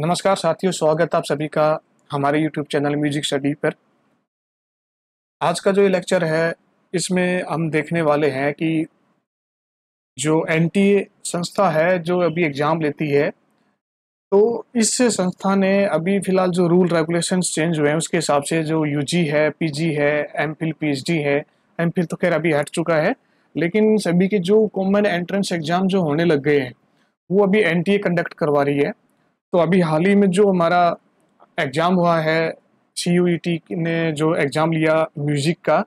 नमस्कार साथियों स्वागत आप सभी का हमारे यूट्यूब चैनल म्यूजिक स्टडी पर आज का जो ये लेक्चर है इसमें हम देखने वाले हैं कि जो एन संस्था है जो अभी एग्ज़ाम लेती है तो इस संस्था ने अभी फ़िलहाल जो रूल रेगुलेशन चेंज हुए हैं उसके हिसाब से जो यू है पी है एम फिल है एम तो खैर अभी हट चुका है लेकिन सभी के जो कॉमन एंट्रेंस एग्ज़ाम जो होने लग गए हैं वो अभी एन कंडक्ट करवा रही है तो अभी हाल ही में जो हमारा एग्ज़ाम हुआ है सी e ने जो एग्ज़ाम लिया म्यूज़िक का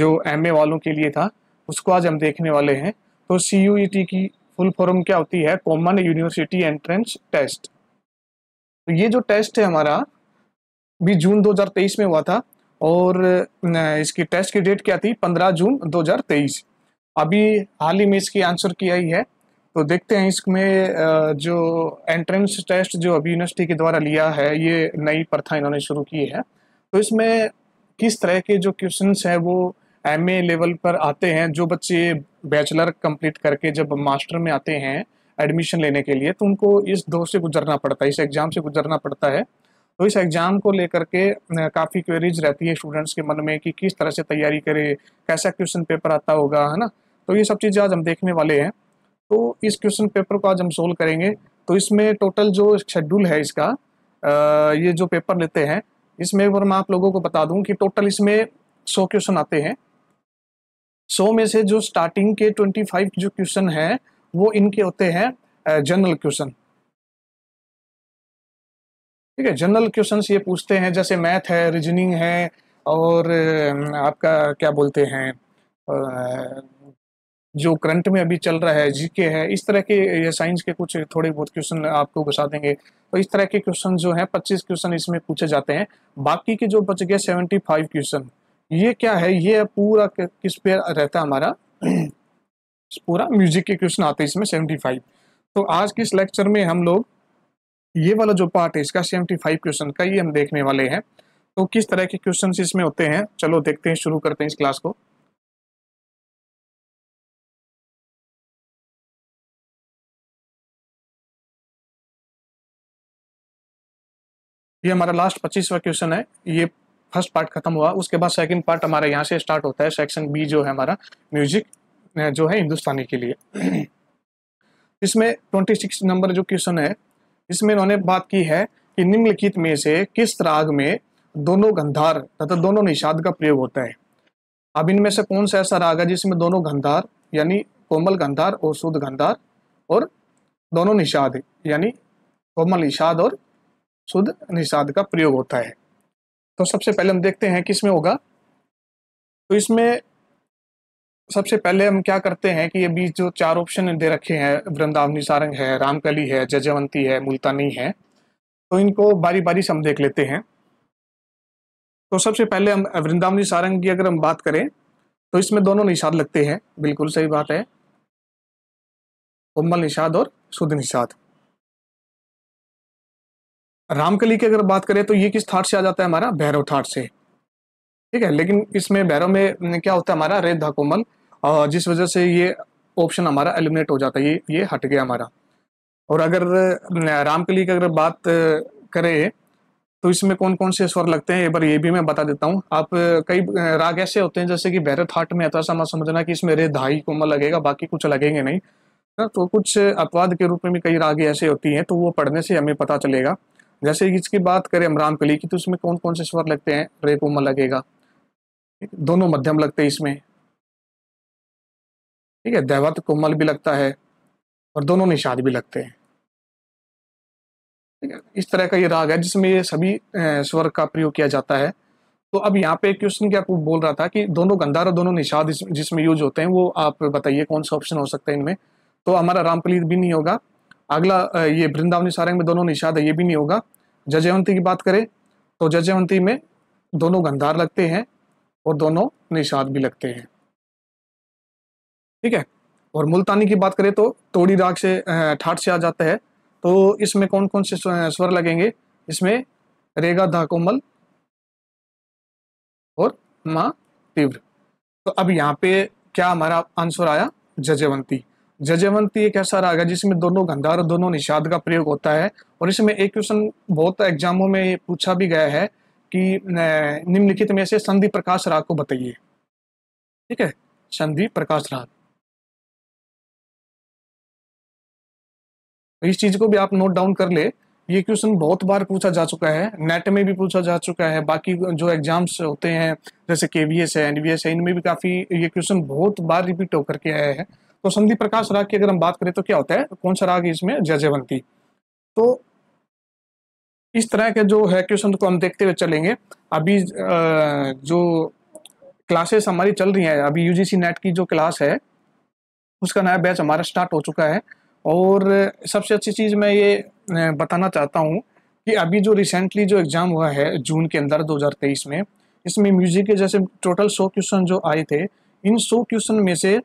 जो एम वालों के लिए था उसको आज हम देखने वाले हैं तो सी e की फुल फॉर्म क्या होती है कॉमन यूनिवर्सिटी एंट्रेंस टेस्ट तो ये जो टेस्ट है हमारा भी जून 2023 में हुआ था और इसकी टेस्ट की डेट क्या थी 15 जून 2023 अभी हाल ही में इसकी आंसर की आई है तो देखते हैं इसमें जो एंट्रेंस टेस्ट जो अभी यूनिवर्सिटी के द्वारा लिया है ये नई प्रथा इन्होंने शुरू की है तो इसमें किस तरह के जो क्वेश्चन हैं वो एम लेवल पर आते हैं जो बच्चे बैचलर कंप्लीट करके जब मास्टर में आते हैं एडमिशन लेने के लिए तो उनको इस दौर से गुजरना पड़ता है इस एग्ज़ाम से गुजरना पड़ता है तो इस एग्ज़ाम को लेकर के काफ़ी क्वेरीज रहती है स्टूडेंट्स के मन में कि किस तरह से तैयारी करें कैसा क्वेश्चन पेपर आता होगा है ना तो ये सब चीज़ आज हम देखने वाले हैं तो इस क्वेश्चन पेपर को आज हम सोल्व करेंगे तो इसमें टोटल जो शेड्यूल है इसका आ, ये जो पेपर लेते हैं इसमें एक बार मैं आप लोगों को बता दूं कि टोटल इसमें सौ क्वेश्चन आते हैं सौ में से जो स्टार्टिंग के ट्वेंटी फाइव जो क्वेश्चन हैं वो इनके होते हैं जनरल क्वेश्चन ठीक है जनरल क्वेश्चन ये पूछते हैं जैसे मैथ है रीजनिंग है और आपका क्या बोलते हैं जो करंट में अभी चल रहा है जीके है इस तरह के साइंस के कुछ थोड़े बहुत क्वेश्चन आपको बता देंगे तो इस तरह के क्वेश्चन जो है 25 क्वेश्चन इसमें पूछे जाते हैं बाकी के जो बच गए 75 क्वेश्चन ये क्या है ये पूरा किस पे रहता है हमारा पूरा म्यूजिक के क्वेश्चन आते हैं इसमें फाइव तो आज के इस लेक्चर में हम लोग ये वाला जो पार्ट है इसका फाइव क्वेश्चन का ये हम देखने वाले हैं तो किस तरह के क्वेश्चन इसमें होते हैं चलो देखते हैं शुरू करते हैं इस क्लास को ये हमारा लास्ट पच्चीसवा क्वेश्चन है ये फर्स्ट पार्ट खत्म हुआ उसके बाद सेकंड पार्ट हमारा यहाँ से स्टार्ट होता है सेक्शन बी जो है हमारा म्यूजिक जो है हिंदुस्तानी के लिए इसमें ट्वेंटी सिक्स नंबर जो क्वेश्चन है इसमें इन्होंने बात की है कि निम्नलिखित में से किस राग में दोनों गंधार तथा दोनों निषाद का प्रयोग होता है अब इनमें से कौन सा ऐसा राग है जिसमें दोनों गंधार यानी कोमल गंधार और शुद्ध गंधार और दोनों निषाद यानी कोमल निषाद और शुद्ध निषाद का प्रयोग होता है तो सबसे पहले हम देखते हैं किसमें होगा तो इसमें सबसे पहले हम क्या करते हैं कि ये बीच जो चार ऑप्शन दे रखे हैं वृंदावनी सारंग है रामकली है जजवंती है मुल्तानी है तो इनको बारी बारी से हम देख लेते हैं तो सबसे पहले हम वृंदावनी सारंग की अगर हम बात करें तो इसमें दोनों निषाद लगते हैं बिल्कुल सही बात है उम्मल निषाद और शुद्ध निषाद रामकली की अगर बात करें तो ये किस थाट से आ जाता है हमारा भैरव थाट से ठीक है लेकिन इसमें भैरव में क्या होता है हमारा रेत धाकोमल जिस वजह से ये ऑप्शन हमारा एलिमिनेट हो जाता है ये ये हट गया हमारा और अगर रामकली की अगर बात करें तो इसमें कौन कौन से स्वर लगते हैं एक बार ये भी मैं बता देता हूँ आप कई राग ऐसे होते हैं जैसे कि भैरव थाट में ऐसा मत समझना कि इसमें रे धाई कोमल लगेगा बाकी कुछ लगेंगे नहीं हाँ, तो कुछ अपवाद के रूप में भी कई राग ऐसे होती हैं तो वो पढ़ने से हमें पता चलेगा जैसे इसकी बात करें हम कली की तो उसमें कौन कौन से स्वर लगते हैं रे पुमा लगेगा दोनों मध्यम लगते हैं इसमें ठीक है दैवत कोमल भी लगता है और दोनों निषाद भी लगते हैं ठीक है इस तरह का ये राग है जिसमें ये सभी स्वर का प्रयोग किया जाता है तो अब यहाँ पे क्वेश्चन क्या बोल रहा था कि दोनों गंधार और दोनों निषाद जिसमें यूज होते हैं वो आप बताइए कौन सा ऑप्शन हो सकता है इनमें तो हमारा रामपली भी नहीं होगा अगला ये वृंदावनी सारंग में दोनों निषाद है ये भी नहीं होगा जजयवंती की बात करें तो जजयवंती में दोनों गंधार लगते हैं और दोनों निषाद भी लगते हैं ठीक है और मुल्तानी की बात करें तो तोड़ी राग से ठाट से आ जाता है तो इसमें कौन कौन से स्वर लगेंगे इसमें रेगा धाकोमल और माँ तीव्र तो अब यहाँ पे क्या हमारा आंसर आया जजवंती जजवंती एक ऐसा राग है जिसमें दोनों गंधार और दोनों निषाद का प्रयोग होता है और इसमें एक क्वेश्चन बहुत एग्जामों में पूछा भी गया है कि निम्नलिखित में से संधि प्रकाश राग को बताइए ठीक है संधि प्रकाश राग इस चीज को भी आप नोट डाउन कर ले ये क्वेश्चन बहुत बार पूछा जा चुका है नेट में भी पूछा जा चुका है बाकी जो एग्जाम्स होते हैं जैसे केवीएस है एनबीएस है इनमें भी काफ़ी ये क्वेश्चन बहुत बार रिपीट होकर के आया है तो संधि प्रकाश राग की अगर हम बात करें तो क्या होता है कौन सा राग इसमें जयजयवंती तो इस तरह के जो है क्वेश्चन को हम देखते हुए चलेंगे अभी जो क्लासेस हमारी चल रही हैं अभी यूजीसी नेट की जो क्लास है उसका नया बैच हमारा स्टार्ट हो चुका है और सबसे अच्छी चीज़ मैं ये बताना चाहता हूँ कि अभी जो रिसेंटली जो एग्ज़ाम हुआ है जून के अंदर 2023 में इसमें म्यूज़िक के जैसे टोटल सौ क्वेश्चन जो आए थे इन सौ क्वेश्चन में से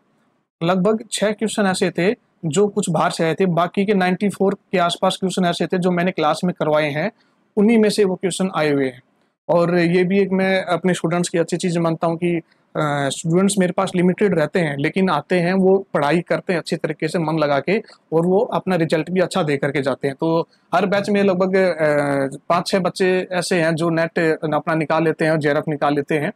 लगभग छः क्वेश्चन ऐसे थे जो कुछ बाहर से आए थे बाकी के 94 के आसपास क्वेश्चन ऐसे थे जो मैंने क्लास में करवाए हैं उन्हीं में से वो क्वेश्चन आए हुए हैं और ये भी एक मैं अपने स्टूडेंट्स की अच्छी चीज़ मानता हूँ कि स्टूडेंट्स मेरे पास लिमिटेड रहते हैं लेकिन आते हैं वो पढ़ाई करते हैं अच्छे तरीके से मन लगा के और वो अपना रिजल्ट भी अच्छा दे करके जाते हैं तो हर बैच में लगभग पाँच छः बच्चे ऐसे हैं जो नेट अपना निकाल लेते हैं और जेरफ निकाल लेते हैं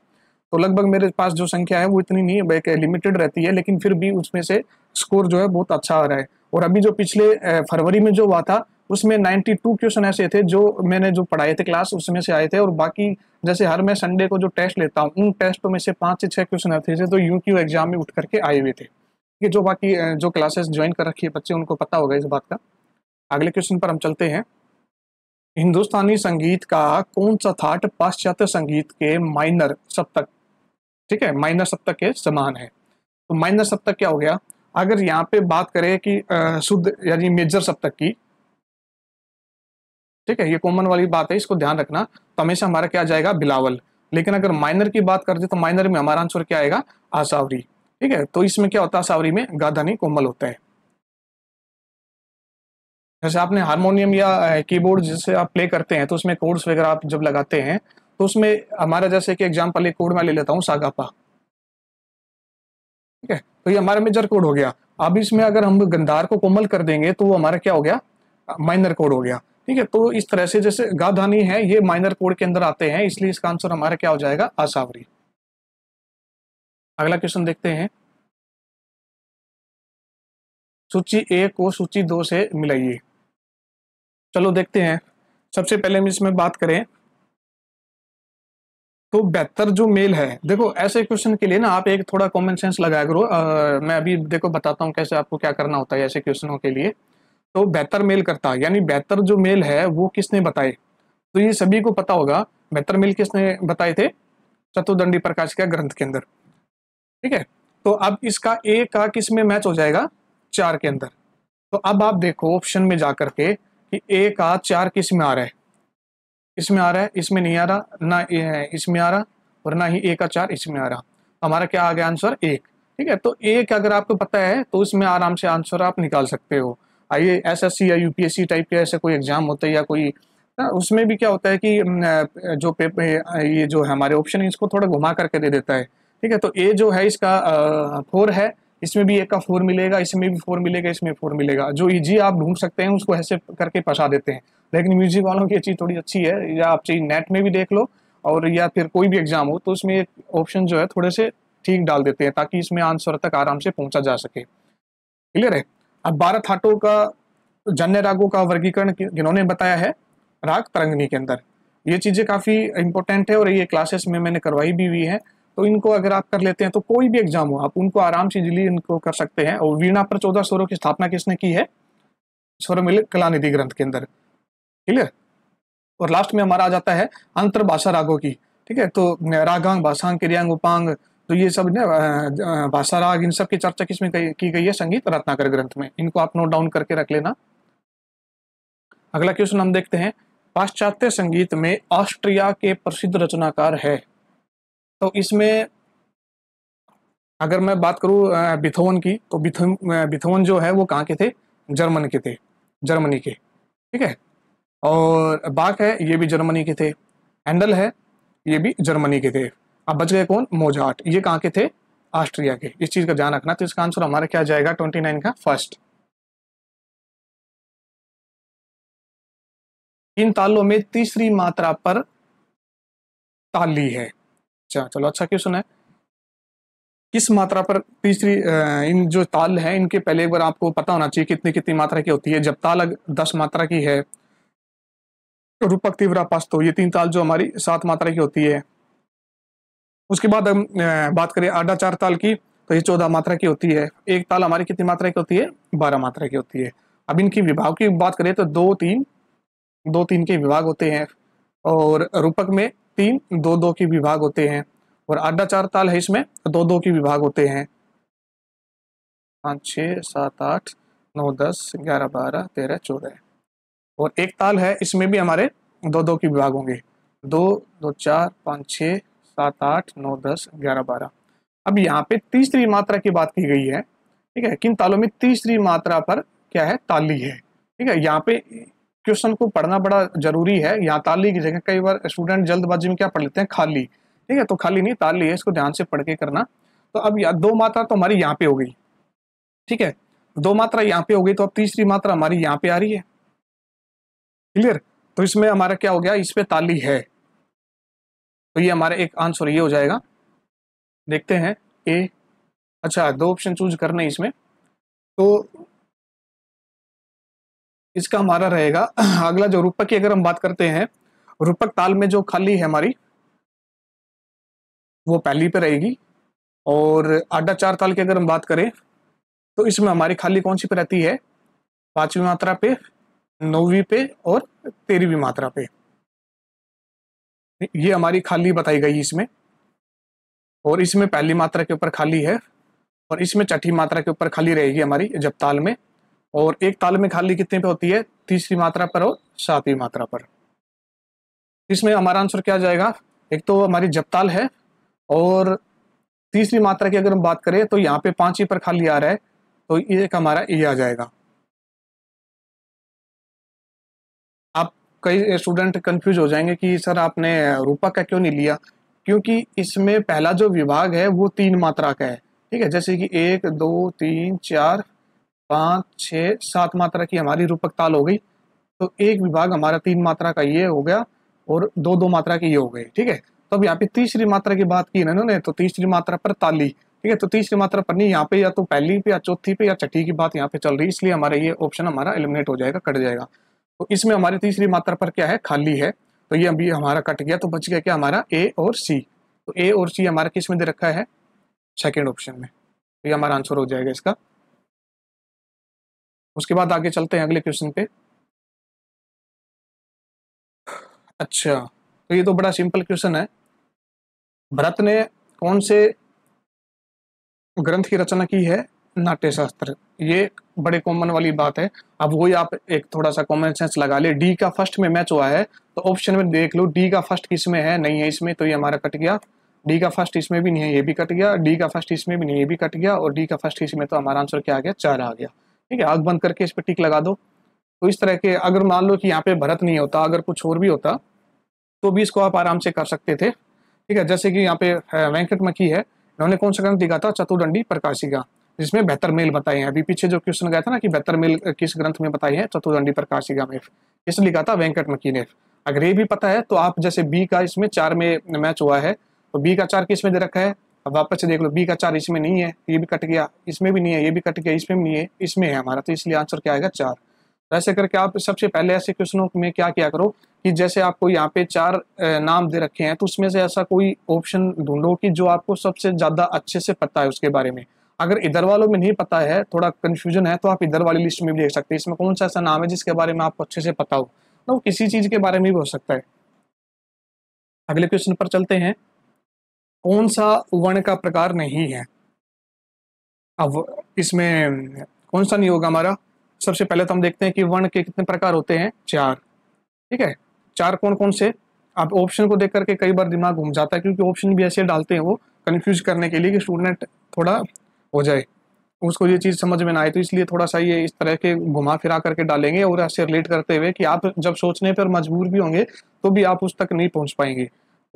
तो लगभग मेरे पास जो संख्या है वो इतनी नहीं है लिमिटेड रहती है लेकिन फिर भी उसमें से स्कोर जो है बहुत अच्छा आ रहा है और अभी जो पिछले फरवरी में जो हुआ था उसमें 92 क्वेश्चन ऐसे थे जो मैंने जो पढ़ाए थे क्लास उसमें से आए थे और बाकी जैसे हर मैं संडे को जो टेस्ट लेता हूँ उन टेस्टों तो में से पाँच से छः क्वेश्चन आते थे तो यू क्यू एग्जाम में उठ करके आए हुए थे कि जो बाकी जो क्लासेस ज्वाइन कर रखी है बच्चे उनको पता होगा इस बात का अगले क्वेश्चन पर हम चलते हैं हिंदुस्तानी संगीत का कौन सा थाट पाश्चात्य संगीत के माइनर सप्तक ठीक है माइनस अब तक के समान है तो माइनस अब तक क्या हो गया अगर यहाँ पे बात करें कि शुद्ध यानी मेजर सप्तक की ठीक है ये कॉमन वाली बात है इसको ध्यान रखना तो हमेशा हमारा क्या जाएगा बिलावल लेकिन अगर माइनर की बात करते तो माइनर में हमारा आंसर क्या आएगा आसावरी ठीक है तो इसमें क्या होता है आसावरी में गाधानी कोमल होता है जैसे आपने हारमोनियम या कीबोर्ड जैसे आप प्ले करते हैं तो उसमें कोर्ड्स वगैरह आप जब लगाते हैं तो उसमें हमारा जैसे कि एग्जाम्पल एक कोड में ले लेता हूँ सागापा ठीक है तो ये हमारा मेजर कोड हो गया अब इसमें अगर हम गंधार को कोमल कर देंगे तो वो हमारा क्या हो गया माइनर कोड हो गया ठीक है तो इस तरह से जैसे गाधानी है ये माइनर कोड के अंदर आते हैं इसलिए इसका आंसर हमारा क्या हो जाएगा आसावरी अगला क्वेश्चन देखते हैं सूची ए को सूची दो से मिलाइए चलो देखते हैं सबसे पहले हम इसमें बात करें तो बेहतर जो मेल है देखो ऐसे क्वेश्चन के लिए ना आप एक थोड़ा कॉमन सेंस लगाया करो मैं अभी देखो बताता हूँ कैसे आपको क्या करना होता है ऐसे क्वेश्चनों के लिए तो बेहतर मेल करता यानी बेहतर जो मेल है वो किसने बताए तो ये सभी को पता होगा बेहतर मेल किसने बताए थे चतुर्दंडी प्रकाश के ग्रंथ के अंदर ठीक है तो अब इसका ए का किस में मैच हो जाएगा चार के अंदर तो अब आप देखो ऑप्शन में जा करके कि ए का चार किस में आ रहा है इसमें आ रहा है इसमें नहीं आ रहा ना इसमें आ रहा और ना ही ए का चार इसमें आ रहा हमारा क्या आ गया आंसर एक ठीक है तो एक अगर आपको पता है तो उसमें आराम से आंसर आप निकाल सकते हो आइए एसएससी या यूपीएससी टाइप के ऐसे कोई एग्जाम होता है या कोई ना उसमें भी क्या होता है कि जो पेपर ये जो हमारे ऑप्शन है इसको थोड़ा घुमा करके दे देता है ठीक है तो ए जो है इसका फोर है इसमें भी एक का फोर मिलेगा इसमें भी फोर मिलेगा इसमें फोर मिलेगा जो जी आप ढूंढ सकते हैं उसको ऐसे करके फंसा देते हैं लेकिन म्यूजिक वालों की चीज़ थोड़ी अच्छी है या आप चाहिए नेट में भी देख लो और या फिर कोई भी एग्ज़ाम हो तो उसमें एक ऑप्शन जो है थोड़े से ठीक डाल देते हैं ताकि इसमें आंसर तक आराम से पहुंचा जा सके क्लियर है अब बारह थाटों का जन्य रागों का वर्गीकरण जिन्होंने बताया है राग तरंगनी के अंदर ये चीज़ें काफ़ी इंपॉर्टेंट है और ये क्लासेस में मैंने करवाई भी हुई है तो इनको अगर आप कर लेते हैं तो कोई भी एग्जाम हो आप उनको आराम से इजिली इनको कर सकते हैं और वीणा पर चौदह स्वरों की स्थापना किसने की है स्वर मिल कला निधि ग्रंथ के अंदर क्लियर और लास्ट में हमारा आ जाता है अंतर्भाषा रागों की ठीक है तो रागांग भाषांग क्रियांग उपांग तो ये सब भाषा राग इन सब की चर्चा किसमें की गई है संगीत रत्नाकर ग्रंथ में इनको आप नोट डाउन करके रख लेना अगला क्वेश्चन हम देखते हैं पाश्चात्य संगीत में ऑस्ट्रिया के प्रसिद्ध रचनाकार है तो इसमें अगर मैं बात करूं बिथोवन की तो बिथोवन जो है वो कहाँ के थे जर्मन के थे जर्मनी के ठीक है और बाक है ये भी जर्मनी के थे हैंडल है ये भी जर्मनी के थे अब बच गए कौन मोजाट ये कहाँ के थे ऑस्ट्रिया के इस चीज़ का ध्यान रखना तो इसका आंसर हमारा क्या जाएगा ट्वेंटी नाइन का फर्स्ट इन तालों में तीसरी मात्रा पर ताली है अच्छा चलो अच्छा क्वेश्चन है किस मात्रा पर तीसरी इन जो ताल है इनके पहले एक बार आपको पता होना चाहिए कितनी कितनी मात्रा की होती है जब ताल दस मात्रा की है रूपक तीव्रा पास्तो ये तीन ताल जो हमारी सात मात्रा की होती है उसके बाद हम बात करें आडा चार ताल की तो ये चौदह मात्रा की होती है एक ताल हमारी कितनी मात्रा की होती है बारह मात्रा की होती है अब इनकी विभाग की बात करें तो दो तीन दो तीन के विभाग होते हैं और रूपक में तीन दो दो के विभाग होते हैं और आडा चार ताल है इसमें तो दो दो के विभाग होते हैं पाँच छः सात आठ नौ दस ग्यारह बारह तेरह चौदह और एक ताल है इसमें भी हमारे दो दो के विभाग होंगे दो दो चार पाँच छः सात आठ नौ दस ग्यारह बारह अब यहाँ पे तीसरी मात्रा की बात की गई है ठीक है किन तालों में तीसरी मात्रा पर क्या है ताली है ठीक है यहाँ पे क्वेश्चन को पढ़ना बड़ा जरूरी है यहाँ ताली की जगह कई बार स्टूडेंट जल्दबाजी में क्या पढ़ लेते हैं खाली ठीक है तो खाली नहीं ताली है इसको ध्यान से पढ़ के करना तो अब यहाँ दो मात्रा तो हमारी यहाँ पे हो गई ठीक है दो मात्रा यहाँ पे हो गई तो अब तीसरी मात्रा हमारी यहाँ पे आ रही है क्लियर तो इसमें हमारा क्या हो गया इस पर ताली है तो ये हमारा एक आंसर ये हो जाएगा देखते हैं ए अच्छा दो ऑप्शन चूज करने इसमें तो इसका हमारा रहेगा अगला जो रूपक की अगर हम बात करते हैं रूपक ताल में जो खाली है हमारी वो पहली पे रहेगी और आडा चार ताल की अगर हम बात करें तो इसमें हमारी खाली कौन सी पे रहती है पांचवी मात्रा पे नौवीं पे और तेरहवीं मात्रा पे ये हमारी खाली बताई गई इसमें और इसमें पहली मात्रा के ऊपर खाली है और इसमें छठी मात्रा के ऊपर खाली रहेगी हमारी जब ताल में और एक ताल में खाली कितने पे होती है तीसरी मात्रा पर और सातवीं मात्रा पर इसमें हमारा आंसर क्या जाएगा एक तो हमारी जपताल है और तीसरी मात्रा की अगर हम बात करें तो यहाँ पे पांचवी पर खाली आ रहा है तो एक हमारा ये आ जाएगा कई स्टूडेंट कंफ्यूज हो जाएंगे कि सर आपने रूपक का क्यों नहीं लिया क्योंकि इसमें पहला जो विभाग है वो तीन मात्रा का है ठीक है जैसे कि एक दो तीन चार पाँच छ सात मात्रा की हमारी रूपक ताल हो गई तो एक विभाग हमारा तीन मात्रा का ये हो गया और दो दो मात्रा की ये हो गई ठीक है तो अब यहाँ पे तीसरी मात्रा की बात की ना इन्होंने तो तीसरी मात्रा पर ताली ठीक है तो तीसरी मात्रा पर नहीं यहाँ पे या तो पहली पे या चौथी पे या छठी की बात यहाँ पे चल रही है इसलिए हमारा ये ऑप्शन हमारा एलिमिनेट हो जाएगा कट जाएगा तो इसमें हमारी तीसरी मात्रा पर क्या है खाली है तो ये अभी हमारा कट गया तो बच गया क्या हमारा ए और सी तो ए और सी हमारा किस में दे रखा है सेकेंड ऑप्शन में तो ये हमारा आंसर हो जाएगा इसका उसके बाद आगे चलते हैं अगले क्वेश्चन पे अच्छा तो ये तो बड़ा सिंपल क्वेश्चन है भरत ने कौन से ग्रंथ की रचना की है नाट्य शास्त्र ये बड़े कॉमन वाली बात है अब वही आप एक थोड़ा सा कॉमन सेंस लगा ले डी का फर्स्ट में मैच हुआ है तो ऑप्शन में देख लो डी का फर्स्ट किसमें है नहीं है इसमें तो ये हमारा कट गया डी का फर्स्ट इसमें भी नहीं है ये भी कट गया डी का फर्स्ट इसमें भी नहीं ये भी कट गया और डी का फर्स्ट इसमें तो हमारा आंसर क्या आ गया चार आ गया ठीक है आग बंद करके इस पर टिक लगा दो तो इस तरह के अगर मान लो कि यहाँ पे भरत नहीं होता अगर कुछ और भी होता तो भी इसको आप आराम से कर सकते थे ठीक है जैसे कि यहाँ पे वेंकट मखी है इन्होंने कौन सा ग्रंथ दिखा था चतुर्दंडी प्रकाशिका जिसमें बेहतर मेल बताए हैं अभी पीछे जो क्वेश्चन गया था ना कि बेहतर मेल किस ग्रंथ में बताई है चतुर्दंडी प्रकाशी गामेफ इसने लिखा था वेंकट मकीनेफ अगर ये भी पता है तो आप जैसे बी का इसमें चार में मैच हुआ है तो बी का चार किस में दे रखा है अब वापस से देख लो बी का चार इसमें नहीं है ये भी कट गया इसमें भी नहीं है ये भी कट गया इसमें भी नहीं है इसमें है हमारा तो इसलिए आंसर क्या आएगा चार तो ऐसे करके आप सबसे पहले ऐसे क्वेश्चनों में क्या क्या करो कि जैसे आपको यहाँ पे चार नाम दे रखे हैं तो उसमें से ऐसा कोई ऑप्शन ढूंढो कि जो आपको सबसे ज़्यादा अच्छे से पता है उसके बारे में अगर इधर वालों में नहीं पता है थोड़ा कंफ्यूजन है तो आप इधर वाली लिस्ट में भी देख सकते हैं इसमें कौन सा ऐसा नाम है जिसके बारे में आपको अच्छे से पता हो ना तो वो किसी चीज़ के बारे में भी हो सकता है अगले क्वेश्चन पर चलते हैं कौन सा वर्ण का प्रकार नहीं है अब इसमें कौन सा नहीं होगा हमारा सबसे पहले तो हम देखते हैं कि वर्ण के कितने प्रकार होते हैं चार ठीक है चार कौन कौन से आप ऑप्शन को देख करके कई बार दिमाग घूम जाता है क्योंकि ऑप्शन भी ऐसे डालते हैं वो कन्फ्यूज करने के लिए कि स्टूडेंट थोड़ा हो जाए उसको ये चीज़ समझ में ना आए तो इसलिए थोड़ा सा ये इस तरह के घुमा फिरा करके डालेंगे और ऐसे रिलेट करते हुए कि आप जब सोचने पर मजबूर भी होंगे तो भी आप उस तक नहीं पहुंच पाएंगे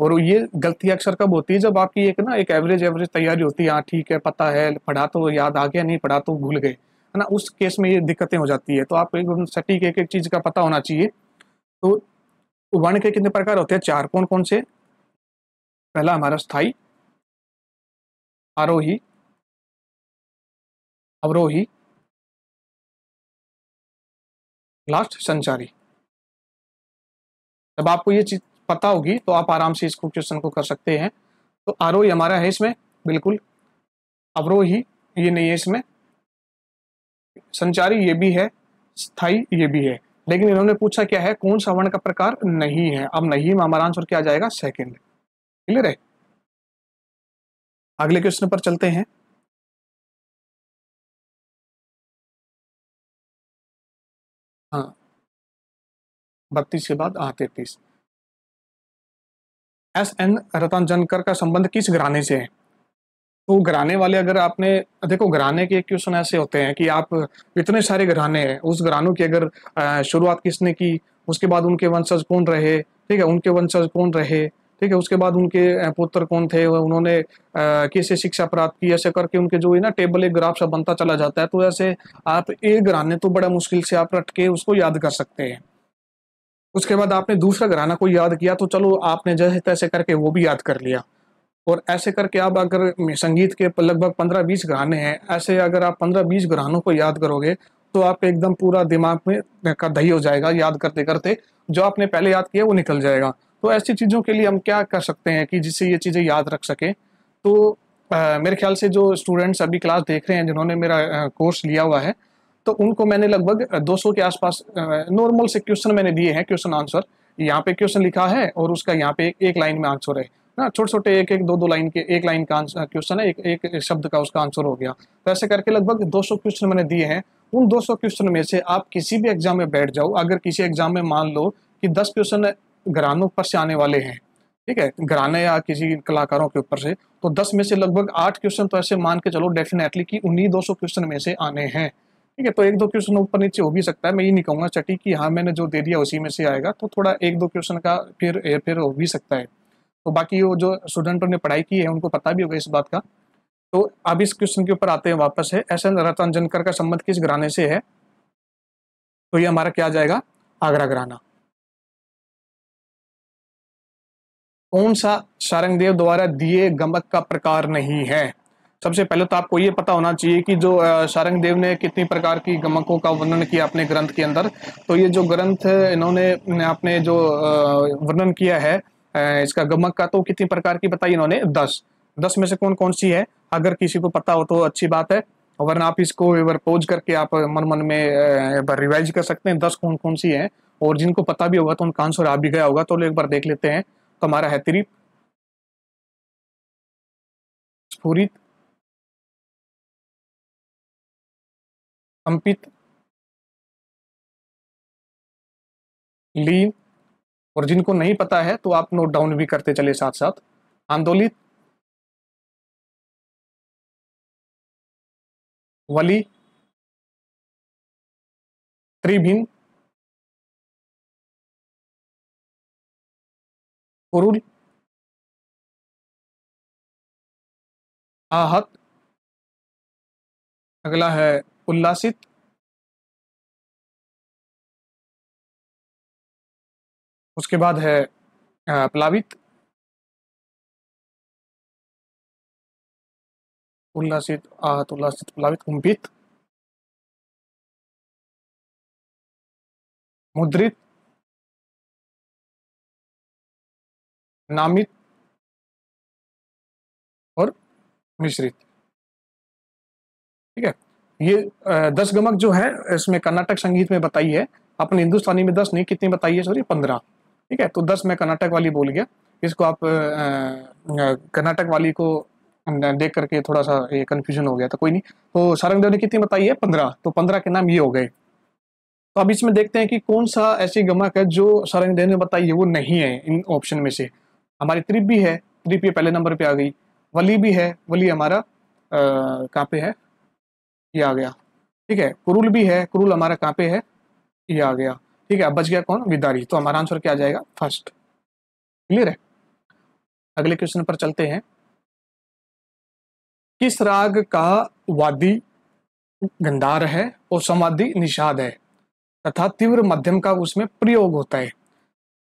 और ये गलती अक्सर कब होती है जब आपकी एक ना एक एवरेज एवरेज तैयारी होती है हाँ ठीक है पता है पढ़ा तो याद आ गया नहीं पढ़ा तो भूल गए है ना उस केस में ये दिक्कतें हो जाती है तो आपको एकदम सटीक एक एक चीज़ का पता होना चाहिए तो वर्ण के कितने प्रकार होते हैं चार कौन कौन से पहला हमारा स्थाई आरोही अवरोही लास्ट संचारी जब आपको ये चीज पता होगी तो आप आराम से इसको क्वेश्चन को कर सकते हैं तो आरोही हमारा है इसमें बिल्कुल अवरोही ये नहीं है इसमें संचारी ये भी है स्थाई ये भी है लेकिन इन्होंने पूछा क्या है कौन सा वर्ण का प्रकार नहीं है अब नहीं में हमारा आंसर क्या जाएगा सेकंड क्लियर है अगले क्वेश्चन पर चलते हैं हाँ बत्तीस के बाद हाँ तैतीस एस एन रतन जनकर का संबंध किस घराने से है तो घराने वाले अगर आपने देखो घराने के क्वेश्चन ऐसे होते हैं कि आप इतने सारे घराने हैं उस घरानों की अगर शुरुआत किसने की उसके बाद उनके वंशज कौन रहे ठीक है उनके वंशज कौन रहे ठीक है उसके बाद उनके पुत्र कौन थे उन्होंने कैसे शिक्षा प्राप्त की ऐसे करके उनके जो है ना टेबल एक ग्राफ सा बनता चला जाता है तो ऐसे आप एक घराने तो बड़ा मुश्किल से आप रट के उसको याद कर सकते हैं उसके बाद आपने दूसरा घराना को याद किया तो चलो आपने जैसे तैसे करके वो भी याद कर लिया और ऐसे करके आप अगर संगीत के लगभग पंद्रह बीस घराने हैं ऐसे अगर आप पंद्रह बीस घरानों को याद करोगे तो आप एकदम पूरा दिमाग में का दही हो जाएगा याद करते करते जो आपने पहले याद किया वो निकल जाएगा तो ऐसी चीज़ों के लिए हम क्या कर सकते हैं कि जिससे ये चीज़ें याद रख सकें तो आ, मेरे ख्याल से जो स्टूडेंट्स अभी क्लास देख रहे हैं जिन्होंने मेरा आ, कोर्स लिया हुआ है तो उनको मैंने लगभग 200 के आसपास नॉर्मल से क्वेश्चन मैंने दिए हैं क्वेश्चन आंसर यहाँ पे क्वेश्चन लिखा है और उसका यहाँ पे एक लाइन में आंसर है ना छोटे छोटे एक एक दो दो लाइन के एक लाइन का क्वेश्चन है एक एक शब्द का उसका आंसर हो गया तो ऐसे करके लगभग 200 क्वेश्चन मैंने दिए हैं उन 200 क्वेश्चन में से आप किसी भी एग्जाम में बैठ जाओ अगर किसी एग्जाम में मान लो कि 10 क्वेश्चन घरानों पर से आने वाले हैं ठीक है घराने या किसी कलाकारों के ऊपर से तो दस में से लगभग आठ क्वेश्चन तो ऐसे मान के चलो डेफिनेटली कि उन्हीं दो सौ क्वेश्चन में से आने हैं ठीक है तो एक दो क्वेश्चन ऊपर नीचे हो भी सकता है मैं ये नहीं कहूँगा चटी कि हाँ मैंने जो दे दिया उसी में से आएगा तो थोड़ा एक दो क्वेश्चन का फिर फिर हो भी सकता है तो बाकी वो जो स्टूडेंटों ने पढ़ाई की है उनको पता भी होगा इस बात का तो अब इस क्वेश्चन के ऊपर आते हैं वापस है ऐसा रतन जनकर का संबंध किस घराने से है तो ये हमारा क्या जाएगा आगरा घराना कौन सा सारंगदेव द्वारा दिए गमक का प्रकार नहीं है सबसे पहले तो आपको ये पता होना चाहिए कि जो सारंगदेव ने कितनी प्रकार की गमकों का वर्णन किया अपने ग्रंथ के अंदर तो ये जो ग्रंथ इन्होंने आपने जो वर्णन किया है इसका गमक का तो कितनी प्रकार की बताई इन्होंने दस दस में से कौन कौन सी है अगर किसी को पता हो तो अच्छी बात है वरना आप इसको पोज करके आप मन मन में रिवाइज कर सकते हैं दस कौन कौन सी है और जिनको पता भी होगा तो उनका आंसर आ भी गया होगा तो लोग एक बार देख लेते हैं तुम्हारा है त्रिप स्फुरित अंपित लीन और जिनको नहीं पता है तो आप नोट डाउन भी करते चले साथ साथ आंदोलित वली त्रिभिन्न पुरुल आहत अगला है उल्लासित उसके बाद है प्लावित उल्लासित आहत उल्लासित प्लावित कुंभित मुद्रित नामित और मिश्रित ठीक है ये दस गमक जो है इसमें कर्नाटक संगीत में बताई है अपने हिंदुस्तानी में दस नहीं कितनी बताई है सॉरी पंद्रह ठीक है तो दस मैं कर्नाटक वाली बोल गया इसको आप कर्नाटक वाली को देख करके थोड़ा सा ये कन्फ्यूजन हो गया था तो कोई नहीं तो सारंगदेव ने कितनी बताई है पंद्रह तो पंद्रह के नाम ये हो गए तो अब इसमें देखते हैं कि कौन सा ऐसी गमक है जो सारंगदेव ने बताई है वो नहीं है इन ऑप्शन में से हमारी त्रिप भी है त्रिप ये पहले नंबर पे आ गई वली भी है वली हमारा कहाँ पे है ये आ गया ठीक है कुरुल भी है कुरुल हमारा कहाँ पे है ये आ गया ठीक है अब बच गया कौन विदारी तो हमारा आंसर क्या आ जाएगा फर्स्ट क्लियर है अगले क्वेश्चन पर चलते हैं किस राग का वादी गंधार है और संवादी निषाद है तथा तीव्र मध्यम का उसमें प्रयोग होता है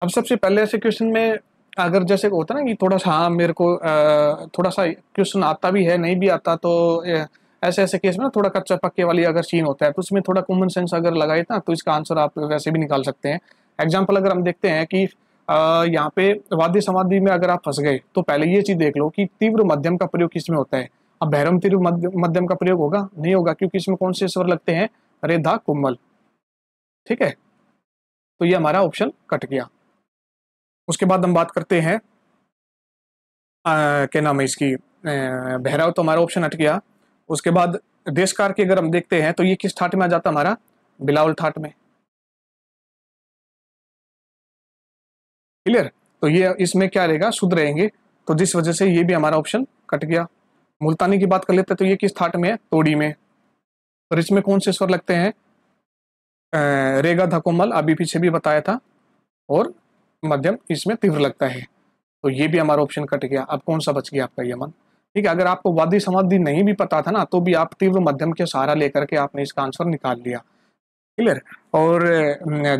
अब सबसे पहले ऐसे क्वेश्चन में अगर जैसे होता ना कि थोड़ा सा हाँ मेरे को आ, थोड़ा सा क्वेश्चन आता भी है नहीं भी आता तो ऐसे ऐसे केस में ना थोड़ा कच्चा पक्के वाली अगर सीन होता है तो उसमें थोड़ा कॉमन सेंस अगर लगाए ना तो इसका आंसर आप वैसे भी निकाल सकते हैं एग्जाम्पल अगर हम देखते हैं कि यहाँ पे वाद्य समाधि में अगर आप फंस गए तो पहले ये चीज़ देख लो कि तीव्र मध्यम का प्रयोग किसमें होता है अब भैरम तीव्र मध्यम का प्रयोग होगा नहीं होगा क्योंकि इसमें कौन से स्वर लगते हैं रेधा कुम्बल ठीक है तो ये हमारा ऑप्शन कट गया उसके बाद हम बात करते हैं क्या नाम है इसकी बहराव तो हमारा ऑप्शन हट गया उसके बाद देश कार की अगर हम देखते हैं तो ये किस ठाट में आ जाता हमारा बिलावल ठाट में क्लियर तो ये इसमें क्या रहेगा शुद्ध रहेंगे तो जिस वजह से ये भी हमारा ऑप्शन कट गया मुल्तानी की बात कर लेते हैं तो ये किस थाट में है तोड़ी में और इसमें कौन से स्वर लगते हैं रेगा धकोमल अभी पीछे भी बताया था और मध्यम इसमें तीव्र लगता है तो ये भी हमारा ऑप्शन कट गया अब कौन सा बच गया आपका यमन ठीक है अगर आपको वादी समाधि नहीं भी पता था ना तो भी आप तीव्र मध्यम के सहारा लेकर के आपने इसका आंसर निकाल लिया क्लियर और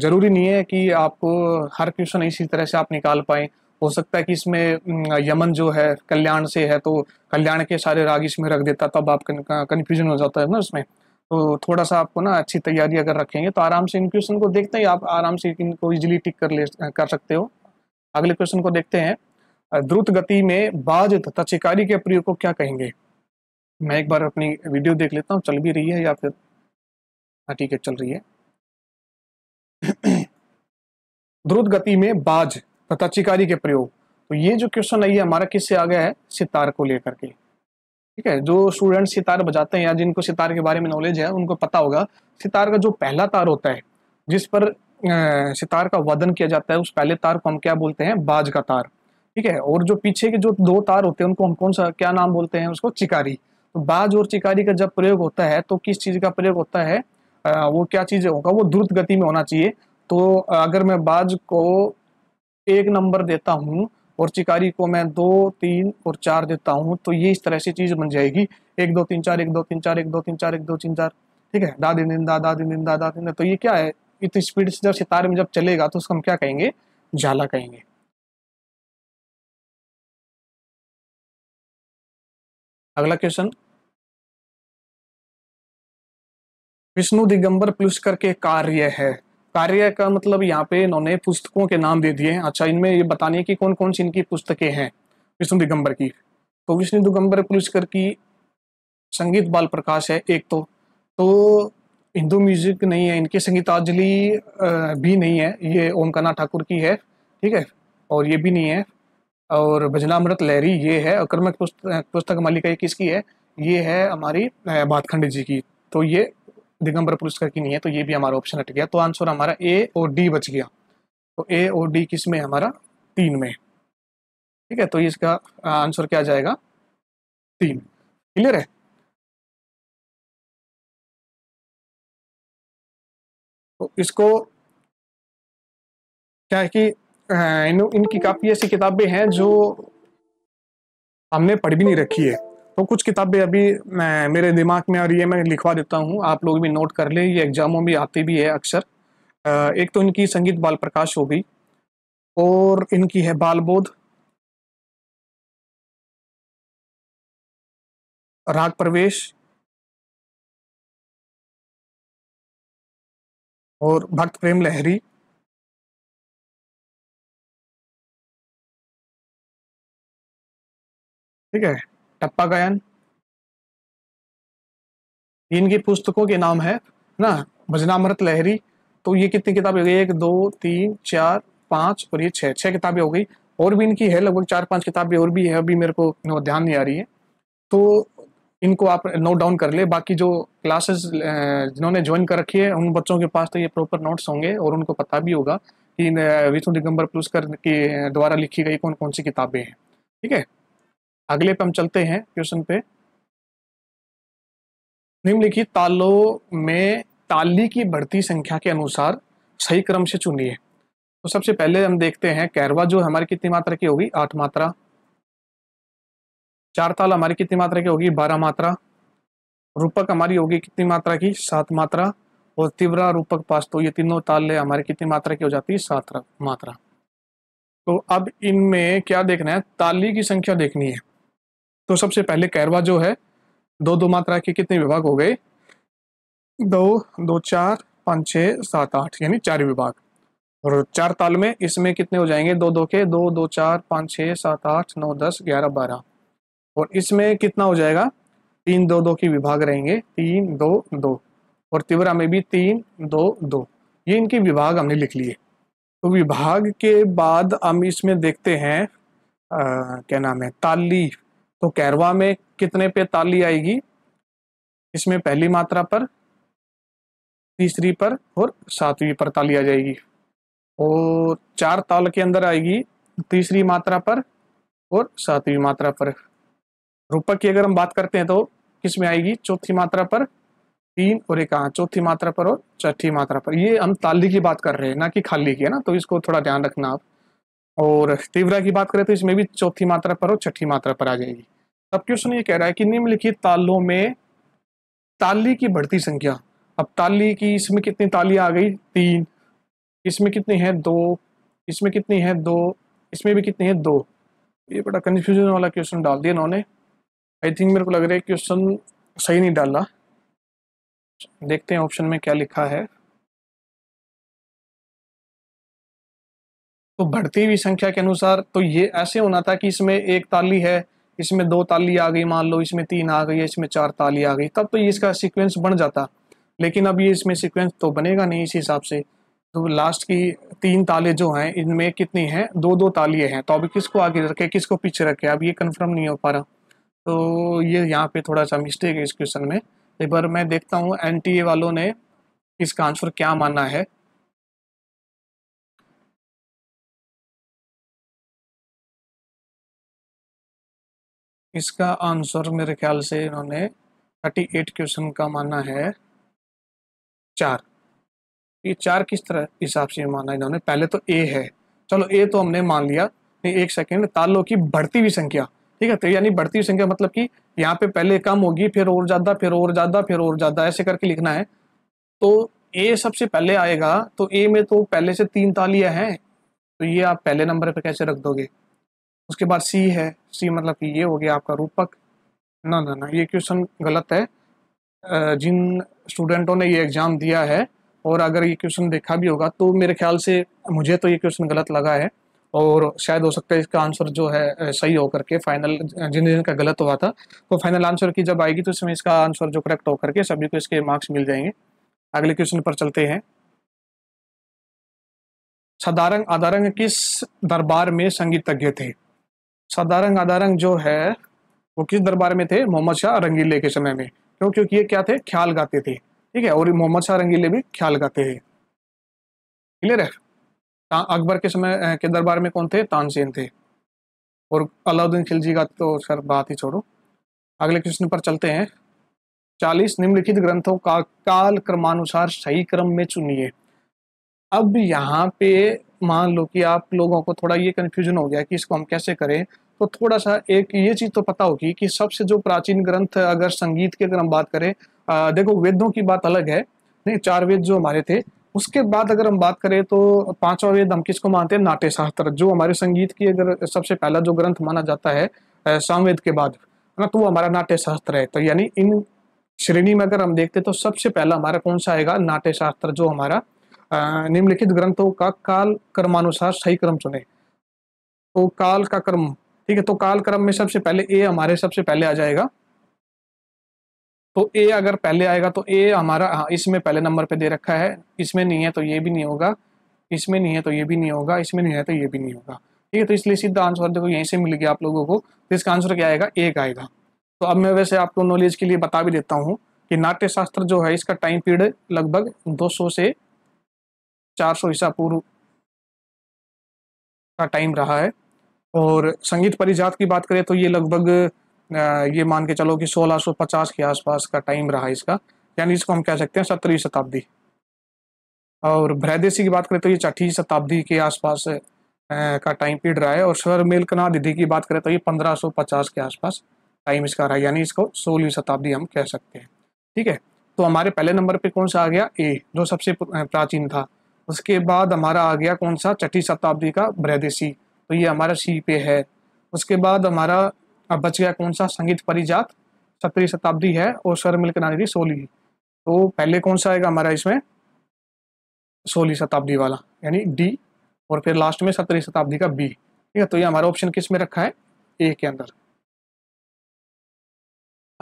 ज़रूरी नहीं है कि आपको हर क्वेश्चन इसी तरह से आप निकाल पाए हो सकता है कि इसमें यमन जो है कल्याण से है तो कल्याण के सारे राग इसमें रख देता तब आप कन्फ्यूजन हो जाता है ना उसमें तो थोड़ा सा आपको ना अच्छी तैयारी अगर रखेंगे तो आराम से इन क्वेश्चन को देखते ही आप आराम से इनको इजिली टिक कर ले कर सकते हो अगले क्वेश्चन को देखते हैं द्रुत गति में बाज तथा चिकारी के प्रयोग को क्या कहेंगे मैं एक बार अपनी वीडियो देख लेता हूँ चल भी रही है या फिर हाँ ठीक है चल रही है द्रुत गति में बाज तथा चिकारी के प्रयोग तो ये जो क्वेश्चन आई है हमारा किससे आ गया है सितार को लेकर के ठीक है जो स्टूडेंट सितार बजाते हैं या जिनको सितार के बारे में नॉलेज है उनको पता होगा सितार का जो पहला तार होता है जिस पर सितार का वादन किया जाता है उस पहले तार को हम क्या बोलते हैं बाज का तार ठीक है और जो पीछे के जो दो तार होते हैं उनको हम कौन सा क्या नाम बोलते हैं उसको चिकारी तो बाज और चिकारी का जब प्रयोग होता है तो किस चीज़ का प्रयोग होता है आ, वो क्या चीज़ होगा वो द्रुत गति में होना चाहिए तो अगर मैं बाज को एक नंबर देता हूँ और चिकारी को मैं दो तीन और चार देता हूँ तो ये इस तरह से चीज़ बन जाएगी एक दो तीन चार एक दो तीन चार एक दो तीन चार एक दो तीन चार ठीक है दादी दिन दा दादी दिन दा दिन तो ये क्या है इतनी स्पीड से जब सितारे में जब चलेगा तो उसको हम क्या कहेंगे झाला कहेंगे अगला क्वेश्चन विष्णु दिगंबर पुलुष्कर के कार्य है कार्य का मतलब यहाँ पे इन्होंने पुस्तकों के नाम दे दिए अच्छा इनमें ये बताने की कौन कौन सी इनकी पुस्तकें हैं विष्णु दिगंबर की तो विष्णु दिगंबर पुलिसकर की संगीत बाल प्रकाश है एक तो तो हिंदू म्यूजिक नहीं है इनकी संगीताजलि भी नहीं है ये ओमकाना ठाकुर की है ठीक है और ये भी नहीं है और भजनामृत लहरी ये है अक्रमक पुस्तक पुस्तक मालिका ये किसकी है ये है हमारी भातखंड जी की तो ये दिगंबर पुरस्कार की नहीं है तो ये भी हमारा ऑप्शन हट गया तो आंसर हमारा ए और डी बच गया तो ए और डी किस में हमारा तीन में ठीक है तो इसका आंसर क्या जाएगा तीन क्लियर है तो इसको क्या है कि इन, इनकी काफ़ी ऐसी किताबें हैं जो हमने पढ़ भी नहीं रखी है तो कुछ किताबें अभी मेरे दिमाग में और ये मैं लिखवा देता हूँ आप लोग भी नोट कर लें ये एग्ज़ामों में आती भी है अक्सर एक तो इनकी संगीत बाल प्रकाश हो गई और इनकी है बालबोध राग प्रवेश और भक्त प्रेम लहरी ठीक है टप्पा गायन इनकी पुस्तकों के नाम है ना भजनामृत लहरी तो ये कितनी किताबें हो गई एक दो तीन चार पाँच और ये छह छह किताबें हो गई और भी इनकी है लगभग चार पांच किताबें और भी है अभी मेरे को ध्यान नहीं आ रही है तो इनको आप नोट डाउन कर ले बाकी जो क्लासेस जिन्होंने ज्वाइन कर रखी है उन बच्चों के पास तो ये प्रॉपर नोट्स होंगे और उनको पता भी होगा कि विष्णु दिगंबर पुलस्कर के द्वारा लिखी गई कौन कौन सी किताबें हैं ठीक है अगले पे हम चलते हैं क्वेश्चन पे निम्नलिखित तालों में ताली की बढ़ती संख्या के अनुसार सही क्रम से चुनिए तो सबसे पहले हम देखते हैं कैरवा जो हमारी कितनी मात्रा की होगी आठ मात्रा चार ताल हमारी कितनी मात्रा की होगी बारह मात्रा रूपक हमारी होगी कितनी मात्रा की सात मात्रा और तीव्रा रूपक पास तो ये तीनों ताले हमारी कितनी मात्रा की हो जाती है सात मात्रा तो अब इनमें क्या देखना है ताली की संख्या देखनी है तो सबसे पहले कैरवा जो है दो दो मात्रा के कितने विभाग हो गए दो दो चार पाँच छः सात आठ यानी चार विभाग और चार ताल में इसमें कितने हो जाएंगे दो दो के दो दो चार पाँच छः सात आठ नौ दस ग्यारह बारह और इसमें कितना हो जाएगा तीन दो दो के विभाग रहेंगे तीन दो दो और तिवरा में भी तीन दो दो ये इनके विभाग हमने लिख लिए तो विभाग के बाद हम इसमें देखते हैं आ, क्या नाम है ताली तो कैरवा में कितने पे ताली आएगी इसमें पहली मात्रा पर तीसरी पर और सातवीं पर ताली आ जाएगी और चार ताल के अंदर आएगी तीसरी मात्रा पर और सातवीं मात्रा पर रूपक की अगर हम बात करते हैं तो किस में आएगी चौथी मात्रा पर तीन और एक आ चौथी मात्रा पर और छठी मात्रा पर ये हम ताली की बात कर रहे हैं ना कि खाली की है ना तो इसको थोड़ा ध्यान रखना आप और तीव्रा की बात करें तो इसमें भी चौथी मात्रा पर और छठी मात्रा पर आ जाएगी अब क्वेश्चन ये कह रहा है कि निम्नलिखित तालों में ताली की बढ़ती संख्या अब ताली की इसमें कितनी ताली आ गई तीन इसमें कितनी है दो इसमें कितनी है दो इसमें भी कितनी है दो ये बड़ा कन्फ्यूजन वाला क्वेश्चन डाल दिया इन्होंने आई थिंक मेरे को लग रहा है क्वेश्चन सही नहीं डाला देखते हैं ऑप्शन में क्या लिखा है तो बढ़ती हुई संख्या के अनुसार तो ये ऐसे होना था कि इसमें एक ताली है इसमें दो ताली आ गई मान लो इसमें तीन आ गई इसमें चार ताली आ गई तब तो ये इसका सीक्वेंस बन जाता लेकिन अब ये इसमें सीक्वेंस तो बनेगा नहीं इस हिसाब से तो लास्ट की तीन ताले जो हैं इनमें कितनी हैं दो दो तालिये हैं तो अभी किसको आगे रखे किसको पीछे रखे अब ये कन्फर्म नहीं हो पा रहा तो ये यहाँ पे थोड़ा सा मिस्टेक है इस क्वेश्चन में एक बार मैं देखता हूँ एन वालों ने इसका आंसर क्या माना है इसका आंसर मेरे ख्याल से इन्होंने 38 क्वेश्चन का माना है चार ये चार किस तरह हिसाब से माना इन्होंने पहले तो ए है चलो ए तो हमने मान लिया एक सेकेंड तालों की बढ़ती हुई संख्या ठीक है तो यानी बढ़ती हुई संख्या मतलब कि यहाँ पे पहले कम होगी फिर और ज़्यादा फिर और ज़्यादा फिर और ज़्यादा ऐसे करके लिखना है तो ए सबसे पहले आएगा तो ए में तो पहले से तीन तालियां हैं तो ये आप पहले नंबर पर कैसे रख दोगे उसके बाद सी है सी मतलब कि ये हो गया आपका रूपक ना ना ना ये क्वेश्चन गलत है जिन स्टूडेंटों ने ये एग्ज़ाम दिया है और अगर ये क्वेश्चन देखा भी होगा तो मेरे ख्याल से मुझे तो ये क्वेश्चन गलत लगा है और शायद हो सकता है इसका आंसर जो है सही होकर के फाइनल जिन जिन का गलत हुआ था तो फाइनल आंसर की जब आएगी तो इसमें इसका आंसर जो करेक्ट होकर के सभी को इसके मार्क्स मिल जाएंगे अगले क्वेश्चन पर चलते हैं सदारंग आदारंग किस दरबार में संगीतज्ञ थे सदारंग आदारंग जो है वो किस दरबार में थे मोहम्मद शाह रंगीले के समय में क्यों क्योंकि ये क्या थे ख्याल गाते थे ठीक है और मोहम्मद शाह रंगीले भी ख्याल गाते थे क्लियर है अकबर के समय के दरबार में कौन थे तानसेन थे और अलाउद्दीन खिलजी का तो सर बात ही छोड़ो अगले क्वेश्चन पर चलते हैं चालीस निम्नलिखित ग्रंथों का काल क्रमानुसार सही क्रम में चुनिए अब यहाँ पे मान लो कि आप लोगों को थोड़ा ये कन्फ्यूजन हो गया कि इसको हम कैसे करें तो थोड़ा सा एक ये चीज़ तो पता होगी कि सबसे जो प्राचीन ग्रंथ अगर संगीत की अगर हम बात करें आ, देखो वेदों की बात अलग है नहीं चार वेद जो हमारे थे उसके बाद अगर हम बात करें तो पांचवा वेद हम किसको मानते हैं नाट्य शास्त्र जो हमारे संगीत की अगर सबसे पहला जो ग्रंथ माना जाता है सामवेद के बाद ना तो वो हमारा नाट्य शास्त्र है तो यानी इन श्रेणी में अगर हम देखते तो सबसे पहला हमारा कौन सा आएगा नाट्य शास्त्र जो हमारा निम्नलिखित ग्रंथों का काल कर्मानुसार सही क्रम सुने तो काल का क्रम ठीक है तो काल क्रम में सबसे पहले ए हमारे सबसे पहले आ जाएगा तो ए अगर पहले आएगा तो ए हमारा हाँ इसमें पहले नंबर पे दे रखा है इसमें नहीं है तो ये भी नहीं होगा इसमें नहीं है तो ये भी नहीं होगा इसमें नहीं है तो ये भी नहीं होगा ठीक है तो इसलिए सीधा आंसर देखो यहीं से मिल गया आप लोगों को तो इसका आंसर क्या आएगा एक आएगा तो अब मैं वैसे आपको नॉलेज के लिए बता भी देता हूँ कि नाट्यशास्त्र जो है इसका टाइम पीरियड लगभग दो से चार सौ ईसा पूर्व का टाइम रहा है और संगीत परिजात की बात करें तो ये लगभग ये मान के चलो कि 1650 के आसपास का टाइम रहा है इसका यानी इसको हम कह सकते हैं सत्रहवीं शताब्दी और भ्रैदेसी की बात करें तो ये छठी शताब्दी के आसपास का टाइम पीरियड रहा है और स्वर मेलकना दिधि की बात करें तो ये 1550 के आसपास टाइम इसका रहा है यानी इसको सोलहवीं शताब्दी हम कह सकते हैं ठीक है तो हमारे पहले नंबर पे कौन सा आ गया ए जो सबसे प्राचीन था उसके बाद हमारा आ गया कौन सा छठी शताब्दी का ब्रहदेसी तो ये हमारा सी पे है उसके बाद हमारा अब बच गया कौन सा संगीत परिजात सत्रह शताब्दी है और सर मिलकर नानी थी तो पहले कौन सा आएगा हमारा इसमें सोलह शताब्दी वाला यानी डी और फिर लास्ट में सत्रहवीं शताब्दी का बी ठीक है तो ये हमारा ऑप्शन किस में रखा है ए के अंदर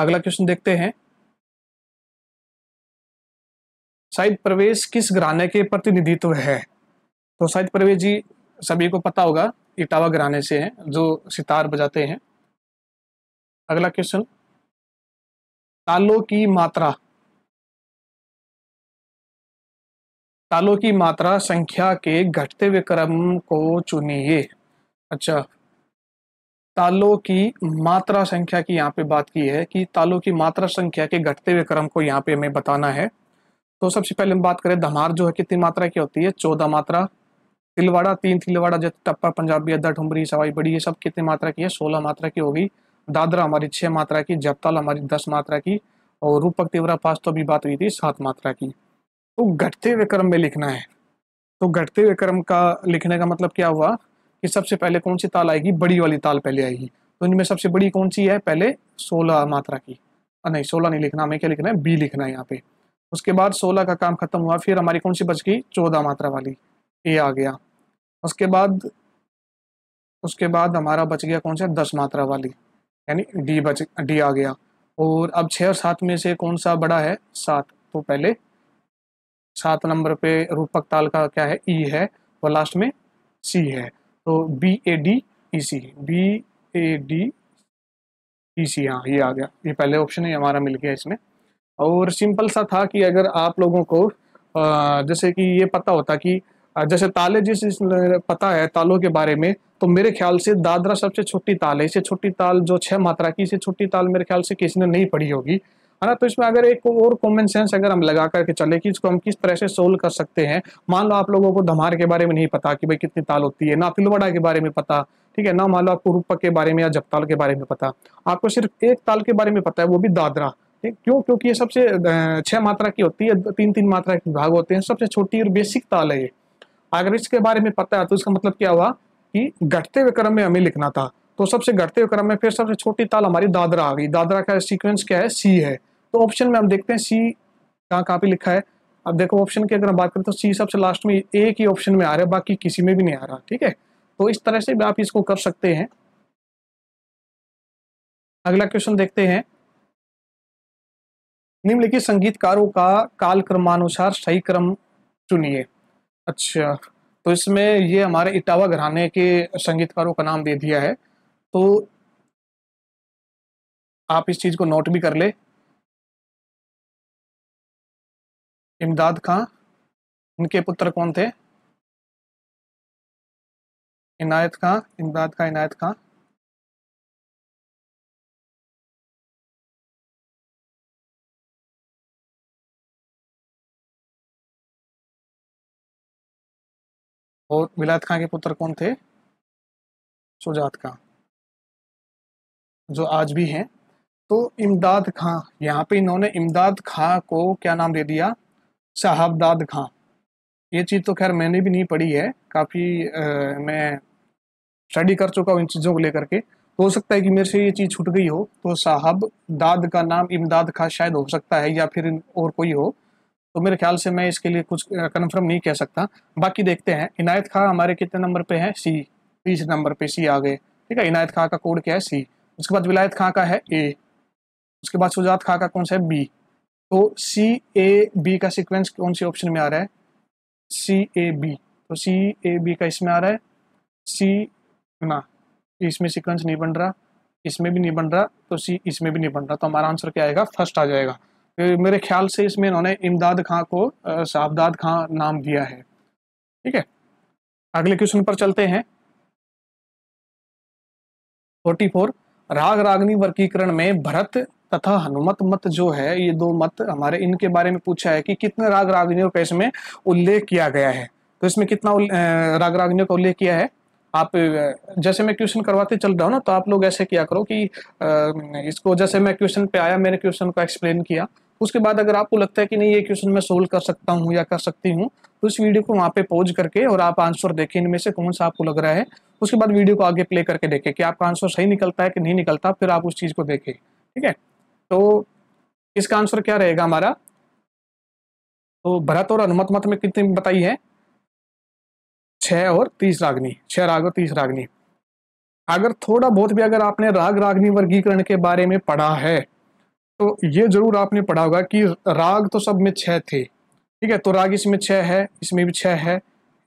अगला क्वेश्चन देखते हैं साहित्य प्रवेश किस घराने के प्रतिनिधित्व है तो साहित्य प्रवेश जी सभी को पता होगा इटावा घराने से हैं जो सितार बजाते हैं अगला क्वेश्चन तालों की मात्रा तालों की मात्रा संख्या के घटते हुए क्रम को चुनिए अच्छा तालों की मात्रा संख्या की यहाँ पे बात की है कि तालों की मात्रा संख्या के घटते हुए क्रम को यहाँ पे हमें बताना है तो सबसे पहले हम बात करें धमार जो है कितनी मात्रा की होती है चौदह मात्रा तिलवाड़ा तीन तिलवाड़ा जैसे टप्पा पंजाबी अद्दा ठुमरी सवाई बड़ी ये सब कितनी मात्रा की है सोलह मात्रा की होगी दादरा हमारी छः मात्रा की जबताल हमारी दस मात्रा की और रूपक तिवरा पास तो अभी बात हुई थी सात मात्रा की तो घटते हुए क्रम में लिखना है तो घटते हुए क्रम का लिखने का मतलब क्या हुआ कि सबसे पहले कौन सी ताल आएगी बड़ी वाली ताल पहले आएगी तो इनमें सबसे बड़ी कौन सी है पहले सोलह मात्रा की नहीं सोलह नहीं लिखना हमें क्या लिखना है बी लिखना है यहाँ पे उसके बाद सोलह का काम खत्म हुआ फिर हमारी कौन सी बच गई चौदह मात्रा वाली ये आ गया उसके बाद उसके बाद हमारा बच गया कौन सा दस मात्रा वाली यानी डी बच डी आ गया और अब छः और सात में से कौन सा बड़ा है सात तो पहले सात नंबर पे रूपक ताल का क्या है ई है और लास्ट में सी है तो B A D E C B A D E C हाँ ये आ गया ये पहले ऑप्शन है हमारा मिल गया इसमें और सिंपल सा था कि अगर आप लोगों को जैसे कि ये पता होता कि जैसे ताले जिस पता है तालों के बारे में तो मेरे ख्याल से दादरा सबसे छोटी ताल है इसे छोटी ताल जो छह मात्रा की इसे छोटी ताल मेरे ख्याल से किसी ने नहीं पढ़ी होगी है ना तो इसमें अगर एक और कॉमन सेंस अगर हम लगा करके चले कि इसको हम किस तरह से सोल्व कर सकते हैं मान लो आप लोगों को धमार के बारे में नहीं पता कि भाई कितनी ताल होती है ना फिलवाड़ा के बारे में पता ठीक है ना मान लो आपको रूपक के बारे में या जपताल के बारे में पता आपको सिर्फ एक ताल के बारे में पता है वो भी दादरा ठीक क्यों क्योंकि ये सबसे छः मात्रा की होती है तीन तीन मात्रा के विभाग होते हैं सबसे छोटी और बेसिक ताल है ये अगर इसके बारे में पता है तो इसका मतलब क्या हुआ कि घटते हुए क्रम में हमें लिखना था तो सबसे घटते हुए क्रम में फिर सबसे छोटी ताल हमारी दादरा आ गई दादरा का सीक्वेंस क्या है सी है तो ऑप्शन में हम देखते हैं सी कहाँ कहाँ पे लिखा है अब देखो ऑप्शन की अगर हम बात करें तो सी सबसे लास्ट में एक ही ऑप्शन में आ रहा है बाकी किसी में भी नहीं आ रहा ठीक है तो इस तरह से भी आप इसको कर सकते हैं अगला क्वेश्चन देखते हैं निम्नलिखित संगीतकारों का काल क्रमानुसार सही क्रम चुनिए अच्छा तो इसमें ये हमारे इटावा घराने के संगीतकारों का नाम दे दिया है तो आप इस चीज़ को नोट भी कर ले इमदाद खां इनके पुत्र कौन थे इनायत खां इमदाद खां इनायत खां और विलायत खां के पुत्र कौन थे सुजात खां जो आज भी हैं तो इमदाद खां यहाँ पे इन्होंने इमदाद खां को क्या नाम दे दिया शाहबदाद खां ये चीज़ तो खैर मैंने भी नहीं पढ़ी है काफ़ी मैं स्टडी कर चुका हूँ इन चीज़ों को लेकर के तो हो सकता है कि मेरे से ये चीज़ छूट गई हो तो साहब दाद का नाम इमदाद खां शायद हो सकता है या फिर और कोई हो तो मेरे ख्याल से मैं इसके लिए कुछ कन्फर्म नहीं कह सकता बाकी देखते हैं इनायत खां हमारे कितने नंबर पे हैं सी तीस नंबर पे सी आ गए ठीक है इनायत खां का कोड क्या है सी उसके बाद विलायत खां का है ए उसके बाद सुजात खां का कौन सा है बी तो सी ए बी का सिक्वेंस कौन से ऑप्शन में आ रहा है सी ए बी तो सी ए बी का इसमें आ रहा है सी ना इसमें सिक्वेंस नहीं बन रहा इसमें भी नहीं बन रहा तो सी इसमें भी नहीं बन रहा तो हमारा आंसर क्या आएगा फर्स्ट आ जाएगा मेरे ख्याल से इसमें इन्होंने इमदाद खां को साहबदाद खां नाम दिया है ठीक है अगले क्वेश्चन पर चलते हैं फोर्टी फोर राग रागनी वर्गीकरण में भरत तथा हनुमत मत जो है ये दो मत हमारे इनके बारे में पूछा है कि कितने राग रागनियों का इसमें उल्लेख किया गया है तो इसमें कितना राग रागनियों का उल्लेख किया है आप जैसे मैं क्वेश्चन करवाते चल रहा हूँ ना तो आप लोग ऐसे किया करो कि इसको जैसे मैं क्वेश्चन पे आया मैंने क्वेश्चन को एक्सप्लेन किया उसके बाद अगर आपको लगता है कि नहीं ये क्वेश्चन मैं सोल्व कर सकता हूँ या कर सकती हूँ तो इस वीडियो को वहाँ पे पोज करके और आप आंसर देखें इनमें से कौन सा आपको लग रहा है उसके बाद वीडियो को आगे प्ले करके देखें कि आपका आंसर सही निकलता है कि नहीं निकलता फिर आप उस चीज़ को देखें ठीक है तो इसका आंसर क्या रहेगा हमारा तो भरत और अनुमत मत में कितनी बताई है छः और तीस रागनी छह राग और तीस रागनी अगर थोड़ा बहुत भी अगर आपने राग रागनी वर्गीकरण के बारे में पढ़ा है तो ये जरूर आपने पढ़ा होगा कि राग तो सब में छह थे ठीक है तो राग इसमें छह है इसमें भी छह है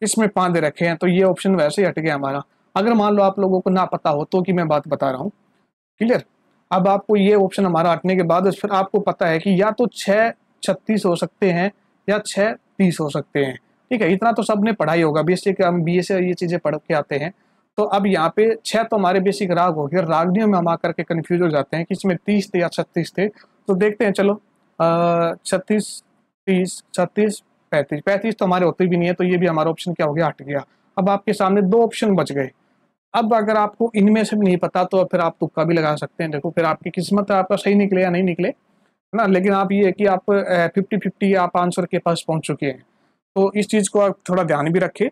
इसमें पांच दे रखे हैं तो ये ऑप्शन वैसे ही हट गया हमारा अगर मान लो आप लोगों को ना पता हो तो कि मैं बात बता रहा हूँ क्लियर अब आपको ये ऑप्शन हमारा हटने के बाद फिर आपको पता है कि या तो छह छत्तीस हो सकते हैं या छह तीस हो सकते हैं ठीक है इतना तो सब ने पढ़ाई होगा बेसिक हम बी एस e ये चीज़ें पढ़ के आते हैं तो अब यहाँ पे छह तो हमारे बेसिक राग हो गए रागनियों में हम आकर के कन्फ्यूज हो जाते हैं कि इसमें तीस थे या छत्तीस थे तो देखते हैं चलो छत्तीस तीस छत्तीस पैंतीस पैंतीस तो हमारे होते भी नहीं है तो ये भी हमारा ऑप्शन क्या हो गया हट गया अब आपके सामने दो ऑप्शन बच गए अब अगर आपको इनमें से भी नहीं पता तो फिर आप तुक्का भी लगा सकते हैं देखो फिर आपकी किस्मत आपका सही निकले या नहीं निकले है ना लेकिन आप ये कि आप फिफ्टी फिफ्टी आप आंसर के पास पहुंच चुके हैं तो इस चीज़ को आप थोड़ा ध्यान भी रखें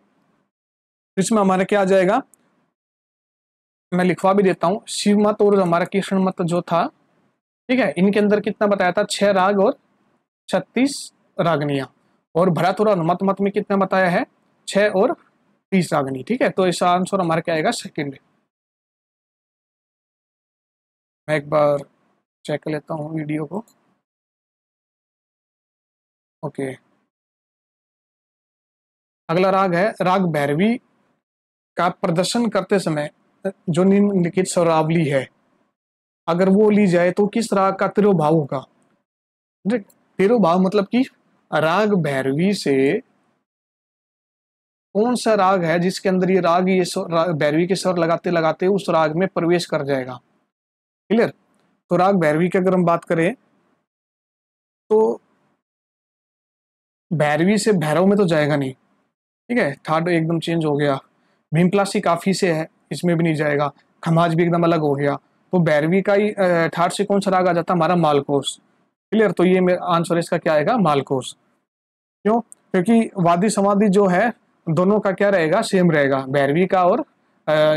इसमें हमारा क्या आ जाएगा मैं लिखवा भी देता हूँ शिव मत और हमारा कृष्ण मत जो था ठीक है इनके अंदर कितना बताया था छह राग और छत्तीस रागनिया और भरत और हनुमत मत में कितना बताया है छह और तीस रागनी ठीक है तो इस आंसर हमारा क्या आएगा सेकेंड मैं एक बार चेक लेता हूँ वीडियो को ओके okay. अगला राग है राग भैरवी का प्रदर्शन करते समय जो निम्नलिखित स्वरावली है अगर वो ली जाए तो किस राग का तिरुभाव होगा तिरुभाव मतलब कि राग भैरवी से कौन सा राग है जिसके अंदर ये राग ये राग भैरवी के स्वर लगाते लगाते उस राग में प्रवेश कर जाएगा क्लियर तो राग भैरवी की अगर हम बात करें तो भैरवी से भैरव में तो जाएगा नहीं ठीक है थर्ड तो एकदम चेंज हो गया भीम प्लासी काफ़ी से है इसमें भी नहीं जाएगा खमाज भी एकदम अलग हो गया तो बैरवी का ही थर्ड से कौन सा राग आ जाता हमारा मालकोस क्लियर तो ये आंसर इसका क्या आएगा मालकोस क्यों क्योंकि वादी समाधि जो है दोनों का क्या रहेगा सेम रहेगा बैरवी का और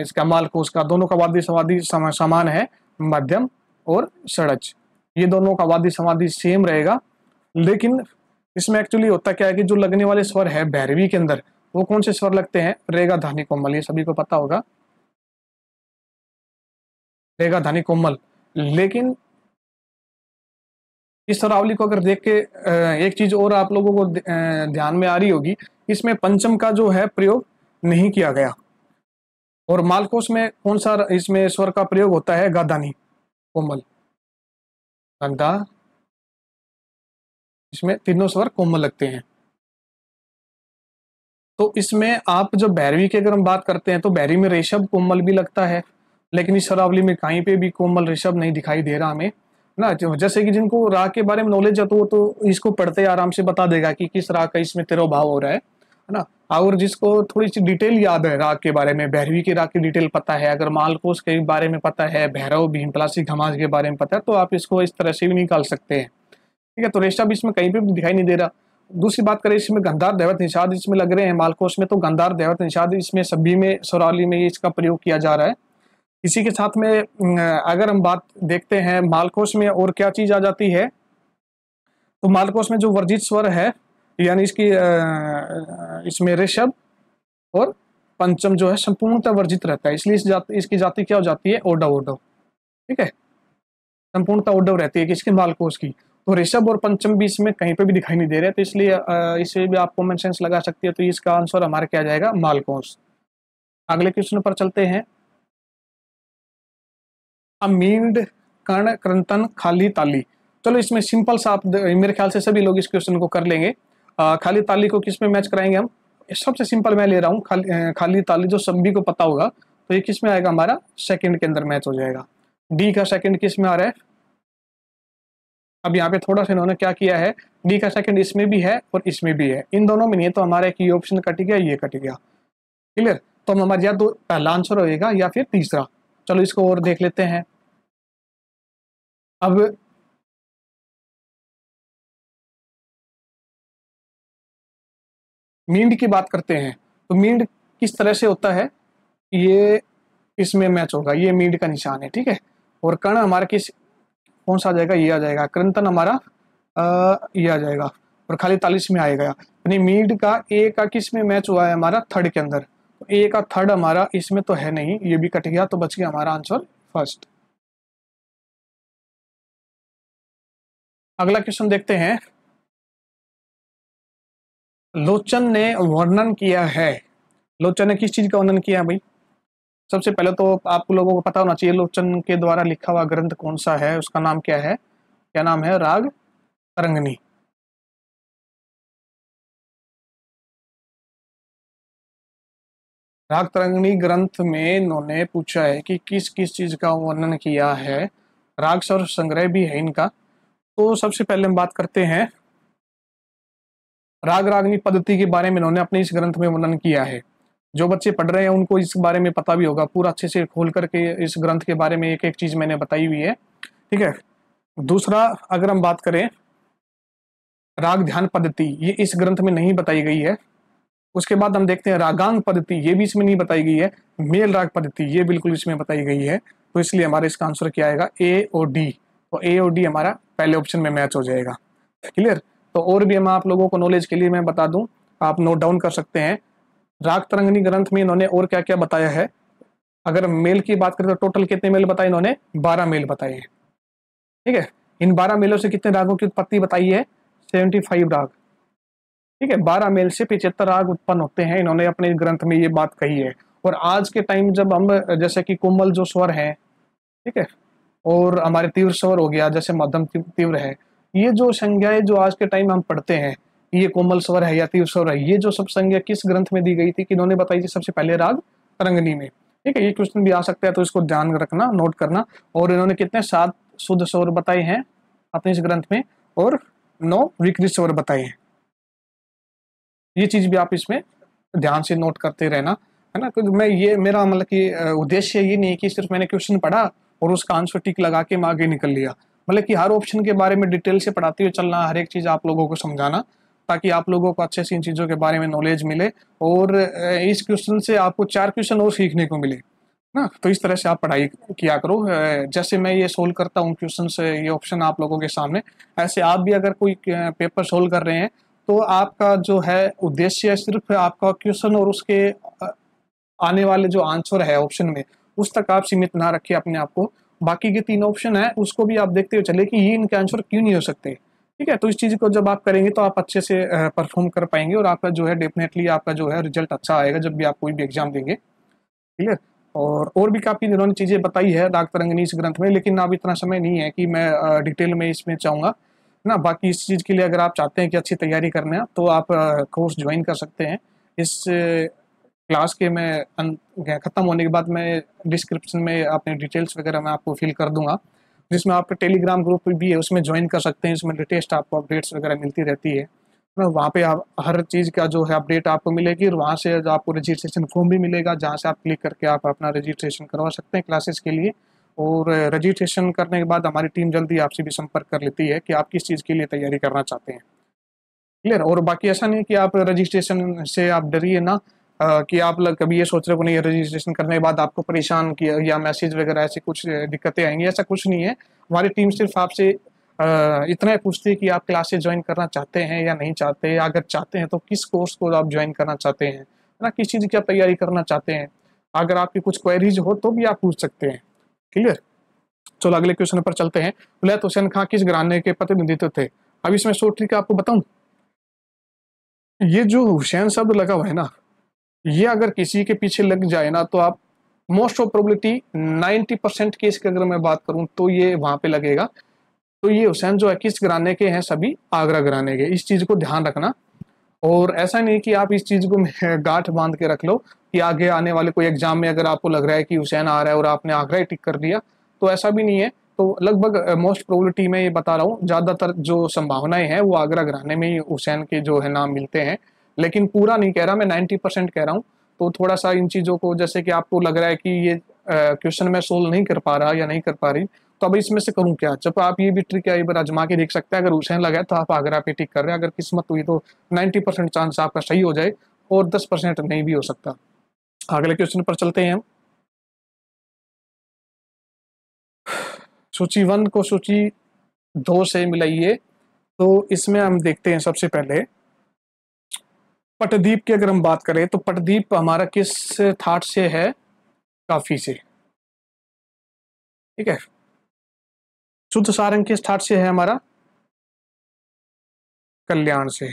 इसका मालकोस का दोनों का वादी समाधि समान है मध्यम और सड़च ये दोनों का वादी समाधि सेम रहेगा लेकिन इसमें एक्चुअली होता क्या है कि जो लगने वाले स्वर है भैरवी के अंदर वो कौन से स्वर लगते हैं रेगा धानी कोमल ये सभी को पता होगा रेगा धानी कोमल लेकिन इस शरावली को अगर देख के एक चीज और आप लोगों को ध्यान में आ रही होगी इसमें पंचम का जो है प्रयोग नहीं किया गया और मालकोश में कौन सा इसमें स्वर का प्रयोग होता है गादानी कोमल गंदा इसमें तीनों स्वर कोमल लगते हैं तो इसमें आप जब बैरवी की अगर हम बात करते हैं तो बैरवी में ऋषभ कोमल भी लगता है लेकिन इस शरावली में कहीं पे भी कोमल ऋषभ नहीं दिखाई दे रहा हमें ना जैसे कि जिनको राग के बारे में नॉलेज है तो वो तो इसको पढ़ते आराम से बता देगा कि किस राग का इसमें तेरो भाव हो रहा है ना और जिसको थोड़ी सी डिटेल याद है राग के बारे में भैरवी के राग की डिटेल पता है अगर मालकोश के बारे में पता है भैरव भीमपलासी घमास के बारे में पता है तो आप इसको इस तरह से भी निकाल सकते हैं ठीक है तो रेशा भी इसमें कहीं पर भी दिखाई नहीं दे रहा दूसरी बात करें इसमें गंधार दैवत निषाद इसमें लग रहे हैं मालकोश में तो गंधार दैवत निषाद इसमें सभी में सौराली में इसका प्रयोग किया जा रहा है इसी के साथ में अगर हम बात देखते हैं मालकोश में और क्या चीज़ आ जाती है तो मालकोश में जो वर्जित स्वर है यानी इसकी इसमें ऋषभ और पंचम जो है संपूर्णतः वर्जित रहता है इसलिए इस जाति इसकी जाति क्या हो जाती है ओडव ओडव ठीक है संपूर्णता ओडव रहती है किसके मालकोश की तो ऋषभ और पंचम भी इसमें कहीं पे भी दिखाई नहीं दे रहे तो इसलिए इसे भी आप कॉमन सेंस लगा सकती है तो इसका आंसर हमारा क्या जाएगा मालकोंस अगले क्वेश्चन पर चलते हैं अमीड कर्ण क्रंतन खाली ताली चलो इसमें सिंपल सा आप मेरे ख्याल से सभी लोग इस क्वेश्चन को कर लेंगे आ, खाली ताली को किसमें मैच कराएंगे हम सबसे सिंपल मैं ले रहा हूँ खाली खाली ताली जो सभी को पता होगा तो ये किसमें आएगा हमारा सेकंड के अंदर मैच हो जाएगा डी का सेकंड किसमें आ रहा है अब यहाँ पे थोड़ा सा इन्होंने क्या किया है डी का सेकंड इसमें भी है और इसमें भी है इन दोनों में नहीं है तो हमारा एक ये ऑप्शन कट गया ये कट गया क्लियर तो हम हमारे या दो तो पहला आंसर होगा या फिर तीसरा चलो इसको और देख लेते हैं अब मींड की बात करते हैं तो मींड किस तरह से होता है ये इसमें मैच होगा ये मींड का निशान है ठीक है और कण हमारा किस कौन सा आ जाएगा ये आ जाएगा क्रंतन हमारा आ, ये आ जाएगा और खाली तालीस में आएगा यानी मीड का ए का किस में मैच हुआ है हमारा थर्ड के अंदर तो ए का थर्ड हमारा इसमें तो है नहीं ये भी कट गया तो बच गया हमारा आंसर फर्स्ट अगला क्वेश्चन देखते हैं लोचन ने वर्णन किया है लोचन ने किस चीज का वर्णन किया है भाई सबसे पहले तो आप लोगों को पता होना चाहिए लोचन के द्वारा लिखा हुआ ग्रंथ कौन सा है उसका नाम क्या है क्या नाम है राग तरंगनी राग तरंगनी ग्रंथ में इन्होंने पूछा है कि किस किस चीज़ का वर्णन किया है राग सर्व संग्रह भी है इनका तो सबसे पहले हम बात करते हैं राग रागनी पद्धति के बारे में इन्होंने अपने इस ग्रंथ में वर्णन किया है जो बच्चे पढ़ रहे हैं उनको इस बारे में पता भी होगा पूरा अच्छे से खोल करके इस ग्रंथ के बारे में एक एक चीज़ मैंने बताई हुई है ठीक है दूसरा अगर हम बात करें राग ध्यान पद्धति ये इस ग्रंथ में नहीं बताई गई है उसके बाद हम देखते हैं रागांग पद्धति ये भी इसमें नहीं बताई गई है मेल राग पद्धति ये बिल्कुल इसमें बताई गई है तो इसलिए हमारा इसका आंसर क्या आएगा ए और डी तो ए और डी हमारा पहले ऑप्शन में मैच हो जाएगा क्लियर तो और भी हम आप लोगों को नॉलेज के लिए मैं बता दूं आप नोट डाउन कर सकते हैं राग तरंगनी ग्रंथ में इन्होंने और क्या क्या बताया है अगर मेल की बात करें तो टोटल कितने मेल बताए इन्होंने बारह मेल बताए हैं ठीक है इन बारह मेलों से कितने रागों की उत्पत्ति बताई है सेवेंटी फाइव राग ठीक है बारह मेल से पिछहत्तर राग उत्पन्न होते हैं इन्होंने अपने ग्रंथ में ये बात कही है और आज के टाइम जब हम जैसे कि कोमल जो स्वर है ठीक है और हमारे तीव्र स्वर हो गया जैसे मध्यम तीव्र है ये जो संज्ञाएं जो आज के टाइम हम पढ़ते हैं ये कोमल स्वर है या तीव्र स्वर है ये जो सब संज्ञा किस ग्रंथ में दी गई थी कि इन्होंने बताई थी सबसे पहले राग रंगनी में ठीक है ये क्वेश्चन भी आ सकता है तो इसको ध्यान रखना नोट करना और इन्होंने कितने सात शुद्ध स्वर बताए हैं अपने इस ग्रंथ में और नौ विकृत स्वर बताए हैं ये चीज भी आप इसमें ध्यान से नोट करते रहना है ना क्योंकि मैं ये मेरा मतलब कि उद्देश्य ये नहीं है कि सिर्फ मैंने क्वेश्चन पढ़ा और उसका आंसर टिक लगा के मैं आगे निकल लिया मतलब कि हर ऑप्शन के बारे में डिटेल से पढ़ाते हुए चलना हर एक चीज़ आप लोगों को समझाना ताकि आप लोगों को अच्छे से इन चीज़ों के बारे में नॉलेज मिले और इस क्वेश्चन से आपको चार क्वेश्चन और सीखने को मिले ना तो इस तरह से आप पढ़ाई किया करो जैसे मैं ये सोल्व करता हूँ क्वेश्चन से ये ऑप्शन आप लोगों के सामने ऐसे आप भी अगर कोई पेपर सोल्व कर रहे हैं तो आपका जो है उद्देश्य सिर्फ आपका क्वेश्चन और उसके आने वाले जो आंसर है ऑप्शन में उस तक आप सीमित ना रखिए अपने आप को बाकी के तीन ऑप्शन है उसको भी आप देखते हुए चले कि ये इनके आंसर क्यों नहीं हो सकते ठीक है तो इस चीज़ को जब आप करेंगे तो आप अच्छे से परफॉर्म कर पाएंगे और आपका जो है डेफिनेटली आपका जो है रिजल्ट अच्छा आएगा जब भी आप कोई भी एग्जाम देंगे क्लियर और और भी काफ़ी इन्होंने चीज़ें बताई है डाक तरंगनी इस ग्रंथ में लेकिन अब इतना समय नहीं है कि मैं डिटेल में इसमें चाहूँगा ना बाकी इस चीज़ के लिए अगर आप चाहते हैं कि अच्छी तैयारी करना तो आप कोर्स ज्वाइन कर सकते हैं इस क्लास के मैं ख़त्म होने के बाद मैं डिस्क्रिप्शन में अपने डिटेल्स वगैरह मैं आपको फिल कर दूंगा जिसमें आपका टेलीग्राम ग्रुप भी है उसमें ज्वाइन कर सकते हैं इसमें लेटेस्ट आपको अपडेट्स वगैरह मिलती रहती है तो वहाँ पे आप हर चीज़ का जो है अपडेट आपको मिलेगी और वहाँ से जो आपको रजिस्ट्रेशन फॉर्म भी मिलेगा जहाँ से आप क्लिक करके आप अपना रजिस्ट्रेशन करवा सकते हैं क्लासेस के लिए और रजिस्ट्रेशन करने के बाद हमारी टीम जल्दी आपसे भी संपर्क कर लेती है कि आप किस चीज़ के लिए तैयारी करना चाहते हैं क्लियर और बाकी ऐसा नहीं कि आप रजिस्ट्रेशन से आप डरिए ना कि आप लग कभी ये सोच रहे हो नहीं रजिस्ट्रेशन करने के बाद आपको परेशान किया या मैसेज वगैरह ऐसी कुछ दिक्कतें आएंगी ऐसा कुछ नहीं है हमारी टीम सिर्फ आपसे इतना ही पूछती है कि आप क्लासेस ज्वाइन करना चाहते हैं या नहीं चाहते अगर चाहते हैं तो किस कोर्स को आप ज्वाइन करना चाहते हैं ना किस चीज़ की आप तैयारी करना चाहते हैं अगर आपकी कुछ क्वेरीज हो तो भी आप पूछ सकते हैं क्लियर चलो अगले क्वेश्चन पर चलते हैं बुलैत हुसैन खां किस घराने के प्रतिनिधित्व थे अब इसमें शोर्ट ट्रिक आपको बताऊं ये जो हुसैन शब्द लगा हुआ है ना ये अगर किसी के पीछे लग जाए ना तो आप most of probability 90 percent case की अगर मैं बात करूं तो ये वहां पे लगेगा तो ये हुसैन जो है किस घराने के हैं सभी आगरा घराने के इस चीज़ को ध्यान रखना और ऐसा नहीं कि आप इस चीज़ को गांठ बांध के रख लो कि आगे आने वाले कोई एग्जाम में अगर आपको लग रहा है कि हुसैन आ रहा है और आपने आगरा ही टिक कर दिया तो ऐसा भी नहीं है तो लगभग मोस्ट प्रोबलिटी में ये बता रहा हूँ ज़्यादातर जो संभावनाएं हैं वो आगरा घराने में ही हुसैन के जो है नाम मिलते हैं लेकिन पूरा नहीं कह रहा मैं नाइन्टी परसेंट कह रहा हूँ तो थोड़ा सा इन चीज़ों को जैसे कि आपको लग रहा है कि ये क्वेश्चन मैं सोल्व नहीं कर पा रहा या नहीं कर पा रही तो अब इसमें से करूँ क्या जब आप ये भी ट्रिक बार आजमा के देख सकते हैं अगर उसे लगा है तो आप आगरा पे टिक कर रहे हैं अगर किस्मत हुई तो नाइन्टी परसेंट चांस आपका सही हो जाए और दस परसेंट नहीं भी हो सकता अगले क्वेश्चन पर चलते हैं हम सूची वन को सूची दो से मिलाइए तो इसमें हम देखते हैं सबसे पहले पटदीप की अगर हम बात करें तो पटदीप हमारा किस थाट से है काफ़ी से ठीक है शुद्ध सारंग किस थाट से है हमारा कल्याण से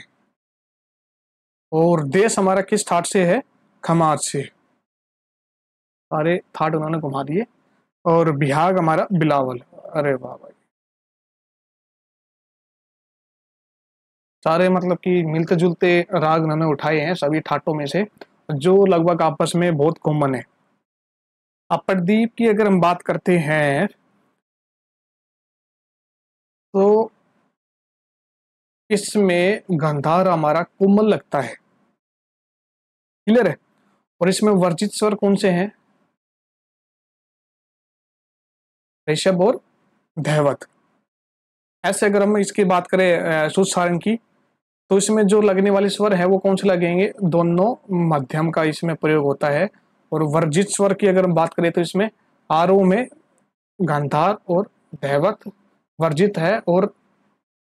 और देश हमारा किस थाट से है खमाज से सारे थाट उन्होंने घुमा दिए और बिहाग हमारा बिलावल अरे वाह सारे मतलब कि मिलते जुलते राग उन्होंने उठाए हैं सभी ठाटों में से जो लगभग आपस में बहुत कॉमन है अब प्रदीप की अगर हम बात करते हैं तो इसमें गंधार हमारा कोमल लगता है क्लियर है और इसमें वर्जित स्वर कौन से हैं ऋषभ और धैवत ऐसे अगर हम इसकी बात करें सुसारण की तो इसमें जो लगने वाले स्वर है वो कौन से लगेंगे दोनों मध्यम का इसमें प्रयोग होता है और वर्जित स्वर की अगर हम बात करें तो इसमें आरओ में गंधार और दैवत वर्जित है और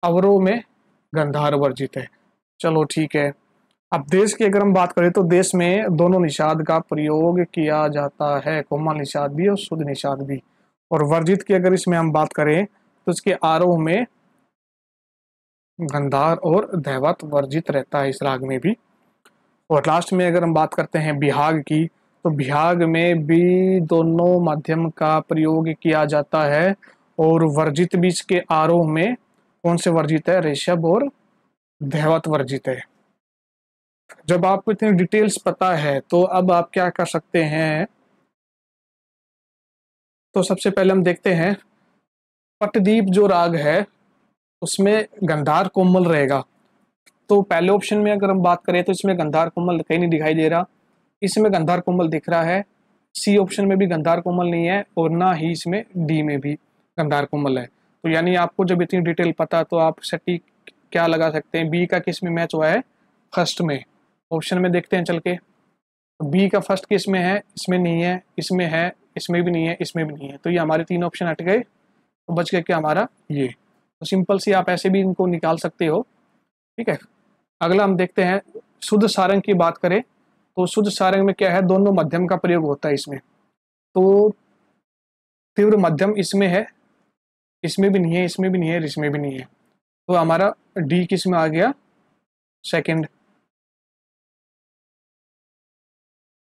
अवरो में गंधार वर्जित है चलो ठीक है अब देश की अगर हम बात करें तो देश में दोनों निषाद का प्रयोग किया जाता है कोमल निषाद भी और शुद्ध निषाद भी और वर्जित की अगर इसमें हम बात करें तो इसके आरोह में गंधार और दैवत वर्जित रहता है इस राग में भी और लास्ट में अगर हम बात करते हैं बिहाग की तो बिहाग में भी दोनों माध्यम का प्रयोग किया जाता है और वर्जित बीच के आरोह में कौन से वर्जित है ऋषभ और दैवत वर्जित है जब आपको इतनी डिटेल्स पता है तो अब आप क्या कर सकते हैं तो सबसे पहले हम देखते हैं पटदीप जो राग है उसमें गंधार कोमल रहेगा तो पहले ऑप्शन में अगर हम बात करें तो इसमें गंधार कोमल कहीं नहीं दिखाई दे रहा इसमें गंधार कोमल दिख रहा है सी ऑप्शन में भी गंधार कोमल नहीं है और ना ही इसमें डी में भी गंधार कोमल है तो यानी आपको जब इतनी डिटेल पता तो आप सटीक क्या लगा सकते हैं बी का किस में मैच हुआ है फर्स्ट में ऑप्शन में देखते हैं चल के बी का फर्स्ट किस में है इसमें नहीं है इसमें है इसमें भी नहीं है इसमें भी नहीं है तो ये हमारे तीन ऑप्शन हट गए तो बच गया क्या हमारा ये तो सिंपल सी आप ऐसे भी इनको निकाल सकते हो ठीक है अगला हम देखते हैं शुद्ध सारंग की बात करें तो शुद्ध सारंग में क्या है दोनों मध्यम का प्रयोग होता है इसमें तो तीव्र मध्यम इसमें है इसमें भी नहीं है इसमें भी नहीं है इसमें भी नहीं है तो हमारा डी किस में आ गया सेकंड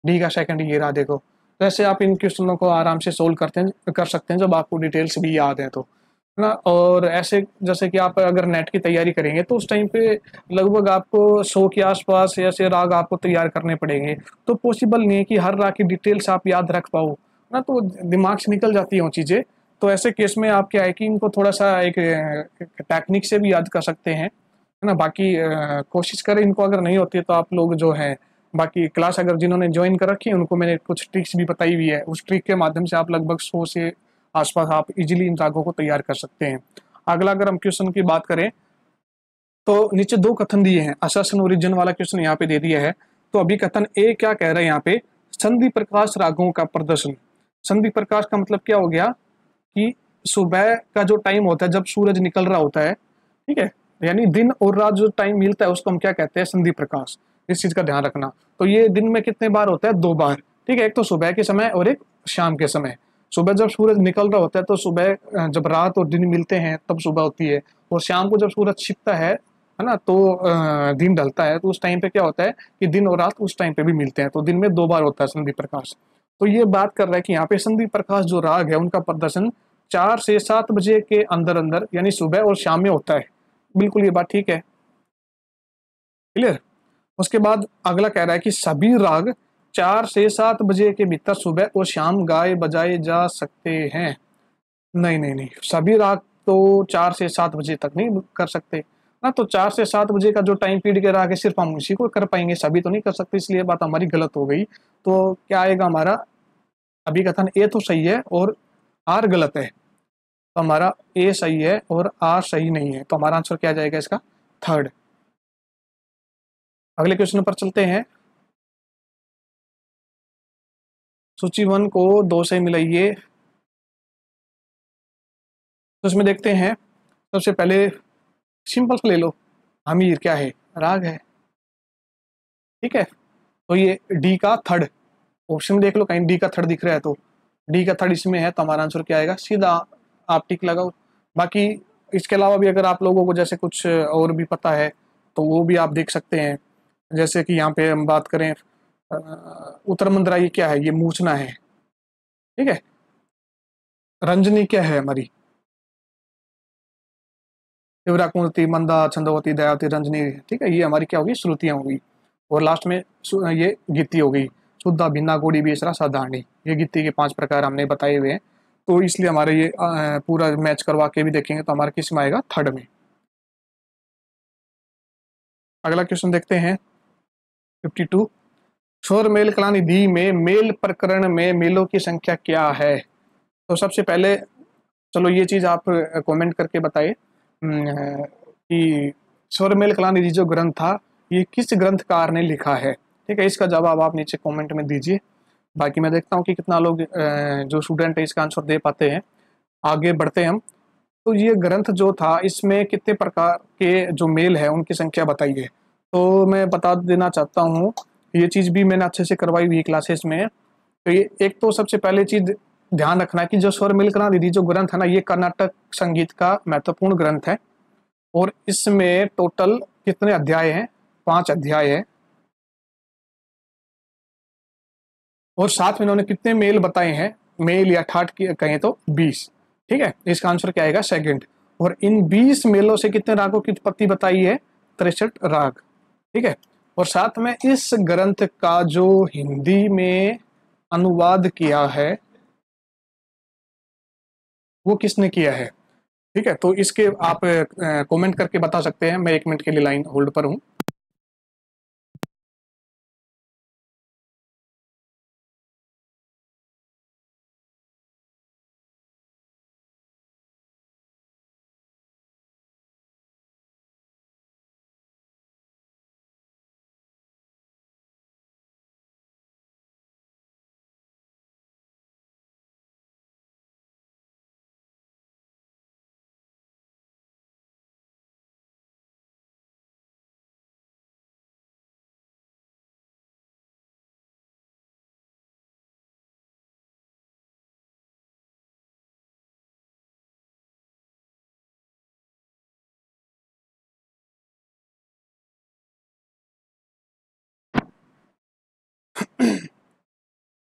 डी का सेकंड ये रहा देखो तो ऐसे आप इन क्वेश्चनों को आराम से सोल्व करते हैं कर सकते हैं जब आपको डिटेल्स भी याद हैं तो ना और ऐसे जैसे कि आप अगर नेट की तैयारी करेंगे तो उस टाइम पे लगभग आपको सौ के आसपास ऐसे राग आपको तैयार करने पड़ेंगे तो पॉसिबल नहीं है कि हर राग की डिटेल्स आप याद रख पाओ ना तो दिमाग से निकल जाती हैं वो चीज़ें तो ऐसे केस में आप क्या है कि इनको थोड़ा सा एक टेक्निक से भी याद कर सकते हैं है ना बाकी कोशिश करें इनको अगर नहीं होती तो आप लोग जो हैं बाकी क्लास अगर जिन्होंने ज्वाइन कर रखी है उनको मैंने कुछ ट्रिक्स भी बताई हुई है उस ट्रिक के माध्यम से आप लगभग सौ से आसपास आप इजीली इन रागों को तैयार कर सकते हैं अगला अगर हम क्वेश्चन की बात करें तो नीचे दो कथन दिए हैं अशासन ओरिजिन वाला क्वेश्चन यहाँ पे दे दिया है तो अभी कथन ए क्या कह रहे हैं यहाँ पे संधि प्रकाश रागों का प्रदर्शन संधि प्रकाश का मतलब क्या हो गया कि सुबह का जो टाइम होता है जब सूरज निकल रहा होता है ठीक है यानी दिन और रात जो टाइम मिलता है उसको हम क्या कहते हैं संधि प्रकाश इस चीज़ का ध्यान रखना तो ये दिन में कितने बार होता है दो बार ठीक है एक तो सुबह के समय और एक शाम के समय सुबह जब सूरज निकल रहा होता है तो सुबह जब रात और दिन मिलते हैं तब सुबह होती है और शाम को जब सूरज छिपता है है ना तो दिन ढलता है तो उस टाइम पे क्या होता है कि दिन और रात उस टाइम पे भी मिलते हैं तो दिन में दो बार होता है संधि प्रकाश तो ये बात कर रहा है कि यहाँ पे संधि प्रकाश जो राग है उनका प्रदर्शन चार से सात बजे के अंदर अंदर यानी सुबह और शाम में होता है बिल्कुल ये बात ठीक है क्लियर उसके बाद अगला कह रहा है कि सभी राग चार से सात बजे के भीतर सुबह और शाम गाय बजाए जा सकते हैं नहीं नहीं नहीं सभी राग तो चार से सात बजे तक नहीं कर सकते ना हाँ, तो चार से सात बजे का जो टाइम पीरियड के राग है सिर्फ हम उसी को कर पाएंगे सभी तो नहीं कर सकते इसलिए बात हमारी गलत हो गई तो क्या आएगा हमारा अभी कथन ए तो सही है और आर गलत है तो हमारा ए सही है और आर सही नहीं है तो हमारा आंसर क्या जाएगा इसका थर्ड अगले क्वेश्चन पर चलते हैं सूची वन को दो से मिलाइए तो उसमें देखते हैं सबसे पहले सिंपल ले लो हमीर क्या है राग है ठीक है तो ये डी का थर्ड ऑप्शन देख लो कहीं डी का थर्ड दिख रहा है तो डी का थर्ड इसमें है तो हमारा आंसर क्या आएगा सीधा आप टिक लगाओ बाकी इसके अलावा भी अगर आप लोगों को जैसे कुछ और भी पता है तो वो भी आप देख सकते हैं जैसे कि यहाँ पे हम बात करें उत्तर मंदरा ये क्या है ये मूचना है ठीक है रंजनी क्या है हमारी शिवरा कुंती मंदा छंदोवती दयावती रंजनी ठीक है ये हमारी क्या होगी श्रुतियां होगी और लास्ट में ये गीति हो गई शुद्धा भिन्ना गोड़ी बेसरा साधारणी ये गीति के पांच प्रकार हमने बताए हुए हैं तो इसलिए हमारे ये पूरा मैच करवा के भी देखेंगे तो हमारा किस्म आएगा थर्ड में अगला क्वेश्चन देखते हैं फिफ्टी टू सुर मेल कला निधि में मेल प्रकरण में मेलों की संख्या क्या है तो सबसे पहले चलो ये चीज़ आप कमेंट करके बताइए कि स्वर मेल कला निधि जो ग्रंथ था ये किस ग्रंथकार ने लिखा है ठीक है इसका जवाब आप नीचे कमेंट में दीजिए बाकी मैं देखता हूँ कि कितना लोग जो स्टूडेंट है इसका आंसर दे पाते हैं आगे बढ़ते हैं हम तो ये ग्रंथ जो था इसमें कितने प्रकार के जो मेल है उनकी संख्या बताइए तो मैं बता देना चाहता हूँ ये चीज़ भी मैंने अच्छे से करवाई हुई क्लासेस में तो ये एक तो सबसे पहले चीज़ ध्यान रखना है कि जो स्वर मिलकना दीदी जो ग्रंथ है ना ये कर्नाटक संगीत का महत्वपूर्ण ग्रंथ है और इसमें टोटल कितने अध्याय हैं पांच अध्याय हैं और साथ में इन्होंने कितने मेल बताए हैं मेल या ठाट कहें तो बीस ठीक है इसका आंसर क्या आएगा सेकंड और इन बीस मेलों से कितने रागों की उत्पत्ति बताई है तिरसठ राग ठीक है और साथ में इस ग्रंथ का जो हिंदी में अनुवाद किया है वो किसने किया है ठीक है तो इसके आप कमेंट करके बता सकते हैं मैं एक मिनट के लिए लाइन होल्ड पर हूं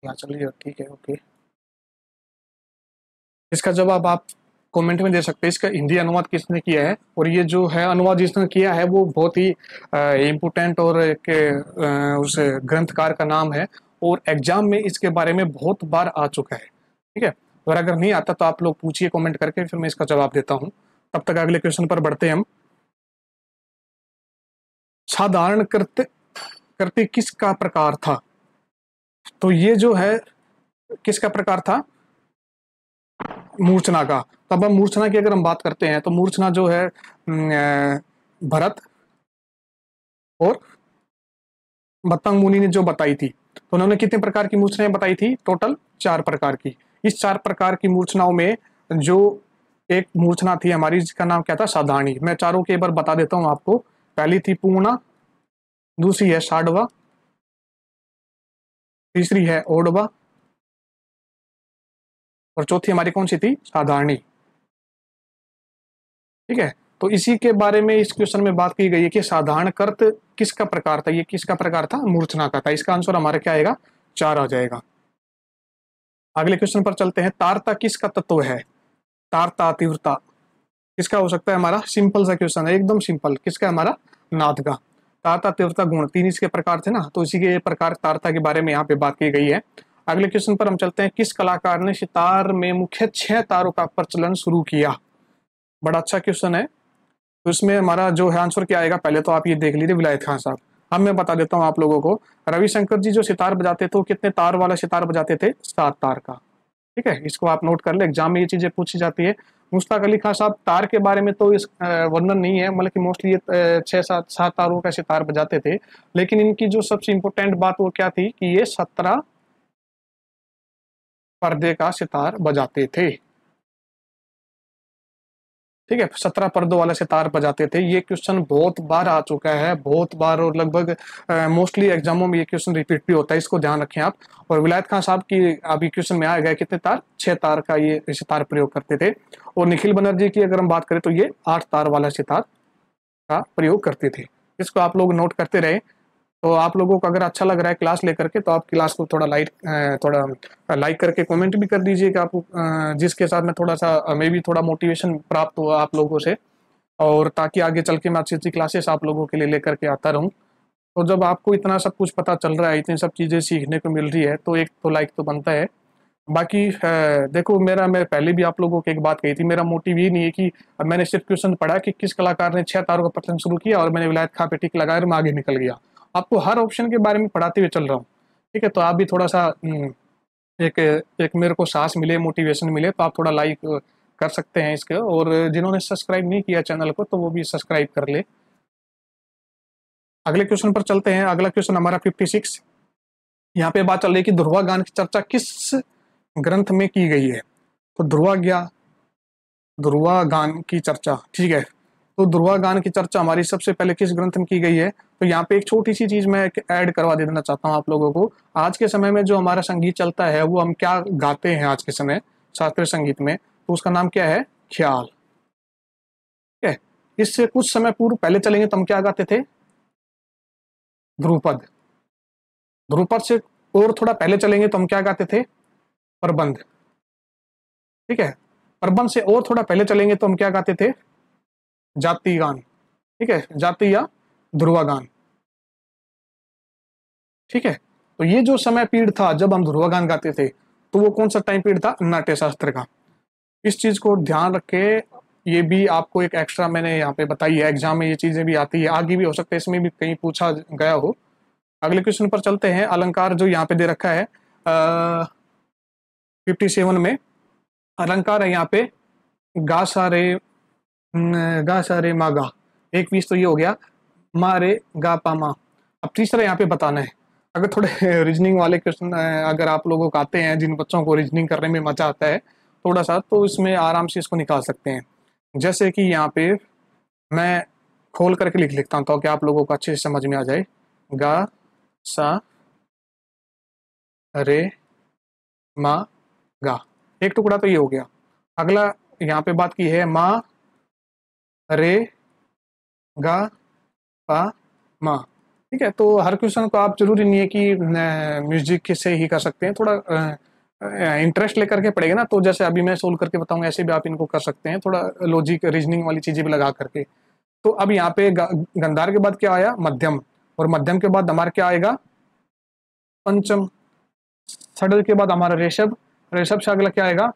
यहाँ चलिए ठीक है ओके इसका जवाब आप कमेंट में दे सकते हैं इसका हिंदी अनुवाद किसने किया है और ये जो है अनुवाद जिसने किया है वो बहुत ही इम्पोर्टेंट और एक उस ग्रंथकार का नाम है और एग्जाम में इसके बारे में बहुत बार आ चुका है ठीक है और अगर नहीं आता तो आप लोग पूछिए कमेंट करके फिर मैं इसका जवाब देता हूँ तब तक अगले क्वेश्चन पर बढ़ते हम साधारण कृत्य कृत्य किसका प्रकार था तो ये जो है किसका प्रकार था मूर्छना का तब हम मूर्छना की अगर हम बात करते हैं तो मूर्छना जो है भरत और बत्तंग मुनि ने जो बताई थी तो उन्होंने कितने प्रकार की मूर्छनाएं बताई थी टोटल चार प्रकार की इस चार प्रकार की मूर्छनाओं में जो एक मूर्छना थी हमारी जिसका नाम क्या था साधारणी मैं चारों के एक बार बता देता हूँ आपको पहली थी पूर्णा दूसरी है साढ़वा तीसरी है ओडवा और चौथी हमारी कौन सी थी साधारणी ठीक है तो इसी के बारे में इस क्वेश्चन में बात की गई है कि साधारण कर्त किसका प्रकार था ये किसका प्रकार था मूर्छना का था इसका आंसर हमारा क्या आएगा चार आ जाएगा अगले क्वेश्चन पर चलते हैं तारता किसका तत्व है तारता तीव्रता किसका हो सकता है हमारा सिंपल सा क्वेश्चन है एकदम सिंपल किसका हमारा नाथ का तारता तीव्रता गुण तीन इसके प्रकार थे ना तो इसी के प्रकार तारता के बारे में यहाँ पे बात की गई है अगले क्वेश्चन पर हम चलते हैं किस कलाकार ने सितार में मुख्य छह तारों का प्रचलन शुरू किया बड़ा अच्छा क्वेश्चन है तो इसमें हमारा जो है आंसर क्या आएगा पहले तो आप ये देख लीजिए विलायत खान साहब अब मैं बता देता हूँ आप लोगों को रविशंकर जी जो सितार बजाते थे वो कितने तार वाला सितार बजाते थे सात तार का ठीक है इसको आप नोट कर ले एग्जाम में ये चीज़ें पूछी जाती है मुश्ताक अली खान साहब तार के बारे में तो इस वर्णन नहीं है मतलब कि मोस्टली ये छः सात सात तारों का ऐसे तार बजाते थे लेकिन इनकी जो सबसे इम्पोर्टेंट बात वो क्या थी कि ये सत्रह पर्दे का सितार बजाते थे ठीक है सत्रह पर्दों वाले सितार बजाते थे ये क्वेश्चन बहुत बार आ चुका है बहुत बार और लगभग मोस्टली एग्जामों में ये क्वेश्चन रिपीट भी होता है इसको ध्यान रखें आप और विलायत खान साहब की अभी क्वेश्चन में आया गया कितने तार छह तार का ये सितार प्रयोग करते थे और निखिल बनर्जी की अगर हम बात करें तो ये आठ तार वाला सितार का प्रयोग करते थे इसको आप लोग नोट करते रहे तो आप लोगों को अगर अच्छा लग रहा है क्लास लेकर के तो आप क्लास को थोड़ा लाइक थोड़ा लाइक करके कमेंट भी कर दीजिए कि आप जिसके साथ में थोड़ा सा मे भी थोड़ा मोटिवेशन प्राप्त हुआ आप लोगों से और ताकि आगे चल के मैं अच्छी अच्छी क्लासेस आप लोगों के लिए लेकर के आता रहूँ तो जब आपको इतना सब कुछ पता चल रहा है इतनी सब चीज़ें सीखने को मिल रही है तो एक तो लाइक तो बनता है बाकी देखो मेरा मैं पहले भी आप लोगों को एक बात कही थी मेरा मोटिव ये नहीं है कि मैंने सिर्फ क्वेश्चन पढ़ा कि किस कलाकार ने छह तारों का पठन शुरू किया और मैंने विलायत खा पे टिक लगाया और मैं आगे निकल गया आपको हर ऑप्शन के बारे में पढ़ाते हुए चल रहा हूँ ठीक है तो आप भी थोड़ा सा हम्म, एक एक मेरे को सांस मिले मोटिवेशन मिले तो आप थोड़ा लाइक कर सकते हैं इसके और जिन्होंने सब्सक्राइब नहीं किया चैनल को तो वो भी सब्सक्राइब कर ले अगले क्वेश्चन पर चलते हैं अगला क्वेश्चन हमारा फिफ्टी सिक्स यहाँ पे बात चल रही है कि ध्रुवा गान की चर्चा किस ग्रंथ में की गई है तो ध्रुवा ज्ञा ध्रुवा गान की चर्चा ठीक है तो दुर्गा गान की चर्चा हमारी सबसे पहले किस ग्रंथ में की गई है तो यहाँ पे एक छोटी सी चीज मैं ऐड करवा दे देना चाहता हूँ आप लोगों को आज के समय में जो हमारा संगीत चलता है वो हम क्या गाते हैं आज के समय शास्त्रीय संगीत में तो उसका नाम क्या है ख्याल ठीक है इससे कुछ समय पूर्व पहले चलेंगे तो हम क्या गाते थे ध्रुपद ध्रुपद से और थोड़ा पहले चलेंगे तो हम क्या गाते थे प्रबंध ठीक है प्रबंध से और थोड़ा पहले चलेंगे तो हम क्या गाते थे जाति गान ठीक है जाति या ध्रुवा गान ठीक है तो ये जो समय पीरियड था जब हम ध्रुवा गान गाते थे तो वो कौन सा टाइम पीरियड था नाट्य शास्त्र का इस चीज़ को ध्यान रखे ये भी आपको एक एक्स्ट्रा मैंने यहाँ पे बताई है एग्जाम में ये चीज़ें भी आती है आगे भी हो सकता है इसमें भी कहीं पूछा गया हो अगले क्वेश्चन पर चलते हैं अलंकार जो यहाँ पे दे रखा है फिफ्टी सेवन में अलंकार है यहाँ पे गा सा रे गा सा रे मा गा एक पीस तो ये हो गया मा रे गा पा मा अब तीसरा तो यहाँ पे बताना है अगर थोड़े रीजनिंग वाले क्वेश्चन अगर आप लोगों को आते हैं जिन बच्चों को रीजनिंग करने में मजा आता है थोड़ा सा तो इसमें आराम से इसको निकाल सकते हैं जैसे कि यहाँ पे मैं खोल करके लिख लिखता हूँ ताकि आप लोगों को अच्छे से समझ में आ जाए गा सा रे मा गा एक टुकड़ा तो ये हो गया अगला यहाँ पे बात की है मा रे गा पा मा ठीक है तो हर क्वेश्चन को आप जरूरी नहीं है कि म्यूजिक से ही कर सकते हैं थोड़ा इंटरेस्ट लेकर के पड़ेगा ना तो जैसे अभी मैं सोल्व करके बताऊंगा ऐसे भी आप इनको कर सकते हैं थोड़ा लॉजिक रीजनिंग वाली चीज़ें भी लगा करके तो अब यहाँ पे गंधार के बाद क्या आया मध्यम और मध्यम के बाद हमारा क्या आएगा पंचम सडल के बाद हमारा रेशभ रेशभ से अगला क्या आएगा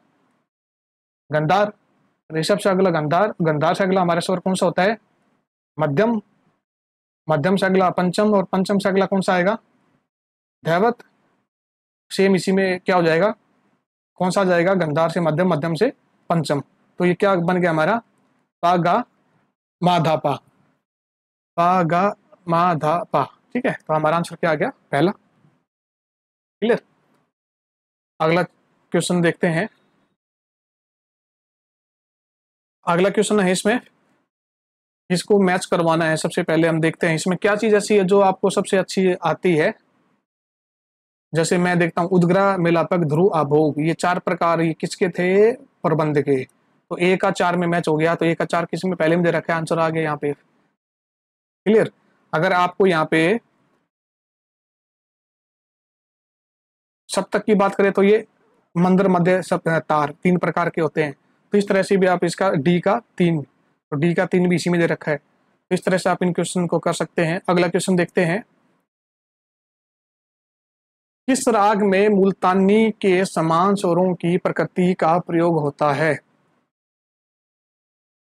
गंधार ऋषभ तो से अगला गंधार गंधार से अगला हमारे स्वर कौन सा होता है मध्यम मध्यम से अगला पंचम और पंचम से अगला कौन सा आएगा धैवत सेम इसी में क्या हो जाएगा कौन सा जाएगा गंधार से मध्यम मध्यम से पंचम तो ये क्या बन गया हमारा पा गा माधा पा पा गा धा पा ठीक है तो हमारा आंसर क्या आ गया पहला क्लियर अगला क्वेश्चन देखते हैं अगला क्वेश्चन है इसमें इसको मैच करवाना है सबसे पहले हम देखते हैं इसमें क्या चीज़ ऐसी है जो आपको सबसे अच्छी आती है जैसे मैं देखता हूं उदग्रह मिलापक ध्रुव आभोग ये चार प्रकार ये किसके थे प्रबंध के तो ए का चार में मैच हो गया तो ए का चार किस में पहले में दे रखा है आंसर आ गया यहाँ पे क्लियर अगर आपको यहाँ पे सप्तक की बात करें तो ये मंदिर मध्य सप्तार तीन प्रकार के होते हैं तो इस तरह से भी आप इसका डी का तीन तो डी का तीन भी इसी में दे रखा है तो इस तरह से आप इन क्वेश्चन को कर सकते हैं अगला क्वेश्चन देखते हैं किस राग में मुल्तानी के समान स्वरों की प्रकृति का प्रयोग होता है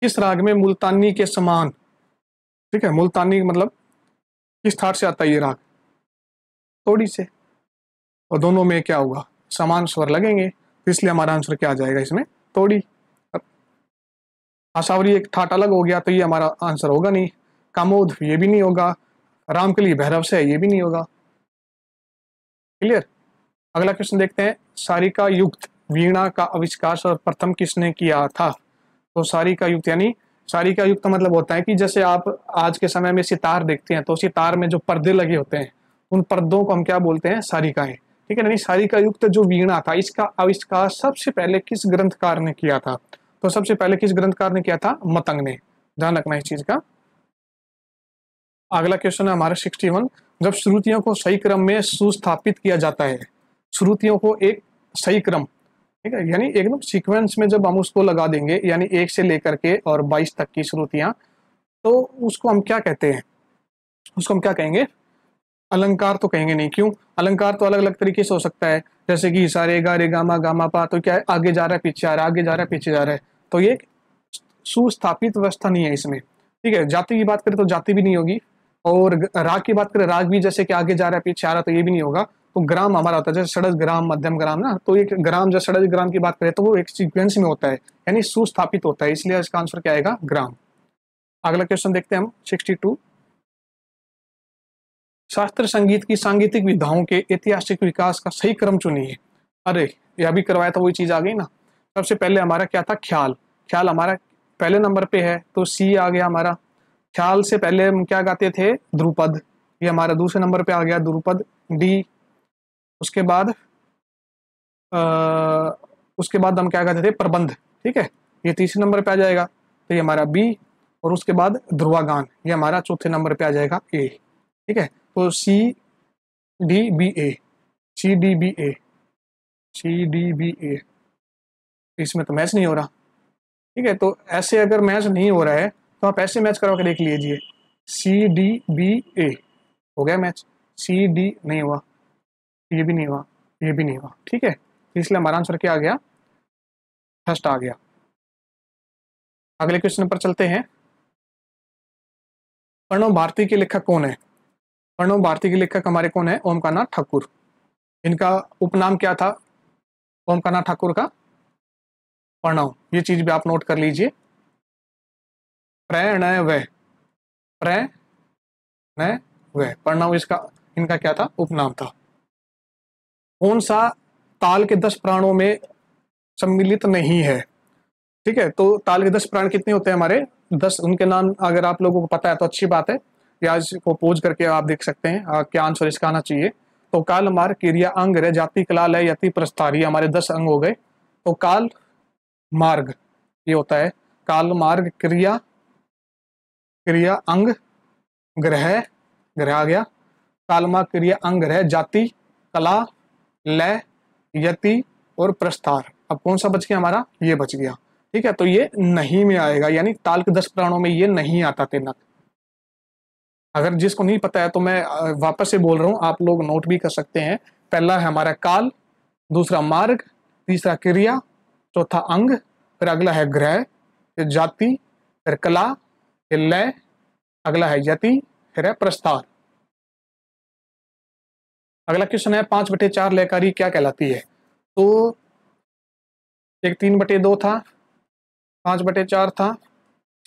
किस राग में मुल्तानी के समान ठीक है मुल्तानी मतलब किस थाट से आता है ये राग थोड़ी से और दोनों में क्या होगा समान स्वर लगेंगे तो इसलिए हमारा आंसर क्या आ जाएगा इसमें तोड़ी आशावरी हाँ एक थाट अलग हो गया तो ये हमारा आंसर होगा नहीं कामोद ये भी नहीं होगा राम के लिए भैरव से है ये भी नहीं होगा क्लियर अगला क्वेश्चन देखते हैं सारिका युक्त वीणा का आविष्कार प्रथम किसने किया था तो सारिका युक्त यानी सारिका युक्त मतलब होता है कि जैसे आप आज के समय में सितार देखते हैं तो सितार में जो पर्दे लगे होते हैं उन पर्दों को हम क्या बोलते हैं सारिकाएं है। ठीक है यानी सारिका युक्त जो वीणा था इसका अविष्कार सबसे पहले किस ग्रंथकार ने किया था तो सबसे पहले किस ग्रंथकार ने किया था मतंग ने ध्यान रखना इस चीज का अगला क्वेश्चन है हमारा सिक्सटी वन जब श्रुतियों को सही क्रम में सुस्थापित किया जाता है श्रुतियों को एक सही क्रम ठीक है यानी एकदम सीक्वेंस में जब हम उसको लगा देंगे यानी एक से लेकर के और बाईस तक की श्रुतियां तो उसको हम क्या कहते हैं उसको हम क्या कहेंगे अलंकार तो कहेंगे नहीं क्यों अलंकार तो अलग अलग तरीके से हो सकता है जैसे कि सारे गारे गामा गामा पा तो क्या आगे जा रहा है पीछे आ रहा है आगे जा रहा है पीछे जा रहा है तो ये सुस्थापित व्यवस्था नहीं है इसमें ठीक है जाति की बात करें तो जाति भी नहीं होगी और राग की बात करें राग भी जैसे कि आगे जा रहा है पीछे आ रहा है तो ये भी नहीं होगा तो ग्राम हमारा होता है जैसे सड़ज ग्राम मध्यम ग्राम ना तो एक ग्राम जैसे सड़ज ग्राम की बात करें तो वो एक सीक्वेंस में होता है यानी सुस्थापित होता है इसलिए इसका आंसर क्या आएगा ग्राम अगला क्वेश्चन देखते हैं हम सिक्सटी टू शास्त्र संगीत की सांगीतिक विधाओं के ऐतिहासिक विकास का सही क्रम चुनिए अरे यह भी करवाया था वही चीज़ आ गई ना सबसे पहले हमारा क्या था ख्याल ख्याल हमारा पहले नंबर पे है तो सी आ गया हमारा ख्याल से पहले हम क्या गाते थे ध्रुपद ये हमारा दूसरे नंबर पे आ गया ध्रुपद डी उसके बाद आ, उसके बाद हम क्या गाते थे प्रबंध ठीक है ये तीसरे नंबर पे आ जाएगा तो ये हमारा बी और उसके बाद ध्रुवागान ये हमारा चौथे नंबर पे आ जाएगा ए ठीक है तो C D B A C D B A C D B A इसमें तो मैच नहीं हो रहा ठीक है तो ऐसे अगर मैच नहीं हो रहा है तो आप ऐसे मैच करवा के देख लीजिए सी डी बी ए हो गया मैच सी डी नहीं हुआ ये भी नहीं हुआ ये भी नहीं हुआ ठीक है तो इसलिए हमारा आंसर क्या आ गया फर्स्ट आ गया अगले क्वेश्चन पर चलते हैं प्रणव भारती के लेखक कौन है प्रणव भारती के लेखक हमारे कौन है ओमकाना ठाकुर इनका उपनाम क्या था ओमकाना ठाकुर का प्रणव ये चीज भी आप नोट कर लीजिए प्रणय व प्रणव इसका इनका क्या था उपनाम था कौन सा ताल के दस प्राणों में सम्मिलित नहीं है ठीक है तो ताल के दस प्राण कितने होते हैं हमारे दस उनके नाम अगर आप लोगों को पता है तो अच्छी बात है प्याज को पोज करके आप देख सकते हैं आ, क्या आंसर इसका आना चाहिए तो काल मार क्रिया अंग रे जाति कला लय यति प्रस्थार ये हमारे दस अंग हो गए तो काल मार्ग ये होता है काल मार्ग क्रिया क्रिया अंग ग्रह ग्रह आ गया कालमा क्रिया अंग ग्रह जाति कला लय यति और प्रस्थार अब कौन सा बच गया हमारा ये बच गया ठीक है तो ये नहीं में आएगा यानी ताल के दस प्राणों में ये नहीं आता तिनक अगर जिसको नहीं पता है तो मैं वापस से बोल रहा हूँ आप लोग नोट भी कर सकते हैं पहला है हमारा काल दूसरा मार्ग तीसरा क्रिया चौथा अंग फिर अगला है ग्रह फिर जाति फिर कला फिर लय अगला है यति फिर है प्रस्तार अगला क्वेश्चन है पांच बटे चार लयकारी क्या कहलाती है तो एक तीन बटे दो था पांच बटे चार था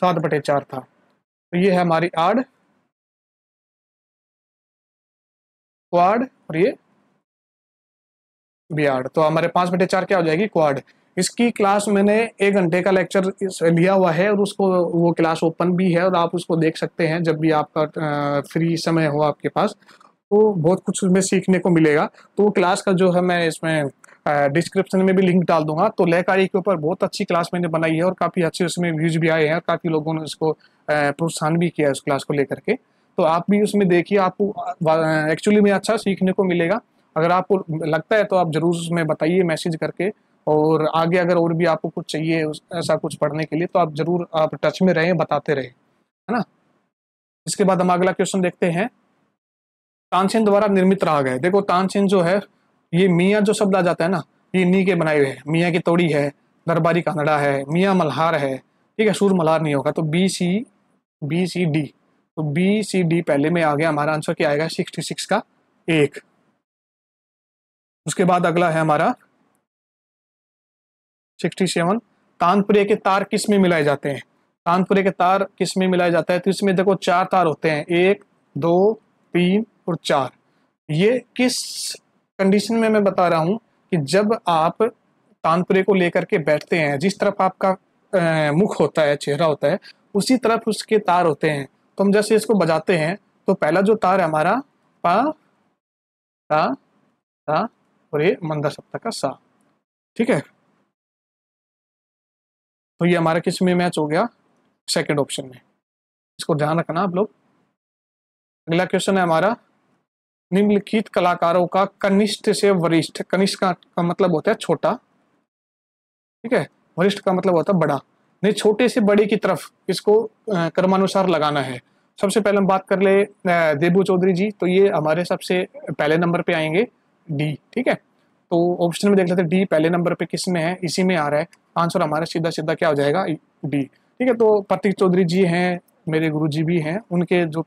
सात बटे चार था तो ये है हमारी आड़ क्वाड और ये बियाड तो हमारे पांच बटे चार क्या हो जाएगी क्वाड इसकी क्लास मैंने एक घंटे का लेक्चर लिया हुआ है और उसको वो क्लास ओपन भी है और आप उसको देख सकते हैं जब भी आपका फ्री समय हो आपके पास तो बहुत कुछ उसमें सीखने को मिलेगा तो वो क्लास का जो है मैं इसमें डिस्क्रिप्शन में भी लिंक डाल दूंगा तो लहकारी के ऊपर बहुत अच्छी क्लास मैंने बनाई है और काफ़ी अच्छे उसमें व्यूज भी आए हैं और काफ़ी लोगों ने उसको प्रोत्साहन भी किया है उस क्लास को लेकर के तो आप भी उसमें देखिए आपको एक्चुअली में अच्छा सीखने को मिलेगा अगर आपको लगता है तो आप ज़रूर उसमें बताइए मैसेज करके और आगे अगर और भी आपको कुछ चाहिए ऐसा कुछ पढ़ने के लिए तो आप ज़रूर आप टच में रहें बताते रहें है ना इसके बाद हम अगला क्वेश्चन देखते हैं तानसेन द्वारा निर्मित राग है देखो तानसेन जो है ये मियाँ जो शब्द आ जाता है ना ये नी के बनाए हुए हैं मियाँ की तोड़ी है दरबारी कानड़ा है मियाँ मल्हार है ठीक है सूर मल्हार नहीं होगा तो B C B C D तो बी सी डी पहले में आ गया हमारा आंसर क्या आएगा सिक्सटी सिक्स का एक उसके बाद अगला है हमारा सिक्सटी सेवन तानपुरे के तार किस में मिलाए जाते हैं तानपुरे के तार किस में मिलाया जाता है तो इसमें देखो चार तार होते हैं एक दो तीन और चार ये किस कंडीशन में मैं बता रहा हूं कि जब आप तानपुरे को लेकर के बैठते हैं जिस तरफ आपका मुख होता है चेहरा होता है उसी तरफ उसके तार होते हैं तो हम जैसे इसको बजाते हैं तो पहला जो तार है हमारा पा ता ता और ये मंदा सप्ताह का सा ठीक है तो ये हमारा किस में मैच हो गया सेकंड ऑप्शन में इसको ध्यान रखना आप लोग अगला क्वेश्चन है हमारा निम्नलिखित कलाकारों का कनिष्ठ से वरिष्ठ कनिष्ठ का, का मतलब होता है छोटा ठीक है वरिष्ठ का मतलब होता है बड़ा ने छोटे से बड़े की तरफ इसको कर्मानुसार लगाना है सबसे पहले हम बात कर ले देबू चौधरी जी तो ये हमारे सबसे पहले नंबर पे आएंगे डी ठीक है तो ऑप्शन में देख लेते हैं डी पहले नंबर पे किस में है इसी में आ रहा है आंसर हमारा सीधा सीधा क्या हो जाएगा डी ठीक है तो प्रतीक चौधरी जी हैं मेरे गुरु जी भी हैं उनके जो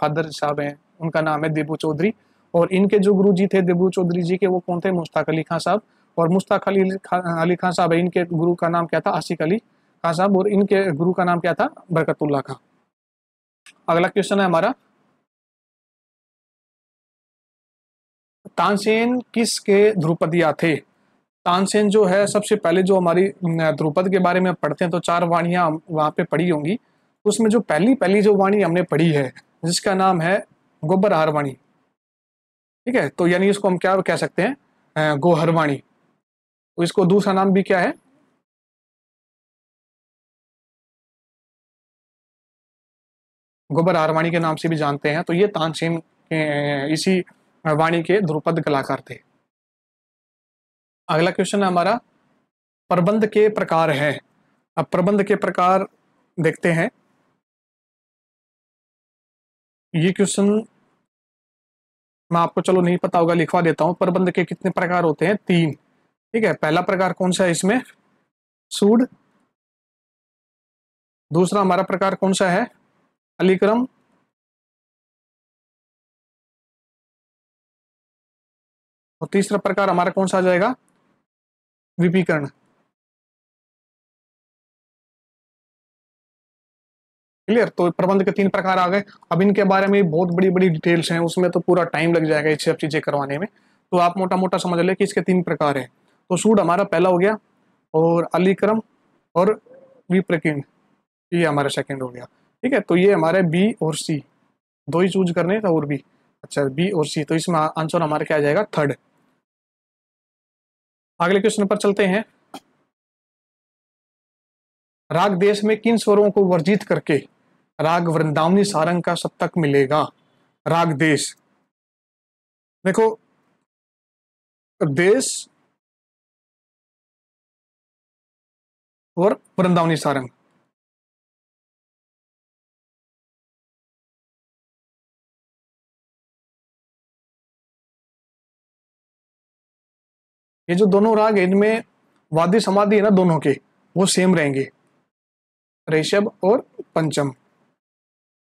फादर साहब हैं उनका नाम है देबू चौधरी और इनके जो गुरु जी थे देबू चौधरी जी के वो कौन थे मुश्ताक अली खां साहब और मुश्ताक अली खां अली साहब इनके गुरु का नाम क्या था आशिक अली खान साहब और इनके गुरु का नाम क्या था बरकतुल्ला खान अगला क्वेश्चन है हमारा तानसेन किसके ध्रुपदिया थे तानसेन जो है सबसे पहले जो हमारी ध्रुपद के बारे में पढ़ते हैं तो चार वाणियां वहां पे पढ़ी होंगी उसमें जो पहली पहली जो वाणी हमने पढ़ी है जिसका नाम है गोबरहार हरवाणी ठीक है तो यानी इसको हम क्या कह सकते हैं गोहरवाणी इसको दूसरा नाम भी क्या है गोबर आरवाणी के नाम से भी जानते हैं तो ये तानसेन इसी वाणी के ध्रुपद कलाकार थे अगला क्वेश्चन है हमारा प्रबंध के प्रकार है अब प्रबंध के प्रकार देखते हैं ये क्वेश्चन मैं आपको चलो नहीं पता होगा लिखवा देता हूं प्रबंध के कितने प्रकार होते हैं तीन ठीक है पहला प्रकार कौन सा है इसमें सूड दूसरा हमारा प्रकार कौन सा है अलीक्रम और तीसरा प्रकार हमारा कौन सा आ जाएगा विपीकरण क्लियर तो प्रबंध के तीन प्रकार आ गए अब इनके बारे में बहुत बड़ी बड़ी डिटेल्स हैं उसमें तो पूरा टाइम लग जाएगा इस सब चीज़ें करवाने में तो आप मोटा मोटा समझ ले कि इसके तीन प्रकार हैं तो सूड हमारा पहला हो गया और अलीक्रम और विप्रकिंड ये हमारा सेकंड हो गया ठीक है तो ये हमारे बी और सी दो ही चूज करने था तो और बी अच्छा बी और सी तो इसमें आंसर हमारा क्या आ जाएगा थर्ड अगले क्वेश्चन पर चलते हैं राग देश में किन स्वरों को वर्जित करके राग वृंदावनी सारंग का सप्तक मिलेगा राग देश देखो देश और वृंदावनी सारंग ये जो दोनों राग है इनमें वादी समाधि है ना दोनों के वो सेम रहेंगे ऋषभ और पंचम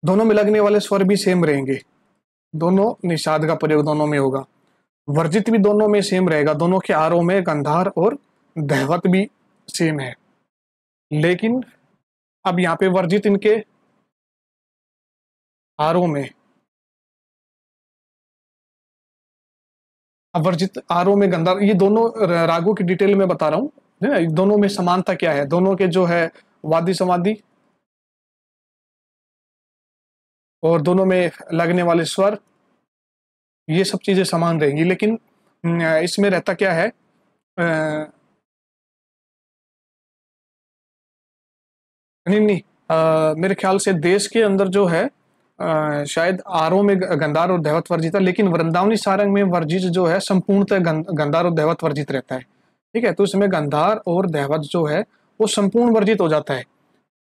दोनों में लगने वाले स्वर भी सेम रहेंगे दोनों निषाद का प्रयोग दोनों में होगा वर्जित भी दोनों में सेम रहेगा दोनों के आरोह में गंधार और दहवत भी सेम है लेकिन अब यहाँ पे वर्जित इनके आरोह में अवर्जित आरो में गंधर्व ये दोनों रागों की डिटेल में बता रहा हूँ है ना दोनों में समानता क्या है दोनों के जो है वादी समाधि और दोनों में लगने वाले स्वर ये सब चीज़ें समान रहेंगी लेकिन इसमें रहता क्या है नहीं नहीं आ, मेरे ख्याल से देश के अंदर जो है शायद आरो में गंधार और दैवत वर्जित है लेकिन वृंदावनी सारंग में वर्जित जो है संपूर्णतः गंधार और दैवत वर्जित रहता है ठीक है तो इसमें गंधार और दैवत जो है वो संपूर्ण वर्जित हो जाता है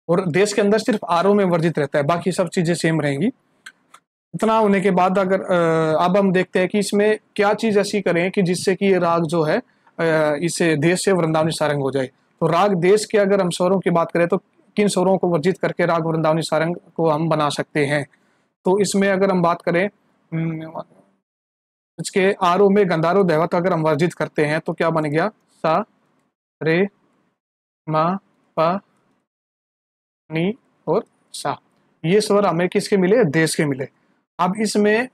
और देश के अंदर सिर्फ आरो में वर्जित रहता है बाकी सब चीज़ें सेम रहेंगी इतना होने के बाद अगर अब हम देखते हैं कि इसमें क्या चीज़ ऐसी करें कि जिससे कि ये राग जो है इसे देश से वृंदावनी सारंग हो जाए तो राग देश के अगर हम स्वरों की बात करें तो किन स्वरों को वर्जित करके राग वृंदावनी सारंग को हम बना सकते हैं तो इसमें अगर हम बात करें हम्म, इसके आर ओ में गंधारो दैवत अगर हम वर्जित करते हैं तो क्या बन गया सा रे मा पा नी और सा ये स्वर हमें किसके मिले देश के मिले अब इसमें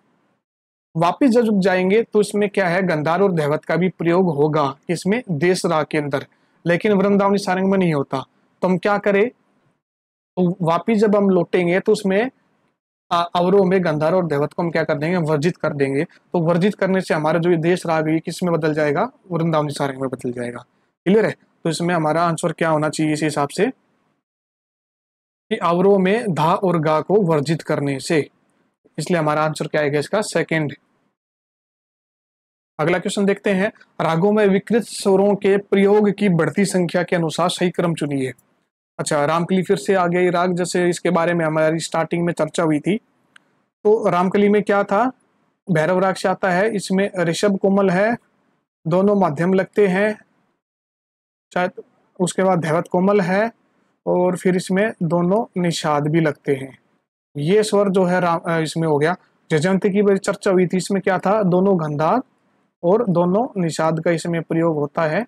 वापिस जब जाएंगे तो इसमें क्या है गंधार और दैवत का भी प्रयोग होगा इसमें देश राह के अंदर लेकिन वृंदावनी सारंग में नहीं होता तो हम क्या करें तो वापिस जब हम लौटेंगे तो उसमें अवरो में गंधार और देवत को हम क्या कर देंगे वर्जित कर देंगे तो वर्जित करने से हमारा जो ये देश राग है किस में बदल जाएगा वृंदावन सारंग में बदल जाएगा क्लियर है तो इसमें हमारा आंसर क्या होना चाहिए इस हिसाब से कि अवरों में धा और गा को वर्जित करने से इसलिए हमारा आंसर क्या आएगा इसका सेकेंड अगला क्वेश्चन देखते हैं रागों में विकृत स्वरों के प्रयोग की बढ़ती संख्या के अनुसार सही क्रम चुनिए अच्छा रामकली फिर से आ गया इराक जैसे इसके बारे में हमारी स्टार्टिंग में चर्चा हुई थी तो रामकली में क्या था भैरव राक्ष आता है इसमें ऋषभ कोमल है दोनों माध्यम लगते हैं शायद उसके बाद धैवत कोमल है और फिर इसमें दोनों निषाद भी लगते हैं ये स्वर जो है राम इसमें हो गया जजंत की चर्चा हुई थी इसमें क्या था दोनों गंधार और दोनों निषाद का इसमें प्रयोग होता है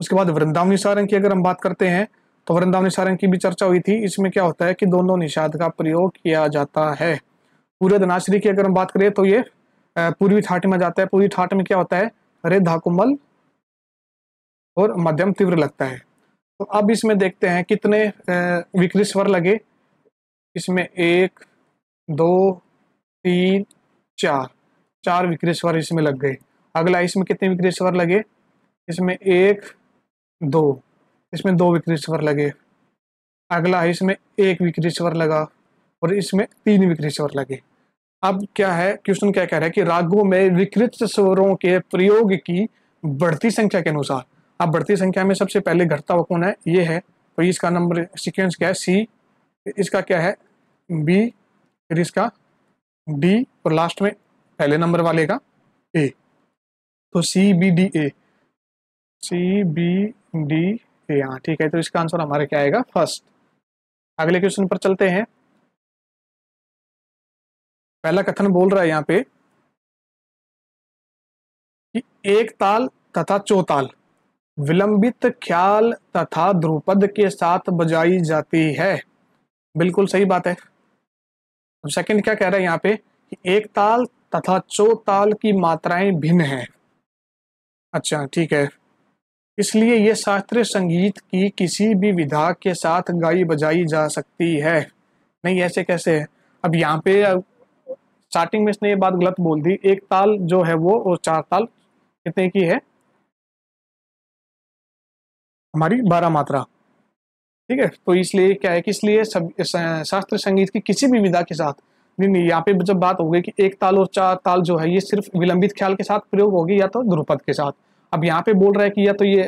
उसके बाद वृंदावनी सारंग की अगर हम बात करते हैं तो वृंदावनी सारंग की भी चर्चा हुई थी इसमें क्या होता है कि दोनों निषाद का प्रयोग किया जाता है पूरे धनाश्री की अगर हम बात करें तो ये पूर्वी ठाट में जाता है पूर्वी ठाट में क्या होता है अरे धाकुमल और मध्यम तीव्र लगता है तो अब इसमें देखते हैं कितने विकृत स्वर लगे इसमें एक दो तीन चार चार विक्री स्वर इसमें लग गए अगला इसमें कितने विक्री स्वर लगे इसमें एक दो इसमें दो विकृत स्वर लगे अगला है इसमें एक विकृत स्वर लगा और इसमें तीन विकृत स्वर लगे अब क्या है क्वेश्चन क्या कह रहा है कि रागों में विकृत स्वरों के प्रयोग की बढ़ती संख्या के अनुसार अब बढ़ती संख्या में सबसे पहले घटता हुआ कौन है ये है तो इसका नंबर सीक्वेंस क्या है सी इसका क्या है बी फिर इसका डी और लास्ट में पहले नंबर वाले का ए तो C B D A C B D A हाँ ठीक है तो इसका आंसर हमारा क्या आएगा फर्स्ट अगले क्वेश्चन पर चलते हैं पहला कथन बोल रहा है यहाँ पे कि एक ताल तथा चौताल विलंबित ख्याल तथा ध्रुपद के साथ बजाई जाती है बिल्कुल सही बात है अब सेकंड क्या कह रहा है यहाँ पे कि एक ताल तथा चौताल की मात्राएं भिन्न हैं अच्छा ठीक है इसलिए ये शास्त्रीय संगीत की किसी भी विधा के साथ गाई बजाई जा सकती है नहीं ऐसे कैसे है अब यहाँ पे स्टार्टिंग में इसने ये बात गलत बोल दी एक ताल जो है वो और चार ताल कितने की है हमारी बारह मात्रा ठीक है तो इसलिए क्या है कि इसलिए शास्त्र संगीत की किसी भी विधा के साथ नहीं नहीं यहाँ पे जब बात हो गई कि एक ताल और चार ताल जो है ये सिर्फ विलंबित ख्याल के साथ प्रयोग होगी या तो ध्रुपद के साथ अब यहाँ पे बोल रहा है कि या तो ये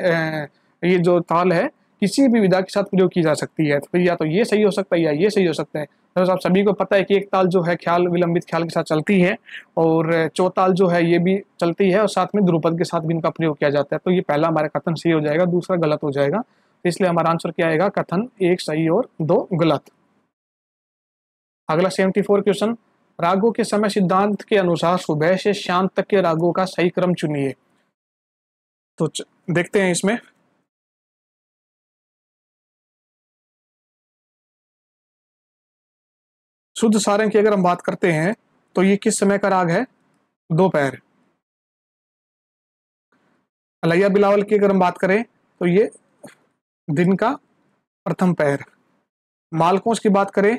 ये जो ताल है किसी भी विधा के साथ प्रयोग की जा सकती है तो या तो ये सही हो सकता है या ये सही हो सकता है तो आप सभी को पता है कि एक ताल जो है ख्याल विलंबित ख्याल के साथ चलती है और चौताल जो है ये भी चलती है और साथ में ध्रुपद के साथ भी इनका प्रयोग किया जाता है तो ये पहला हमारा कथन सही हो जाएगा दूसरा गलत हो जाएगा तो इसलिए हमारा आंसर क्या आएगा कथन एक सही और दो गलत अगला सेवेंटी फोर क्वेश्चन रागों के समय सिद्धांत के अनुसार सुबह से शाम तक के रागों का सही क्रम चुनिए तो देखते हैं इसमें शुद्ध सारण की अगर हम बात करते हैं तो ये किस समय का राग है दोपहर अलैया बिलावल की अगर हम बात करें तो ये दिन का प्रथम पैर मालकोश की बात करें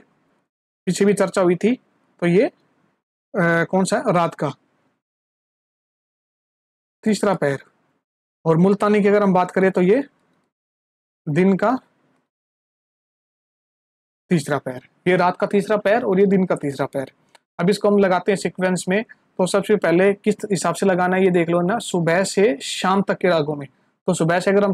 पीछे भी चर्चा हुई थी तो ये आ, कौन सा रात का तीसरा पैर और मुल्तानी की अगर हम बात करें तो ये दिन का तीसरा पैर ये रात का तीसरा पैर और ये दिन का तीसरा पैर अब इसको हम लगाते हैं सिक्वेंस में तो सबसे पहले किस हिसाब से लगाना है ये देख लो ना सुबह से शाम तक के रागों में तो सुबह से अगर हम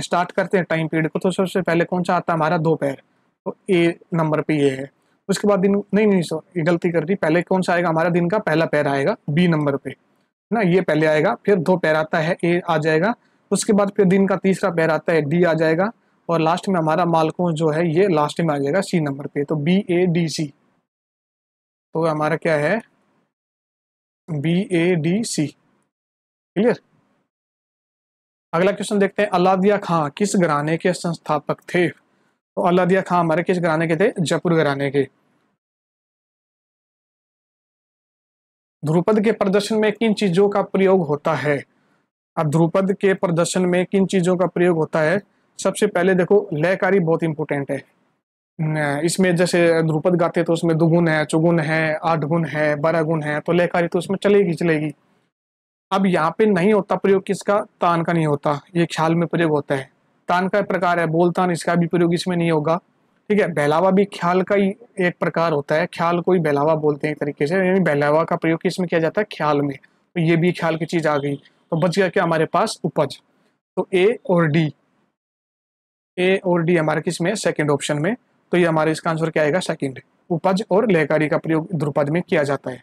स्टार्ट करते हैं टाइम पीरियड को तो सबसे पहले कौन सा आता है हमारा पैर तो ए नंबर पे ये है उसके बाद दिन नहीं नहीं सो गलती कर रही पहले कौन सा आएगा हमारा दिन का पहला पैर आएगा बी नंबर पे ना ये पहले आएगा फिर दो पैर आता है ए आ जाएगा उसके बाद फिर दिन का तीसरा पैर आता है डी आ जाएगा और लास्ट में हमारा मालको जो है ये लास्ट में आ जाएगा सी नंबर पे तो बी ए डी सी तो हमारा क्या है B A D C clear अगला क्वेश्चन देखते हैं अलादिया खां किस घराने के संस्थापक थे तो अलादिया खां हमारे किस घराने के थे जयपुर घराने के ध्रुपद के प्रदर्शन में किन चीज़ों का प्रयोग होता है अब ध्रुपद के प्रदर्शन में किन चीज़ों का प्रयोग होता है सबसे पहले देखो लयकारी बहुत इंपॉर्टेंट है इसमें जैसे ध्रुपद गाते तो उसमें दुगुन है चुगुन है आठ गुण है बारह गुण है तो लयकारी तो उसमें चलेगी चलेगी अब यहाँ पे नहीं होता प्रयोग किसका तान का नहीं होता ये ख्याल में प्रयोग होता है तान का प्रकार है बोल तान इसका भी प्रयोग इसमें नहीं होगा ठीक है बहलावा भी ख्याल का ही एक प्रकार होता है ख्याल को ही बहलावा बोलते हैं एक तरीके से यानी बहलावा का प्रयोग किस में किया जाता है ख्याल में तो ये भी ख्याल की चीज़ आ गई तो बच गया क्या हमारे पास उपज तो ए और डी ए और डी हमारे किस में सेकेंड ऑप्शन में तो ये हमारे इसका आंसर क्या आएगा सेकेंड उपज और लहकारी का प्रयोग ध्रुपद में किया जाता है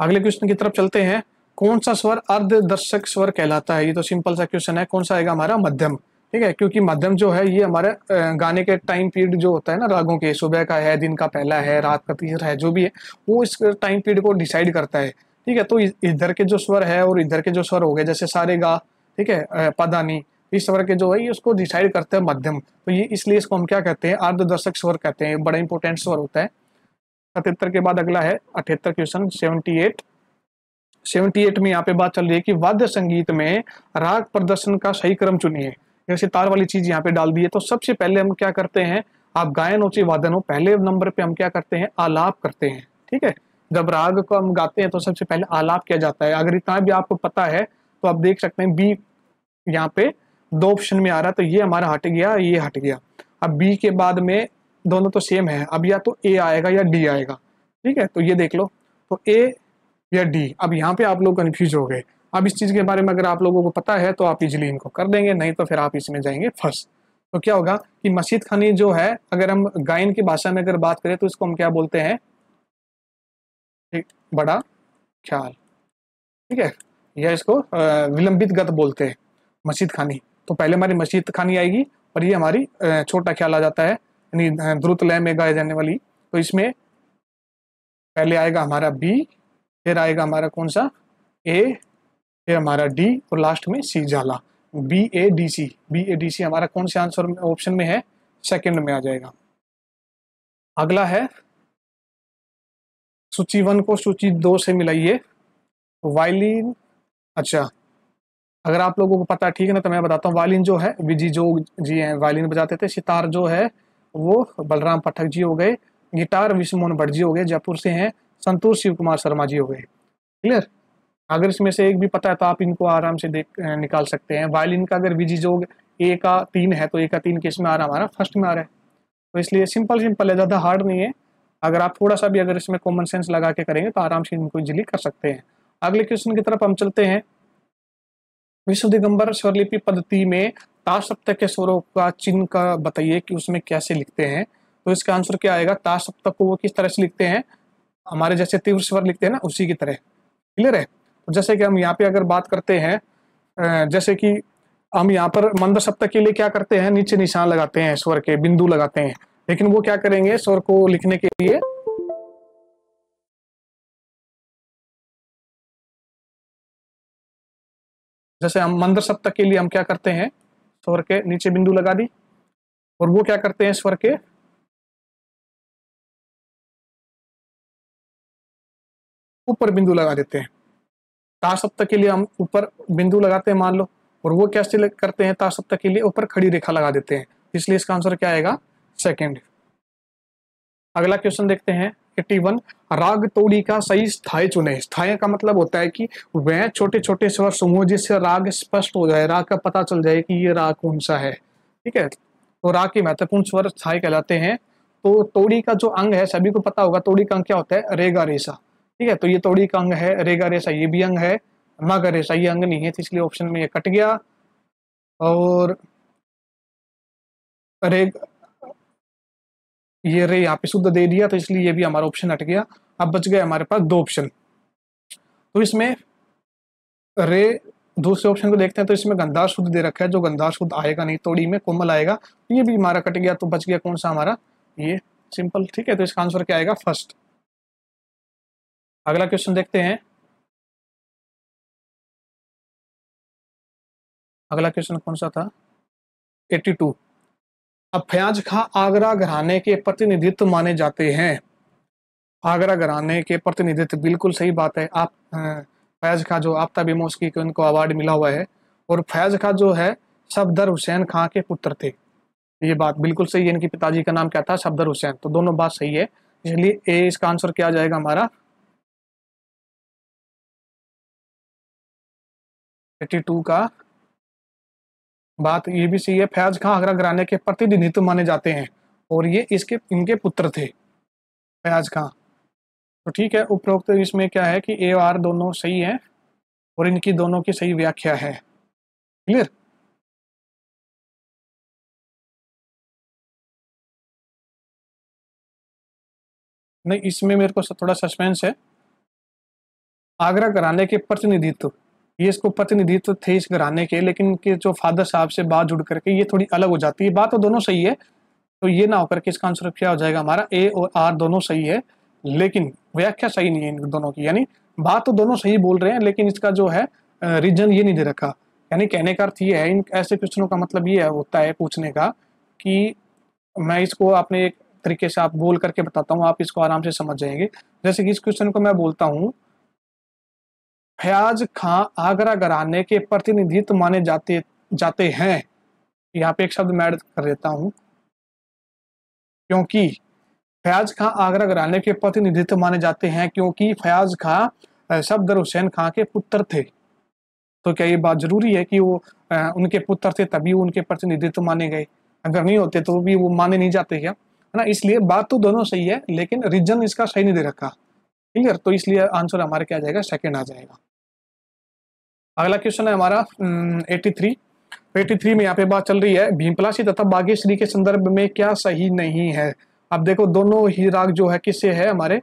अगले क्वेश्चन की तरफ चलते हैं कौन सा स्वर अर्ध दर्शक स्वर कहलाता है ये तो सिंपल सा क्वेश्चन है कौन सा आएगा हमारा मध्यम ठीक है क्योंकि मध्यम जो है ये हमारे गाने के टाइम पीरियड जो होता है ना रागों के सुबह का है दिन का पहला है रात का तीसरा है जो भी है वो इस टाइम पीरियड को डिसाइड करता है ठीक है तो इधर के जो स्वर है और इधर के जो स्वर हो गए जैसे सारे गा ठीक है पदानी इस स्वर के जो है ये उसको डिसाइड करते हैं मध्यम तो ये इसलिए इसको हम क्या कहते हैं अर्धदर्शक स्वर कहते हैं बड़ा इंपॉर्टेंट स्वर होता है सतहत्तर के बाद अगला है अठहत्तर question seventy eight seventy eight में यहाँ पे बात चल रही है कि वाद्य संगीत में राग प्रदर्शन का सही क्रम चुनिए जैसे तार वाली चीज यहाँ पे डाल दी है तो सबसे पहले हम क्या करते हैं आप गायन ऊंचे वादन हो पहले नंबर पे हम क्या करते हैं आलाप करते हैं ठीक है जब राग को हम गाते हैं तो सबसे पहले आलाप किया जाता है अगर इतना भी आपको पता है तो आप देख सकते हैं बी यहाँ पे दो ऑप्शन में आ रहा है तो ये हमारा हट गया ये हट गया अब बी के बाद में दोनों तो सेम है अब या तो ए आएगा या डी आएगा ठीक है तो ये देख लो तो ए या डी अब यहाँ पे आप लोग कन्फ्यूज हो गए अब इस चीज़ के बारे में अगर आप लोगों को पता है तो आप इजिली इनको कर देंगे नहीं तो फिर आप इसमें जाएंगे फर्स्ट तो क्या होगा कि मसीद खानी जो है अगर हम गायन की भाषा में अगर बात करें तो इसको हम क्या बोलते हैं ठीक बड़ा ख्याल ठीक है या इसको विलंबित गत बोलते हैं मसीद खानी तो पहले हमारी मसीद खानी आएगी और ये हमारी छोटा ख्याल आ जाता है यानी द्रुत लय में गाए जाने वाली तो इसमें पहले आएगा हमारा बी फिर आएगा हमारा कौन सा ए ये हमारा डी और लास्ट में सी जाला B A D C B A D C हमारा कौन से आंसर ऑप्शन में है सेकंड में आ जाएगा अगला है सूची वन को सूची दो से मिलाइए वायलिन अच्छा अगर आप लोगों को पता ठीक है ना तो मैं बताता हूँ वायलिन जो है विजी जो जी हैं वायलिन बजाते थे सितार जो है वो बलराम पाठक जी हो गए गिटार मोहन भट्ट जी हो गए जयपुर से हैं संतोष शिव कुमार शर्मा जी हो गए क्लियर अगर इसमें से एक भी पता है तो आप इनको आराम से देख निकाल सकते हैं वायलिन का अगर विजी जोग ए का तीन है तो ए का तीन किस में आ रहा हमारा फर्स्ट में आ रहा है तो इसलिए सिंपल सिंपल है ज़्यादा हार्ड नहीं है अगर आप थोड़ा सा भी अगर इसमें कॉमन सेंस लगा के करेंगे तो आराम से इनको इजिली कर सकते हैं अगले क्वेश्चन की तरफ हम चलते हैं विश्व दिगंबर स्वरलिपि पद्धति में ता सप्तक के स्वरों का चिन्ह का बताइए कि उसमें कैसे लिखते हैं तो इसका आंसर क्या आएगा ता सप्तक को वो किस तरह से लिखते हैं हमारे जैसे तीव्र स्वर लिखते हैं ना उसी की तरह क्लियर है जैसे कि हम यहाँ पे अगर बात करते हैं जैसे कि हम यहाँ पर मंद सप्तक के लिए क्या करते हैं नीचे निशान लगाते हैं स्वर के बिंदु लगाते हैं लेकिन वो क्या करेंगे स्वर को लिखने के लिए जैसे हम मंदर सप्तक के लिए हम क्या करते हैं स्वर के नीचे बिंदु लगा दी और वो क्या करते हैं स्वर के ऊपर बिंदु लगा देते हैं तासप्त के लिए हम ऊपर बिंदु लगाते हैं मान लो और वो क्या सिलेक्ट करते हैं तासप्त के लिए ऊपर खड़ी रेखा लगा देते हैं इसलिए इसका आंसर क्या आएगा सेकेंड अगला क्वेश्चन देखते हैं एट्टी वन राग तोड़ी का सही स्थायी चुने स्थायी का मतलब होता है कि वह छोटे छोटे स्वर समूह जिससे राग स्पष्ट हो जाए राग का पता चल जाए कि ये राग कौन सा है ठीक है तो राग के महत्वपूर्ण स्वर स्थायी कहलाते हैं तो तोड़ी का जो अंग है सभी को पता होगा तोड़ी का अंग क्या होता है रेगा रेसा ठीक है तो ये तोड़ी का अंग है रेगा रेसा ये भी अंग है मग रेसा ये अंग नहीं है तो इसलिए ऑप्शन में ये कट गया और रे ये रे यहाँ पे शुद्ध दे दिया तो इसलिए ये भी हमारा ऑप्शन हट गया अब बच गए हमारे पास दो ऑप्शन तो इसमें रे दूसरे ऑप्शन को देखते हैं तो इसमें गंधार शुद्ध दे रखा है जो गंधार शुद्ध आएगा नहीं तोड़ी में कोमल आएगा ये भी हमारा कट गया तो बच गया कौन सा हमारा ये सिंपल ठीक है तो इसका आंसर क्या आएगा फर्स्ट अगला क्वेश्चन देखते हैं अगला क्वेश्चन कौन सा था 82 फयाज खां आगरा घराने के प्रतिनिधित्व माने जाते हैं आगरा घराने के प्रतिनिधित्व बिल्कुल सही बात है आप फयाज खां जो आफ्ताब इमोस्की को इनको अवार्ड मिला हुआ है और फयाज खां जो है सफदर हुसैन खां के पुत्र थे ये बात बिल्कुल सही है इनके पिताजी का नाम क्या था सफदर हुसैन तो दोनों बात सही है इसलिए ए इसका आंसर क्या जाएगा हमारा एट्टी टू का बात ये भी सही है फैज खां आगरा घराने के प्रतिनिधित्व माने जाते हैं और ये इसके इनके पुत्र थे फैज खां तो ठीक है उपरोक्त तो इसमें क्या है कि ए आर दोनों सही हैं और इनकी दोनों की सही व्याख्या है क्लियर नहीं इसमें मेरे को थोड़ा सस्पेंस है आगरा कराने के प्रतिनिधित्व ये इसको प्रतिनिधित्व थे इस घराने के लेकिन के जो फादर साहब से बात जुड़ करके ये थोड़ी अलग हो जाती है बात तो दोनों सही है तो ये ना होकर के इसका आंसर क्या हो जाएगा हमारा ए और आर दोनों सही है लेकिन व्याख्या सही नहीं है इन दोनों की यानी बात तो दोनों सही बोल रहे हैं लेकिन इसका जो है रीजन ये नहीं दे रखा यानी कहने का अर्थ ये है इन ऐसे क्वेश्चनों का मतलब ये होता है पूछने का कि मैं इसको आपने एक तरीके से आप बोल करके बताता हूँ आप इसको आराम से समझ जाएंगे जैसे कि इस क्वेश्चन को मैं बोलता हूँ फयाज खां आगरा घराने के प्रतिनिधित्व माने जाते जाते हैं यहाँ पे एक शब्द मैं कर देता हूँ क्योंकि फयाज खां आगरा घराने के प्रतिनिधित्व माने जाते हैं क्योंकि फयाज खां सफदर हुसैन खां के पुत्र थे तो क्या ये बात जरूरी है कि वो आ, उनके पुत्र थे तभी उनके प्रतिनिधित्व माने गए अगर नहीं होते तो भी वो माने नहीं जाते क्या है ना इसलिए बात तो दोनों सही है लेकिन रीजन इसका सही नहीं दे रखा क्लियर तो इसलिए आंसर हमारे क्या आ जाएगा सेकेंड आ जाएगा अगला क्वेश्चन है हमारा एटी थ्री एटी थ्री में यहाँ पे बात चल रही है भीमपलासी तथा बागेश्वरी के संदर्भ में क्या सही नहीं है अब देखो दोनों ही राग जो है किससे है हमारे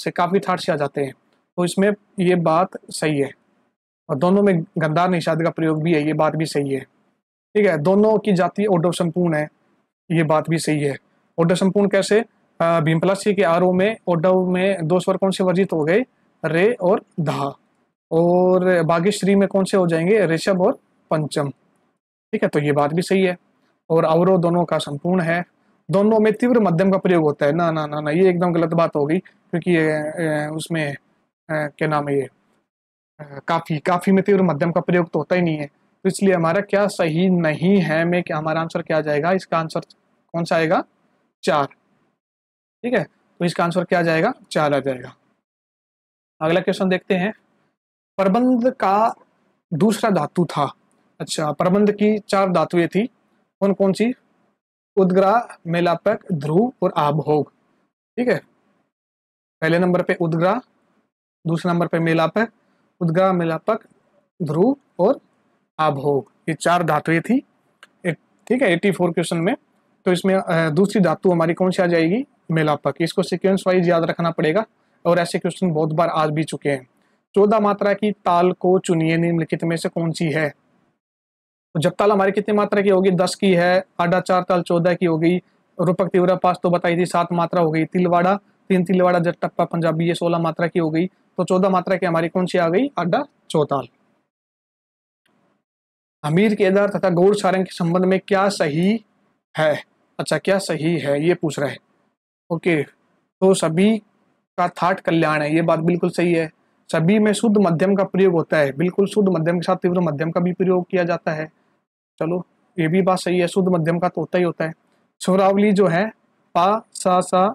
से काफी थाट से आ जाते हैं तो इसमें ये बात सही है और दोनों में गंदार निषाद का प्रयोग भी है ये बात भी सही है ठीक है दोनों की जाति ओडो संपूर्ण है ये बात भी सही है ओडो संपूर्ण कैसे भीमपलासी के आरोह में ओडव में दो स्वर कौन से वर्जित हो गए रे और धा और भाग्यश्री में कौन से हो जाएंगे ऋषभ और पंचम ठीक है तो ये बात भी सही है और अवरोह दोनों का संपूर्ण है दोनों में तीव्र मध्यम का प्रयोग होता है ना ना ना ना ये एकदम गलत बात हो गई क्योंकि ये उसमें क्या नाम है ये काफ़ी काफ़ी में तीव्र मध्यम का प्रयोग तो होता ही नहीं है तो इसलिए हमारा क्या सही नहीं है में क्या हमारा आंसर क्या जाएगा इसका आंसर कौन सा आएगा चार ठीक है तो इसका आंसर क्या जाएगा चार आ जाएगा अगला क्वेश्चन देखते हैं प्रबंध का दूसरा धातु था अच्छा प्रबंध की चार धातुएं थी कौन कौन सी उदग्रा मेलापक ध्रुव और आभोग ठीक है पहले नंबर पे उदग्रा दूसरे नंबर पे मेलापक उदग्रा मेलापक ध्रुव और आभोग ये चार धातुएं थी ठीक है 84 फोर क्वेश्चन में तो इसमें दूसरी धातु हमारी कौन सी आ जाएगी मेलापक इसको सिक्वेंस वाइज याद रखना पड़ेगा और ऐसे क्वेश्चन बहुत बार आज भी चुके हैं चौदह मात्रा की ताल को चुनिए निम्नलिखित में से कौन सी है तो जब ताल हमारी कितनी मात्रा की होगी दस की है आडा चार ताल चौदह की होगी रूपक तिवरा पास तो बताई थी सात मात्रा हो गई तिलवाड़ा तीन तिलवाड़ा जटप्पा पंजाबी ये सोलह मात्रा की हो गई तो चौदह मात्रा की हमारी कौन सी आ गई आडा चौताल अमीर केदार तथा गौर सारंग के संबंध में क्या सही है अच्छा क्या सही है ये पूछ रहे हैं ओके तो सभी का थाट कल्याण है ये बात बिल्कुल सही है सभी में शुद्ध मध्यम का प्रयोग होता है बिल्कुल शुद्ध मध्यम के साथ तीव्र मध्यम का भी प्रयोग किया जाता है चलो ये भी बात सही है शुद्ध मध्यम का तो होता ही होता है स्वरावली जो है पा सा सा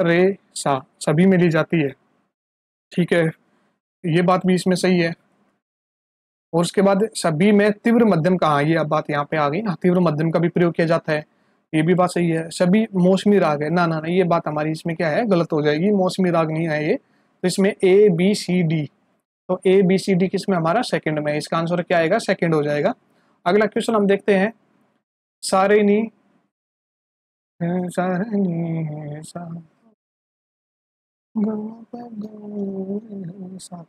रे सा सभी में ली जाती है ठीक है ये बात भी इसमें सही है और उसके बाद सभी में तीव्र मध्यम का हाँ ये अब बात यहाँ पे आ गई ना तीव्र मध्यम का भी प्रयोग किया जाता है ये भी बात सही है सभी मौसमी राग है ना ना ना ये बात हमारी इसमें क्या है गलत हो जाएगी मौसमी राग नहीं है ये तो इसमें ए बी सी डी तो ए बी सी डी किस में हमारा सेकंड में इसका आंसर क्या आएगा सेकंड हो जाएगा अगला क्वेश्चन हम देखते हैं सारे नी सारे नी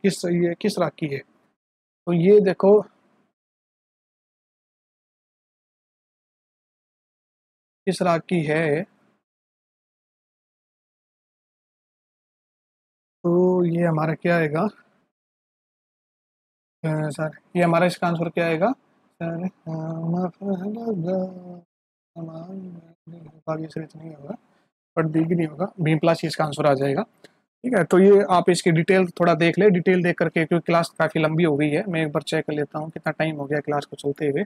किस ये किस राखी की है तो ये देखो किस राखी की है तो ये हमारा क्या आएगा सर ये हमारा इसका आंसर क्या आएगा सर नहीं होगा बट भी नहीं होगा बी प्लस इसका आंसर आ जाएगा ठीक है तो ये आप इसकी डिटेल थोड़ा देख ले डिटेल देख करके क्योंकि क्लास काफ़ी लंबी हो गई है मैं एक बार चेक कर लेता हूँ कितना टाइम हो गया क्लास को चलते हुए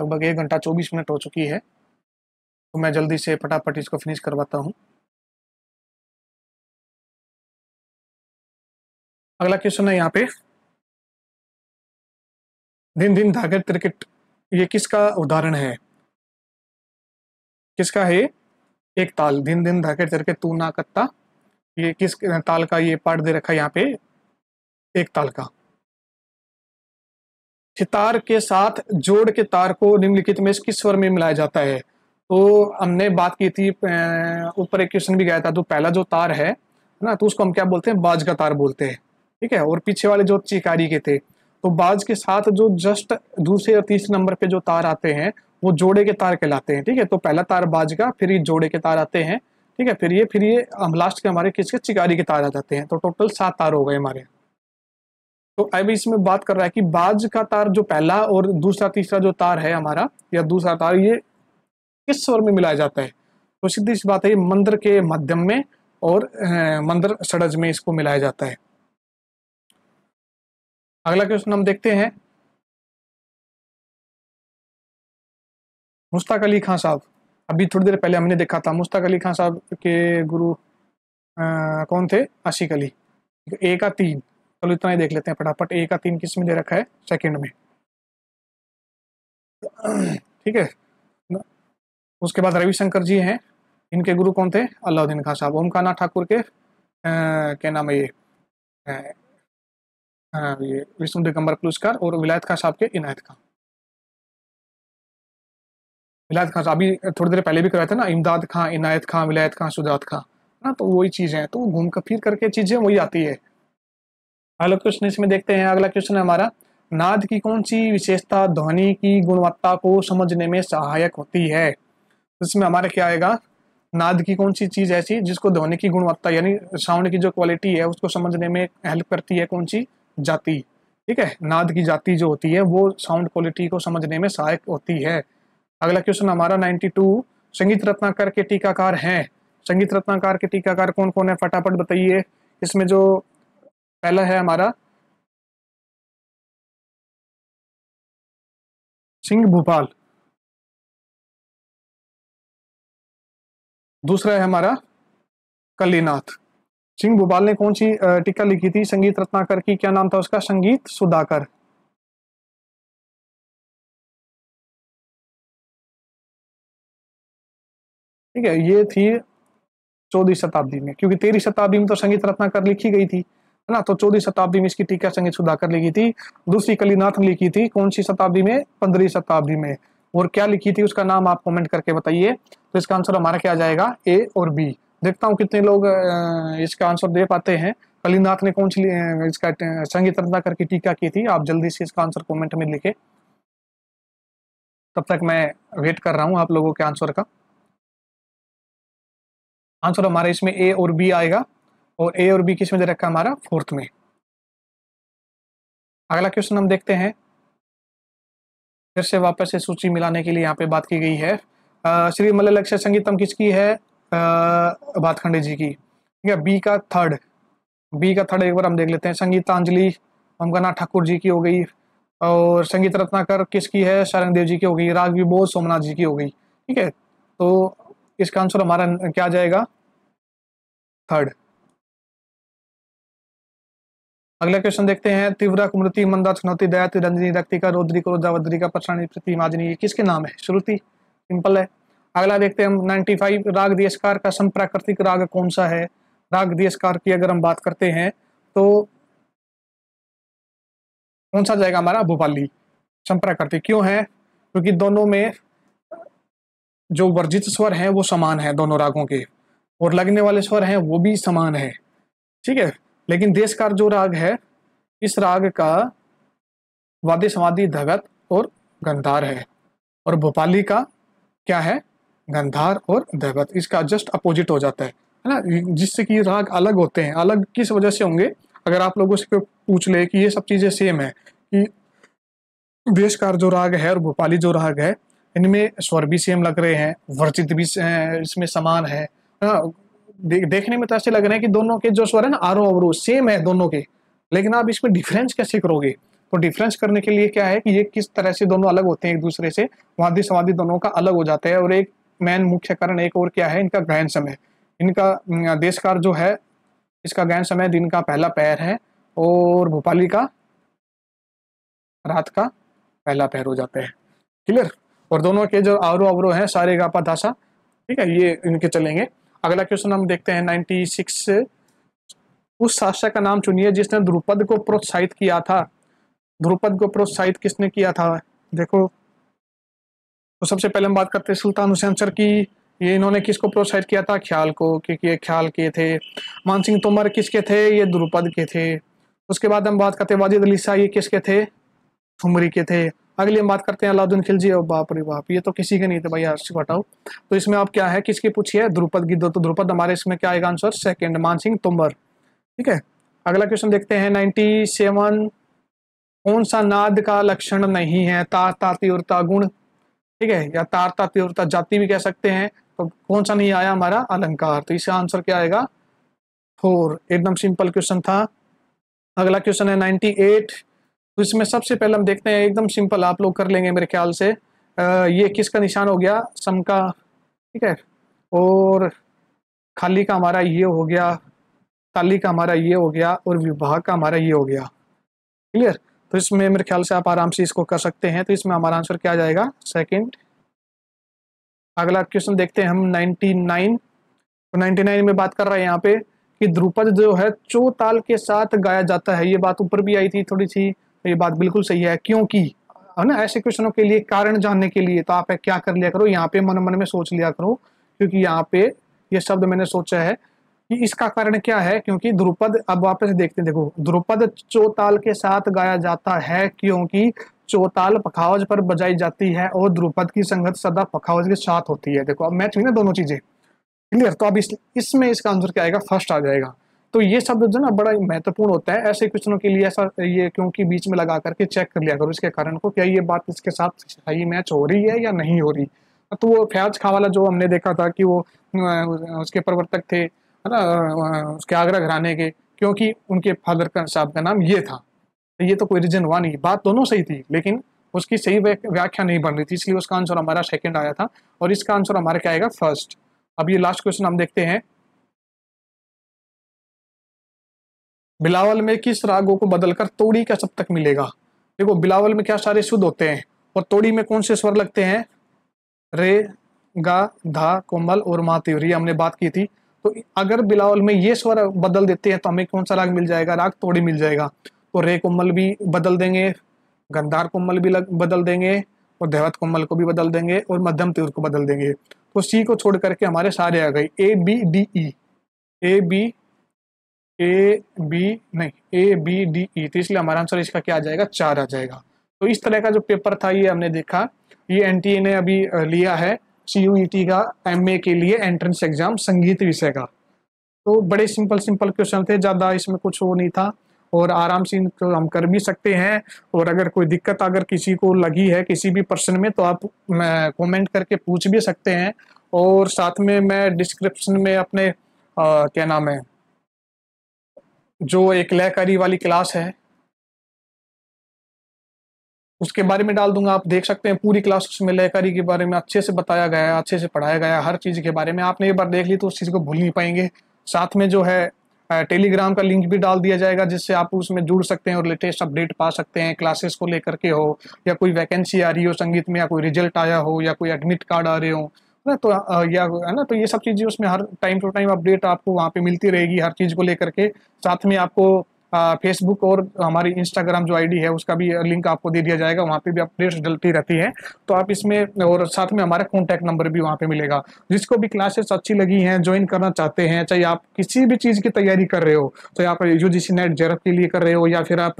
लगभग एक घंटा चौबीस मिनट हो चुकी है तो मैं जल्दी से फटाफट इसको फिनिश करवाता हूँ अगला क्वेश्चन है यहाँ पे दिन दिन धागर क्रिकेट ये किसका उदाहरण है किसका है एक ताल दिन दिन धाकर चरके तू ना कत्ता ये किस ताल का ये पार्ट दे रखा है यहाँ पे एक ताल का सितार के साथ जोड़ के तार को निम्नलिखित में किस स्वर में मिलाया जाता है तो हमने बात की थी ऊपर एक क्वेश्चन भी गया था तो पहला जो तार है ना तो उसको हम क्या बोलते हैं बाज का तार बोलते हैं ठीक है और पीछे वाले जो चिकारी के थे तो बाज के साथ जो जस्ट दूसरे या तीसरे नंबर पे जो तार आते हैं वो जोड़े के तार कहलाते हैं ठीक है तो पहला तार बाज का फिर ये जोड़े के तार आते हैं ठीक है फिर ये फिर ये हम लास्ट के हमारे किसके चिकारी के तार आ जाते हैं तो टोटल सात तार हो गए हमारे तो अभी इसमें बात कर रहा है कि बाज का तार जो पहला और दूसरा तीसरा जो तार है हमारा या दूसरा तार ये किस स्वर में मिलाया जाता है तो सीधी सी बात है ये मंदिर के मध्यम में और मंदिर सड़ज में इसको मिलाया जाता है अगला क्वेश्चन हम देखते हैं मुश्ताक अली खान साहब अभी थोड़ी देर पहले हमने देखा था मुश्ताक अली खान साहब के गुरु आ, कौन थे आशिक अली ए का तीन चलो इतना ही देख लेते हैं फटाफट ए का तीन किस में दे रखा है सेकंड में ठीक है उसके बाद रविशंकर जी हैं इनके गुरु कौन थे अलाउद्दीन खान साहब ओमकाना ठाकुर के आ, क्या नाम है ये हाँ, ये विष्णु दिगंबर पलुस्कर और विलायत खान साहब के इनायत खान विलायत खान साहब अभी थोड़ी देर पहले भी रहे थे ना इमदाद खां इनायत खां विलायत खां सुजात खां ना हाँ, तो वही चीज़ें हैं तो घूम कर फिर करके चीज़ें वही आती है अगला क्वेश्चन इसमें देखते हैं अगला क्वेश्चन है हमारा नाद की कौन सी विशेषता ध्वनि की गुणवत्ता को समझने में सहायक होती है इसमें हमारा क्या आएगा नाद की कौन सी चीज़ ऐसी जिसको ध्वनि की गुणवत्ता यानी साउंड की जो क्वालिटी है उसको समझने में हेल्प करती है कौन सी जाति ठीक है नाद की जाति जो होती है वो साउंड क्वालिटी को समझने में सहायक होती है अगला क्वेश्चन हमारा 92 संगीत रत्नाकर के टीकाकार हैं संगीत रत्नाकार के टीकाकार कौन कौन है फटाफट बताइए इसमें जो पहला है हमारा सिंह भोपाल दूसरा है हमारा कलीनाथ सिंह भोपाल ने कौन सी टिक्का लिखी थी संगीत रत्नाकर की क्या नाम था उसका संगीत सुधाकर ठीक है ये थी चौदह शताब्दी में क्योंकि तेरह शताब्दी में तो संगीत रत्नाकर लिखी गई थी है ना तो चौदह शताब्दी में इसकी टीका संगीत सुधाकर लिखी थी दूसरी कलीनाथ लिखी थी कौन सी शताब्दी में पंद्रह शताब्दी में और क्या लिखी थी उसका नाम आप कमेंट करके बताइए तो इसका आंसर हमारा क्या आ जाएगा ए और बी देखता हूँ कितने लोग इसका आंसर दे पाते हैं कलीनाथ ने कौन सी इसका संगीत रत्ना करके टीका की थी आप जल्दी से इसका आंसर कमेंट में लिखे तब तक मैं वेट कर रहा हूँ आप लोगों के आंसर का आंसर हमारा इसमें ए और बी आएगा और ए और बी किस में दे रखा हमारा फोर्थ में अगला क्वेश्चन हम देखते हैं फिर से वापस से सूची मिलाने के लिए यहाँ पे बात की गई है श्री मल्ल लक्ष्य संगीतम किसकी है भातखंडे जी की ठीक है बी का थर्ड बी का थर्ड एक बार हम देख लेते हैं संगीतांजलि अमगना ठाकुर जी की हो गई और संगीत रत्नाकर किसकी है शरण देव जी की हो गई राग विबोध सोमनाथ जी की हो गई ठीक है तो इसका आंसर हमारा क्या जाएगा थर्ड अगला क्वेश्चन देखते हैं तीव्रा कुमृति मंदा चुनौती दया तिरंजनी रक्तिका रोद्री को रोजावद्री का प्रसाणी प्रतिमाजनी ये किसके नाम है श्रुति सिंपल है अगला देखते हैं हम फाइव राग दियस्कार का सम प्राकृतिक राग कौन सा है राग दियस्कार की अगर हम बात करते हैं तो कौन सा जाएगा हमारा भोपाली संप्राकृतिक क्यों है क्योंकि दोनों में जो वर्जित स्वर हैं वो समान है दोनों रागों के और लगने वाले स्वर हैं वो भी समान है ठीक है लेकिन देशकार जो राग है इस राग का वाद्य समाधि धगत और गंधार है और भोपाली का क्या है गंधार और दैवत इसका जस्ट अपोजिट हो जाता है है ना जिससे कि राग अलग होते हैं अलग किस वजह से होंगे अगर आप लोगों से पूछ ले कि ये सब चीज़ें सेम है कि देशकार जो राग है और भोपाली जो राग है इनमें स्वर भी सेम लग रहे हैं वर्जित भी इसमें समान है हाँ, दे, देखने में तो ऐसे लग रहे हैं कि दोनों के जो स्वर है ना आरो अवरो सेम है दोनों के लेकिन आप इसमें डिफरेंस कैसे करोगे तो डिफरेंस करने के लिए क्या है कि ये किस तरह से दोनों अलग होते हैं एक दूसरे से वादी समाधि दोनों का अलग हो जाता है और एक मेन मुख्य कारण एक और क्या है इनका ग्रहण समय इनका देश का जो है इसका ग्रहण समय दिन का पहला पैर है और भोपाली का रात का पहला पैर हो जाते हैं क्लियर और दोनों के जो आवरो आवरो हैं सारे गापा धासा ठीक है ये इनके चलेंगे अगला क्वेश्चन हम देखते हैं 96 उस शासक का नाम चुनिए जिसने द्रुपद को प्रोत्साहित किया था द्रुपद को प्रोत्साहित किसने किया था देखो तो सबसे पहले हम बात करते हैं सुल्तान हुसैन सर की ये इन्होंने किसको प्रोत्साहित किया था ख्याल को क्योंकि ये ख्याल के थे मान सिंह तोमर किसके थे ये द्रुपद के थे उसके बाद हम बात करते हैं वाजिद अली शाह ये किसके थे ठुमरी के थे अगली हम बात करते हैं अलाउद्दीन खिलजी और बाप रे बाप ये तो किसी के नहीं थे भाई आरसी बताओ तो इसमें आप क्या है किसकी पूछी है द्रुपद की दो तो द्रुपद हमारे इसमें क्या आएगा आंसर सेकेंड मान सिंह तोमर ठीक है अगला क्वेश्चन देखते हैं नाइन्टी सेवन कौन सा नाद का लक्षण नहीं है ता ताती और तागुण ठीक है या तारता तीव्रता जाति भी कह सकते हैं तो कौन सा नहीं आया हमारा अलंकार तो इसका आंसर क्या आएगा फोर एकदम सिंपल क्वेश्चन था अगला क्वेश्चन है नाइन्टी एट तो इसमें सबसे पहले हम देखते हैं एकदम सिंपल आप लोग कर लेंगे मेरे ख्याल से आ, ये किसका निशान हो गया सम का ठीक है और खाली का हमारा ये हो गया ताली का हमारा ये हो गया और विभाग का हमारा ये हो गया क्लियर तो इसमें मेरे ख्याल से आप आराम से इसको कर सकते हैं तो इसमें हमारा आंसर क्या जाएगा सेकंड अगला क्वेश्चन देखते हैं हम 99 तो 99 में बात कर रहे हैं यहाँ पे कि ध्रुपद जो है चो ताल के साथ गाया जाता है ये बात ऊपर भी आई थी थोड़ी सी तो ये बात बिल्कुल सही है क्योंकि है ना ऐसे क्वेश्चनों के लिए कारण जानने के लिए तो आप क्या कर लिया करो यहाँ पे मन मन में सोच लिया करो क्योंकि यहाँ पे ये शब्द मैंने सोचा है इसका कारण क्या है क्योंकि द्रुपद अब वापस देखते हैं देखो द्रुपद चौताल के साथ गाया जाता है क्योंकि चौताल पखावज पर बजाई जाती है और द्रुपद की संगत सदा पखावज के साथ होती है देखो अब मैच हुई ना दोनों चीजें क्लियर तो अब इस इसमें इसका आंसर क्या आएगा फर्स्ट आ जाएगा तो ये शब्द जो ना बड़ा महत्वपूर्ण होता है ऐसे क्वेश्चनों के लिए ऐसा ये क्योंकि बीच में लगा करके चेक कर लिया करो इसके कारण को क्या ये बात इसके साथ सही मैच हो रही है या नहीं हो रही तो वो फयाज खा वाला जो हमने देखा था कि वो उसके प्रवर्तक थे है ना उसके आगरा घराने के क्योंकि उनके फादर का साहब का नाम ये था ये तो कोई रीजन हुआ नहीं बात दोनों सही थी लेकिन उसकी सही व्याख्या नहीं बन रही थी इसलिए उसका आंसर हमारा सेकेंड आया था और इसका आंसर हमारा क्या आएगा फर्स्ट अब ये लास्ट क्वेश्चन हम देखते हैं बिलावल में किस रागों को बदलकर तोड़ी का सप्तक मिलेगा देखो बिलावल में क्या सारे शुद्ध होते हैं और तोड़ी में कौन से स्वर लगते हैं रे गा धा कोमल और मातेवरी हमने बात की थी तो अगर बिलावल में ये स्वर बदल देते हैं तो हमें कौन सा राग मिल जाएगा राग तोड़ी मिल जाएगा तो रे कोमल भी बदल देंगे गंधार कोमल भी लग, बदल देंगे और देवत कोमल को भी बदल देंगे और मध्यम तीर को बदल देंगे तो सी को छोड़ करके हमारे सारे आ गए A B D E A B A B नहीं ए बी डी ई तो इसलिए हमारा आंसर इसका क्या आ जाएगा चार आ जाएगा तो इस तरह का जो पेपर था ये हमने देखा ये एन ने अभी लिया है सी e का एम के लिए एंट्रेंस एग्जाम संगीत विषय का तो बड़े सिंपल सिंपल क्वेश्चन थे ज़्यादा इसमें कुछ वो नहीं था और आराम से इनको हम कर भी सकते हैं और अगर कोई दिक्कत अगर किसी को लगी है किसी भी पर्सन में तो आप कमेंट करके पूछ भी सकते हैं और साथ में मैं डिस्क्रिप्शन में अपने आ, क्या नाम है जो एक लयकारी वाली क्लास है उसके बारे में डाल दूंगा आप देख सकते हैं पूरी क्लास उसमें लयकारी के बारे में अच्छे से बताया गया अच्छे से पढ़ाया गया हर चीज़ के बारे में आपने एक बार देख ली तो उस चीज़ को भूल नहीं पाएंगे साथ में जो है टेलीग्राम का लिंक भी डाल दिया जाएगा जिससे आप उसमें जुड़ सकते हैं और लेटेस्ट अपडेट पा सकते हैं क्लासेस को लेकर के हो या कोई वैकेंसी आ रही हो संगीत में या कोई रिजल्ट आया हो या कोई एडमिट कार्ड आ रहे हो ना तो या है ना तो ये सब चीज़ें उसमें हर टाइम टू टाइम अपडेट आपको वहाँ पे मिलती रहेगी हर चीज़ को लेकर के साथ में आपको फेसबुक और हमारी इंस्टाग्राम जो आईडी है उसका भी लिंक आपको दे दिया जाएगा वहाँ पे भी अपडेट्स डलती रहती है तो आप इसमें और साथ में हमारा कॉन्टैक्ट नंबर भी वहाँ पे मिलेगा जिसको भी क्लासेस अच्छी लगी हैं ज्वाइन करना चाहते हैं चाहे आप किसी भी चीज़ की तैयारी कर रहे हो चाहे आप यू जी नेट जेरफ के लिए कर रहे हो या फिर आप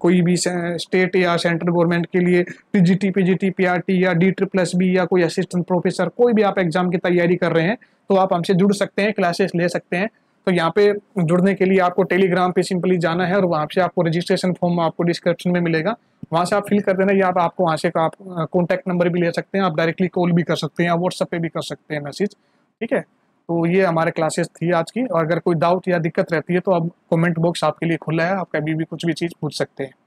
कोई भी स्टेट या सेंट्रल गवर्नमेंट के लिए P G T P G T P R T या डी ट्री प्लस बी या कोई असिस्टेंट प्रोफेसर कोई भी आप एग्जाम की तैयारी कर रहे हैं तो आप हमसे जुड़ सकते हैं क्लासेस ले सकते हैं तो यहाँ पे जुड़ने के लिए आपको टेलीग्राम पे सिंपली जाना है और वहाँ से आपको रजिस्ट्रेशन फॉर्म आपको डिस्क्रिप्शन में मिलेगा वहाँ से आप फिल कर देना या आप आपको वहाँ से आप कॉन्टैक्ट नंबर भी ले सकते हैं आप डायरेक्टली कॉल भी कर सकते हैं या व्हाट्सअप पे भी कर सकते हैं मैसेज ठीक है तो ये हमारे क्लासेस थी आज की और अगर कोई डाउट या दिक्कत रहती है तो अब कॉमेंट बॉक्स आपके लिए खुला है आप कभी भी कुछ भी चीज़ पूछ सकते हैं